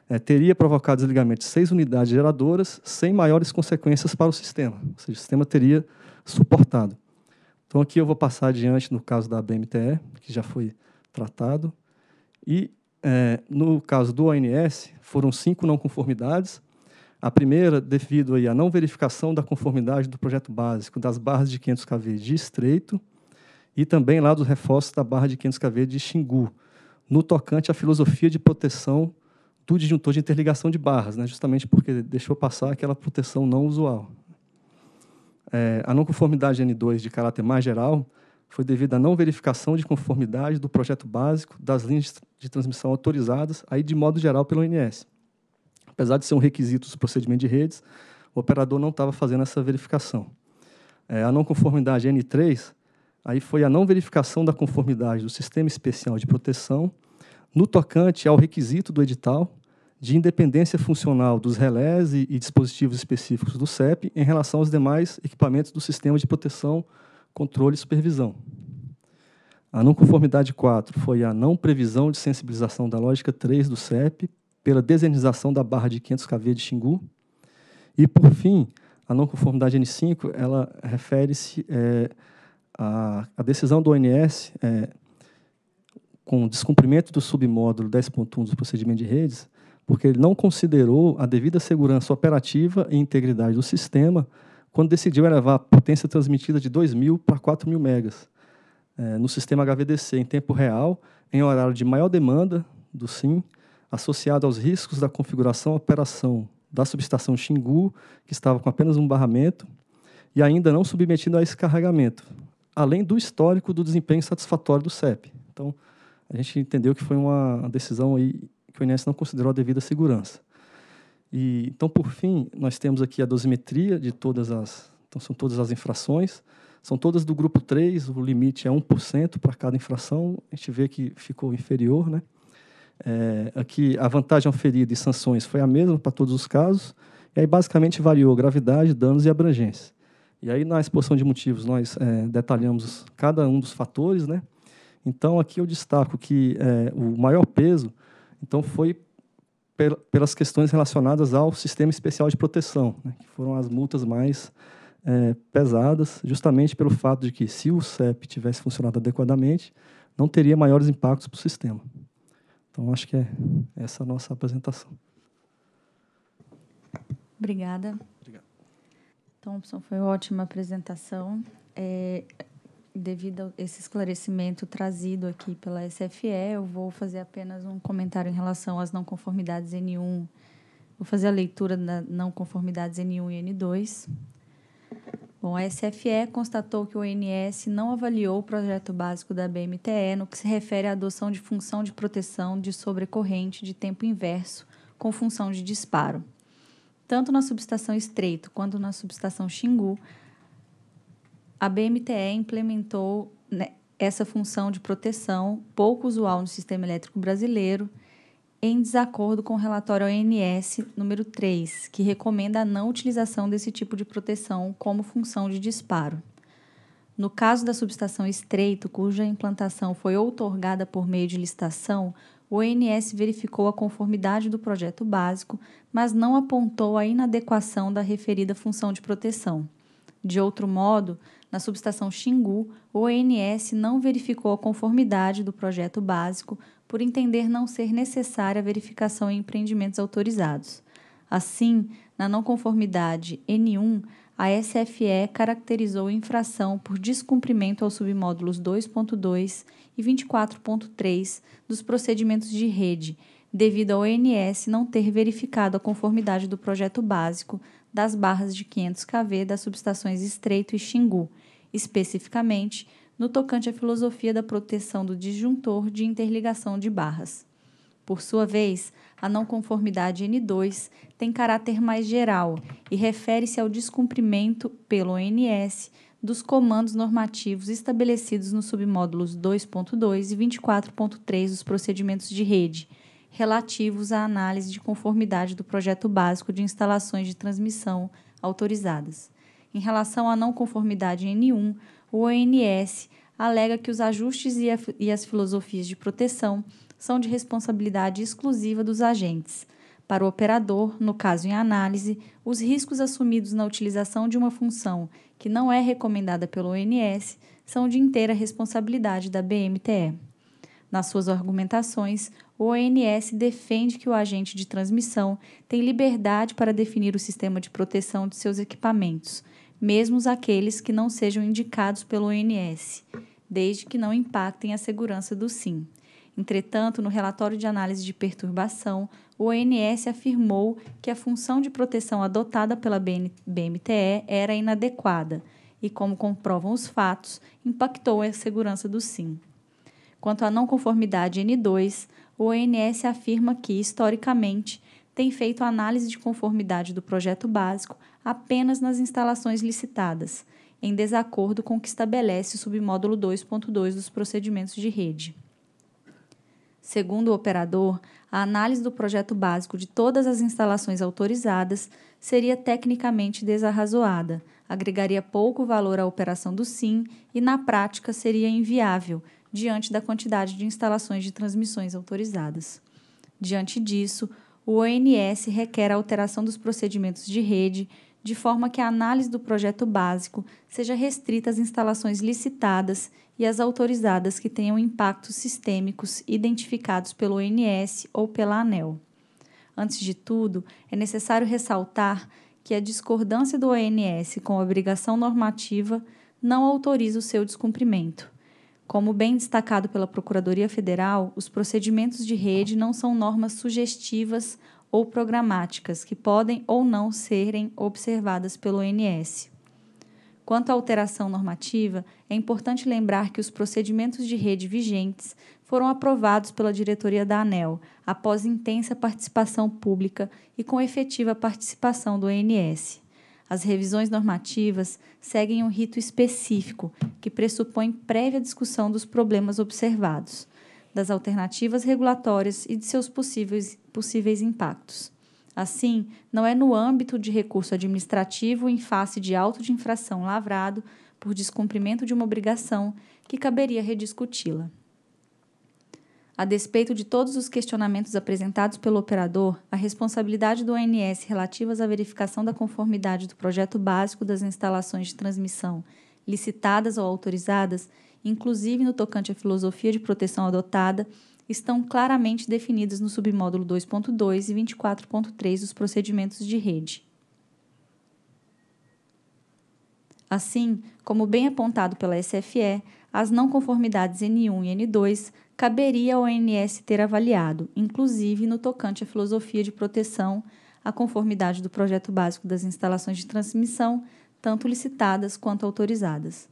[SPEAKER 13] é, teria provocado desligamento de seis unidades geradoras sem maiores consequências para o sistema. Seja, o sistema teria suportado. Então aqui eu vou passar adiante no caso da BMTE, que já foi tratado, e é, no caso do ONS foram cinco não conformidades. A primeira devido aí à não verificação da conformidade do projeto básico das barras de 500 kV de Estreito e também lá dos reforços da barra de 500 kV de Xingu, no tocante à filosofia de proteção do disjuntor de interligação de barras, né? justamente porque deixou passar aquela proteção não usual. É, a não conformidade N2 de caráter mais geral foi devido à não verificação de conformidade do projeto básico das linhas de transmissão autorizadas, aí de modo geral pelo ONS. Apesar de ser um requisito do procedimento de redes, o operador não estava fazendo essa verificação. É, a não conformidade N3 aí foi a não verificação da conformidade do Sistema Especial de Proteção no tocante ao requisito do edital de independência funcional dos relés e, e dispositivos específicos do CEP em relação aos demais equipamentos do sistema de proteção, controle e supervisão. A não conformidade 4 foi a não previsão de sensibilização da lógica 3 do CEP pela desernização da barra de 500 kV de Xingu. E, por fim, a não conformidade N5 ela refere-se é, à, à, decisão do ONS é, com descumprimento do submódulo 10.1 do procedimento de redes porque ele não considerou a devida segurança operativa e integridade do sistema quando decidiu elevar a potência transmitida de 2.000 para 4.000 megas é, no sistema HVDC em tempo real, em horário de maior demanda do SIM, associado aos riscos da configuração operação da subestação Xingu, que estava com apenas um barramento, e ainda não submetido a esse carregamento, além do histórico do desempenho satisfatório do CEP. Então, a gente entendeu que foi uma decisão aí que o INSS não considerou a devida segurança. E, então, por fim, nós temos aqui a dosimetria de todas as, então são todas as infrações, são todas do grupo 3, o limite é 1% para cada infração, a gente vê que ficou inferior, né? É, aqui a vantagem oferida e sanções foi a mesma para todos os casos, e aí basicamente variou gravidade, danos e abrangência. E aí na exposição de motivos nós é, detalhamos cada um dos fatores, né? Então aqui eu destaco que é, o maior peso então, foi pelas questões relacionadas ao sistema especial de proteção, né, que foram as multas mais é, pesadas, justamente pelo fato de que, se o CEP tivesse funcionado adequadamente, não teria maiores impactos para o sistema. Então, acho que é essa a nossa apresentação.
[SPEAKER 3] Obrigada. Obrigado. Thompson, foi ótima apresentação. É, devido a esse esclarecimento trazido aqui pela SFE, eu vou fazer apenas um comentário em relação às não conformidades N1. Vou fazer a leitura das não conformidades N1 e N2. Bom, a SFE constatou que o ONS não avaliou o projeto básico da BMTE no que se refere à adoção de função de proteção de sobrecorrente de tempo inverso com função de disparo. Tanto na subestação Estreito quanto na subestação Xingu, a BMTE implementou né, essa função de proteção pouco usual no sistema elétrico brasileiro, em desacordo com o relatório ONS número 3, que recomenda a não utilização desse tipo de proteção como função de disparo. No caso da subestação Estreito, cuja implantação foi outorgada por meio de licitação, o ONS verificou a conformidade do projeto básico, mas não apontou a inadequação da referida função de proteção. De outro modo, na subestação Xingu, o ONS não verificou a conformidade do projeto básico por entender não ser necessária a verificação em empreendimentos autorizados. Assim, na não conformidade N1, a SFE caracterizou infração por descumprimento aos submódulos 2.2 e 24.3 dos procedimentos de rede, devido ao ONS não ter verificado a conformidade do projeto básico das barras de 500 kV das subestações Estreito e Xingu, especificamente no tocante à filosofia da proteção do disjuntor de interligação de barras. Por sua vez, a não conformidade N2 tem caráter mais geral e refere-se ao descumprimento pelo ONS dos comandos normativos estabelecidos nos submódulos 2.2 e 24.3 dos procedimentos de rede, relativos à análise de conformidade do projeto básico de instalações de transmissão autorizadas em relação à não conformidade N1, o ONS alega que os ajustes e, a, e as filosofias de proteção são de responsabilidade exclusiva dos agentes. Para o operador, no caso em análise, os riscos assumidos na utilização de uma função que não é recomendada pelo ONS são de inteira responsabilidade da BMTE. Nas suas argumentações, o ONS defende que o agente de transmissão tem liberdade para definir o sistema de proteção de seus equipamentos, mesmo aqueles que não sejam indicados pelo ONS, desde que não impactem a segurança do SIM. Entretanto, no relatório de análise de perturbação, o ONS afirmou que a função de proteção adotada pela BMTE era inadequada e, como comprovam os fatos, impactou a segurança do SIM. Quanto à não conformidade N2, o ONS afirma que, historicamente, tem feito análise de conformidade do projeto básico apenas nas instalações licitadas, em desacordo com o que estabelece o submódulo 2.2 dos procedimentos de rede. Segundo o operador, a análise do projeto básico de todas as instalações autorizadas seria tecnicamente desarrazoada, agregaria pouco valor à operação do SIM e, na prática, seria inviável diante da quantidade de instalações de transmissões autorizadas. Diante disso, o ONS requer a alteração dos procedimentos de rede, de forma que a análise do projeto básico seja restrita às instalações licitadas e às autorizadas que tenham impactos sistêmicos identificados pelo ONS ou pela ANEL. Antes de tudo, é necessário ressaltar que a discordância do ONS com a obrigação normativa não autoriza o seu descumprimento. Como bem destacado pela Procuradoria Federal, os procedimentos de rede não são normas sugestivas ou programáticas que podem ou não serem observadas pelo ONS. Quanto à alteração normativa, é importante lembrar que os procedimentos de rede vigentes foram aprovados pela diretoria da ANEL, após intensa participação pública e com efetiva participação do ONS. As revisões normativas seguem um rito específico que pressupõe prévia discussão dos problemas observados, das alternativas regulatórias e de seus possíveis, possíveis impactos. Assim, não é no âmbito de recurso administrativo em face de auto de infração lavrado por descumprimento de uma obrigação que caberia rediscuti-la. A despeito de todos os questionamentos apresentados pelo operador, a responsabilidade do ONS relativas à verificação da conformidade do projeto básico das instalações de transmissão licitadas ou autorizadas, inclusive no tocante à filosofia de proteção adotada, estão claramente definidas no submódulo 2.2 e 24.3 dos procedimentos de rede. Assim, como bem apontado pela SFE, as não conformidades N1 e N2 caberia ao ONS ter avaliado, inclusive no tocante à filosofia de proteção à conformidade do projeto básico das instalações de transmissão, tanto licitadas quanto autorizadas.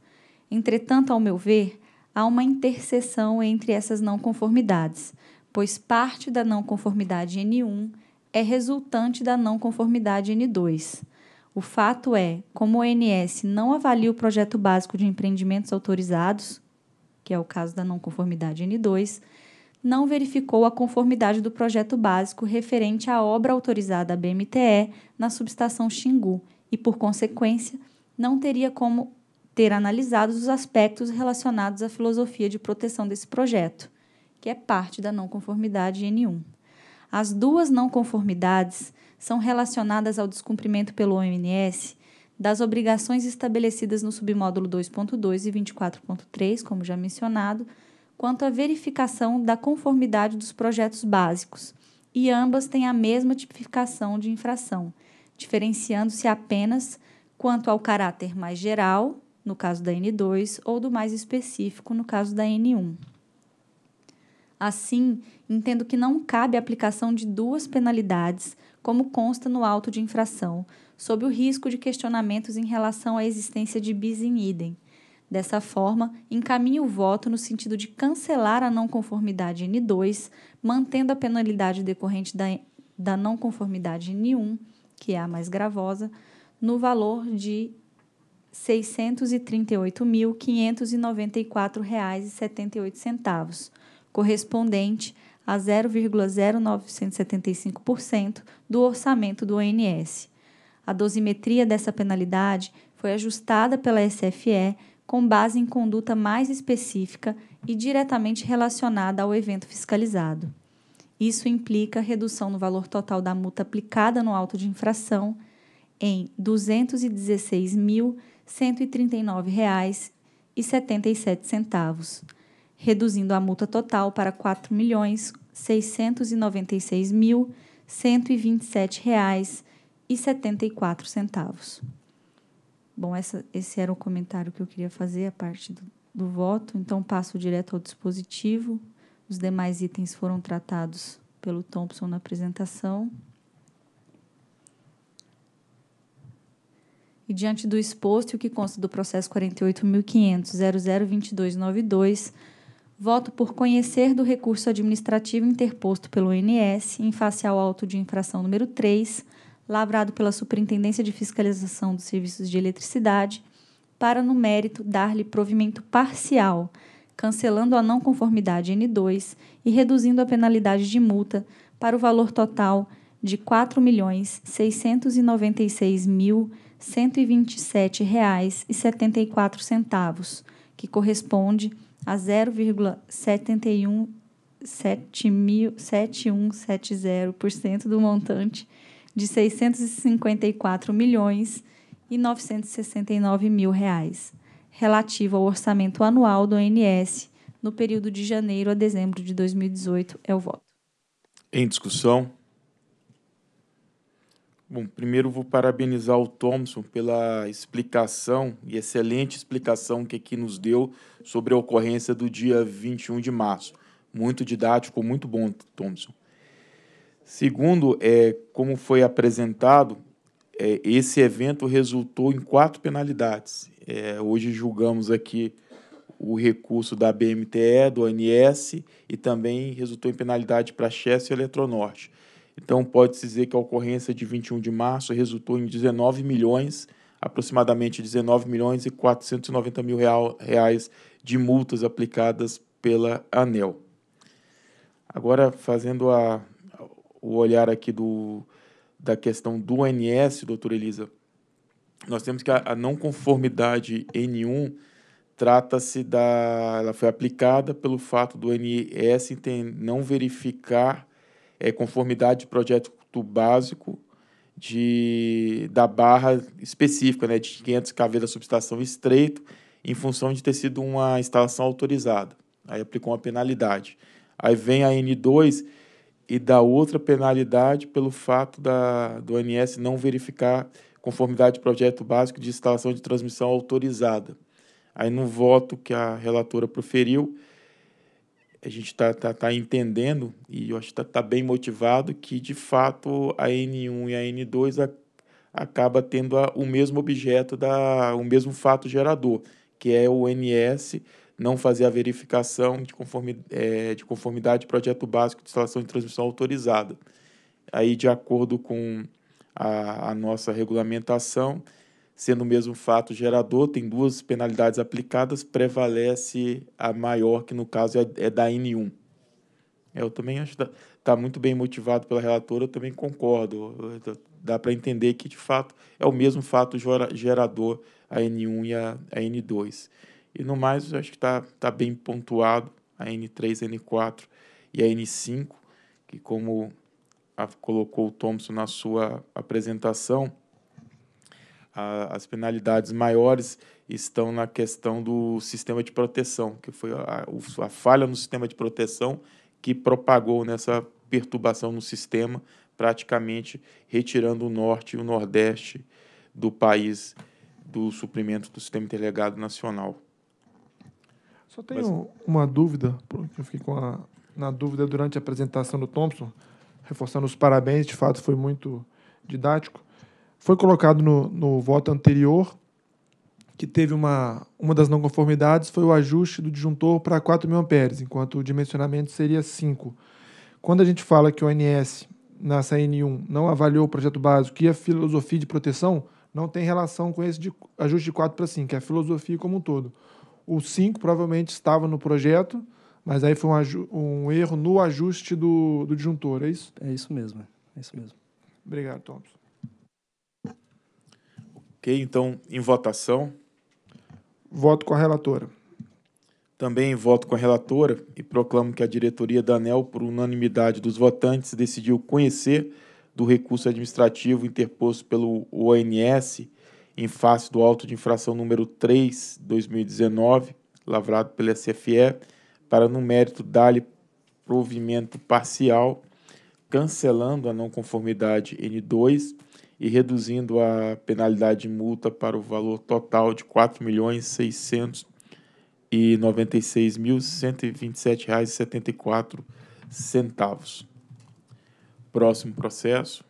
[SPEAKER 3] Entretanto, ao meu ver, há uma interseção entre essas não conformidades, pois parte da não conformidade N1 é resultante da não conformidade N2. O fato é, como o ONS não avalia o projeto básico de empreendimentos autorizados, que é o caso da não conformidade N2, não verificou a conformidade do projeto básico referente à obra autorizada à BMTE na subestação Xingu e, por consequência, não teria como ter analisado os aspectos relacionados à filosofia de proteção desse projeto, que é parte da não conformidade N1. As duas não conformidades são relacionadas ao descumprimento pelo OMS das obrigações estabelecidas no submódulo 2.2 e 24.3, como já mencionado, quanto à verificação da conformidade dos projetos básicos, e ambas têm a mesma tipificação de infração, diferenciando-se apenas quanto ao caráter mais geral, no caso da N2, ou do mais específico, no caso da N1. Assim, entendo que não cabe a aplicação de duas penalidades, como consta no auto de infração, sob o risco de questionamentos em relação à existência de bis in idem. Dessa forma, encaminha o voto no sentido de cancelar a não conformidade N2, mantendo a penalidade decorrente da, da não conformidade N1, que é a mais gravosa, no valor de R$ 638.594,78, correspondente a 0,0975% do orçamento do ONS. A dosimetria dessa penalidade foi ajustada pela SFE com base em conduta mais específica e diretamente relacionada ao evento fiscalizado. Isso implica redução no valor total da multa aplicada no auto de infração em R$ 216.139,77, reduzindo a multa total para R$ 4.696.127,00 e centavos. Bom, essa, esse era o comentário que eu queria fazer, a parte do, do voto. Então, passo direto ao dispositivo. Os demais itens foram tratados pelo Thompson na apresentação. E diante do exposto e o que consta do processo 48.500.002292, voto por conhecer do recurso administrativo interposto pelo INS em face ao auto de infração número 3 lavrado pela Superintendência de Fiscalização dos Serviços de Eletricidade, para, no mérito, dar-lhe provimento parcial, cancelando a não conformidade N2 e reduzindo a penalidade de multa para o valor total de R$ 4.696.127,74, que corresponde a 0,71 7170% do montante de 654 milhões e 969 mil reais, relativo ao orçamento anual do ONS no período de janeiro a dezembro de 2018. É o voto.
[SPEAKER 12] Em discussão. Bom, primeiro vou parabenizar o Thomson pela explicação e excelente explicação que aqui nos deu sobre a ocorrência do dia 21 de março. Muito didático, muito bom, Thomson. Segundo, é, como foi apresentado, é, esse evento resultou em quatro penalidades. É, hoje julgamos aqui o recurso da BMTE, do ANS e também resultou em penalidade para a Chess e Eletronorte. Então, pode-se dizer que a ocorrência de 21 de março resultou em 19 milhões, aproximadamente 19 milhões e 490 mil real, reais de multas aplicadas pela ANEL. Agora, fazendo a o olhar aqui do, da questão do ONS, doutora Elisa, nós temos que a, a não conformidade N1 trata-se da. Ela foi aplicada pelo fato do ONS não verificar é, conformidade de projeto básico de, da barra específica, né, de 500 kV da subestação estreito, em função de ter sido uma instalação autorizada. Aí aplicou uma penalidade. Aí vem a N2 e da outra penalidade pelo fato da, do ANS não verificar conformidade do projeto básico de instalação de transmissão autorizada. Aí, no voto que a relatora proferiu, a gente está tá, tá entendendo, e eu acho que está tá bem motivado, que de fato a N1 e a N2 a, acaba tendo a, o mesmo objeto, da, o mesmo fato gerador, que é o NS não fazer a verificação de conformidade, eh, é, de conformidade de projeto básico de instalação de transmissão autorizada. Aí, de acordo com a, a nossa regulamentação, sendo o mesmo fato gerador, tem duas penalidades aplicadas, prevalece a maior, que no caso é, é da N1. Eu também acho que está tá muito bem motivado pela relatora, eu também concordo. Dá para entender que, de fato, é o mesmo fato gerador a N1 e a, a N2. E no mais, eu acho que está tá bem pontuado a N3, N4 e a N5, que como a, colocou o Thompson na sua apresentação, a, as penalidades maiores estão na questão do sistema de proteção, que foi a, a falha no sistema de proteção que propagou nessa perturbação no sistema, praticamente retirando o norte e o nordeste do país do suprimento do sistema interligado nacional.
[SPEAKER 1] Só tenho Mas... uma dúvida, porque eu fiquei com a, na dúvida durante a apresentação do Thompson, reforçando os parabéns, de fato foi muito didático. Foi colocado no, no voto anterior que teve uma, uma das não conformidades foi o ajuste do disjuntor para 4 mil amperes, enquanto o dimensionamento seria 5. Quando a gente fala que o ONS, na cn 1 não avaliou o projeto básico e a filosofia de proteção, não tem relação com esse de ajuste de 4 para 5, é a filosofia como um todo o 5 provavelmente estava no projeto, mas aí foi um, um erro no ajuste do, do disjuntor, é isso? É isso mesmo, é isso mesmo. Obrigado, Thompson.
[SPEAKER 12] Ok, então, em votação.
[SPEAKER 1] Voto com a relatora.
[SPEAKER 12] Também voto com a relatora e proclamo que a diretoria da ANEL, por unanimidade dos votantes, decidiu conhecer do recurso administrativo interposto pelo ONS em face do auto de infração número 3, 2019, lavrado pela SFE, para no mérito dar-lhe provimento parcial, cancelando a não conformidade N2 e reduzindo a penalidade de multa para o valor total de R$ 4.696.127,74.
[SPEAKER 2] Próximo processo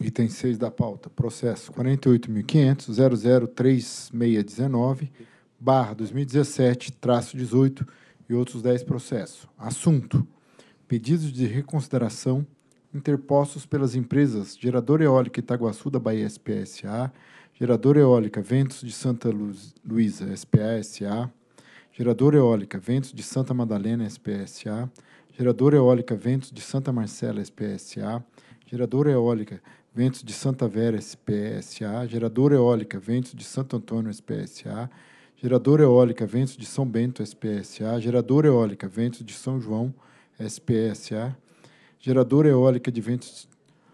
[SPEAKER 2] Item 6 da pauta, processo 48.500.003619, barra 2017, traço 18 e outros 10 processos. Assunto, pedidos de reconsideração interpostos pelas empresas Geradora Eólica Itaguaçu da Bahia SPSA, Geradora Eólica Ventos de Santa Luísa SPSA, Geradora Eólica Ventos de Santa Madalena SPSA, Geradora Eólica Ventos de Santa Marcela SPSA, Geradora Eólica Ventos de Santa Vera SPSA, Geradora Eólica Ventos de Santo Antônio SPSA, Geradora Eólica Ventos de São Bento SPSA, Geradora Eólica Ventos de São João SPSA, Geradora Eólica de Ventos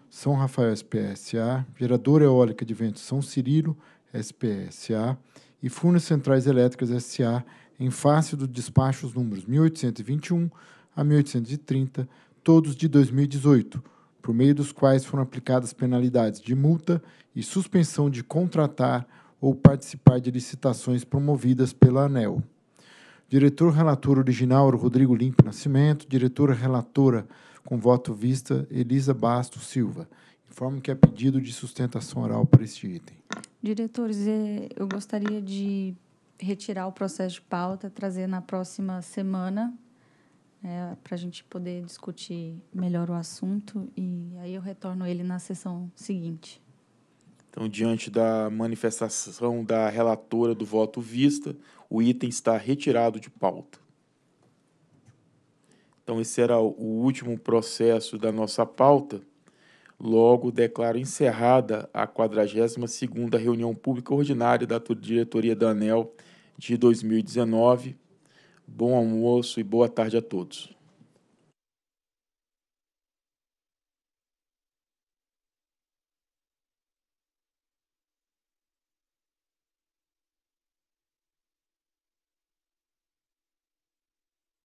[SPEAKER 2] São Rafael SPSA, Geradora Eólica de Ventos São Cirilo SPSA e Furnas Centrais Elétricas SA, em face do despacho números 1821 a 1830, todos de 2018 por meio dos quais foram aplicadas penalidades de multa e suspensão de contratar ou participar de licitações promovidas pela ANEL. Diretor relator original Rodrigo Limpo Nascimento, diretora relatora com voto vista Elisa Basto Silva. Informo que é pedido de sustentação oral para este item.
[SPEAKER 3] Diretores, é, eu gostaria de retirar o processo de pauta, trazer na próxima semana né, para a gente poder discutir melhor o assunto e aí eu retorno ele na sessão seguinte.
[SPEAKER 12] Então, diante da manifestação da relatora do voto vista, o item está retirado de pauta. Então, esse era o último processo da nossa pauta. Logo, declaro encerrada a 42ª reunião pública ordinária da diretoria da ANEL de 2019. Bom almoço e boa tarde a todos.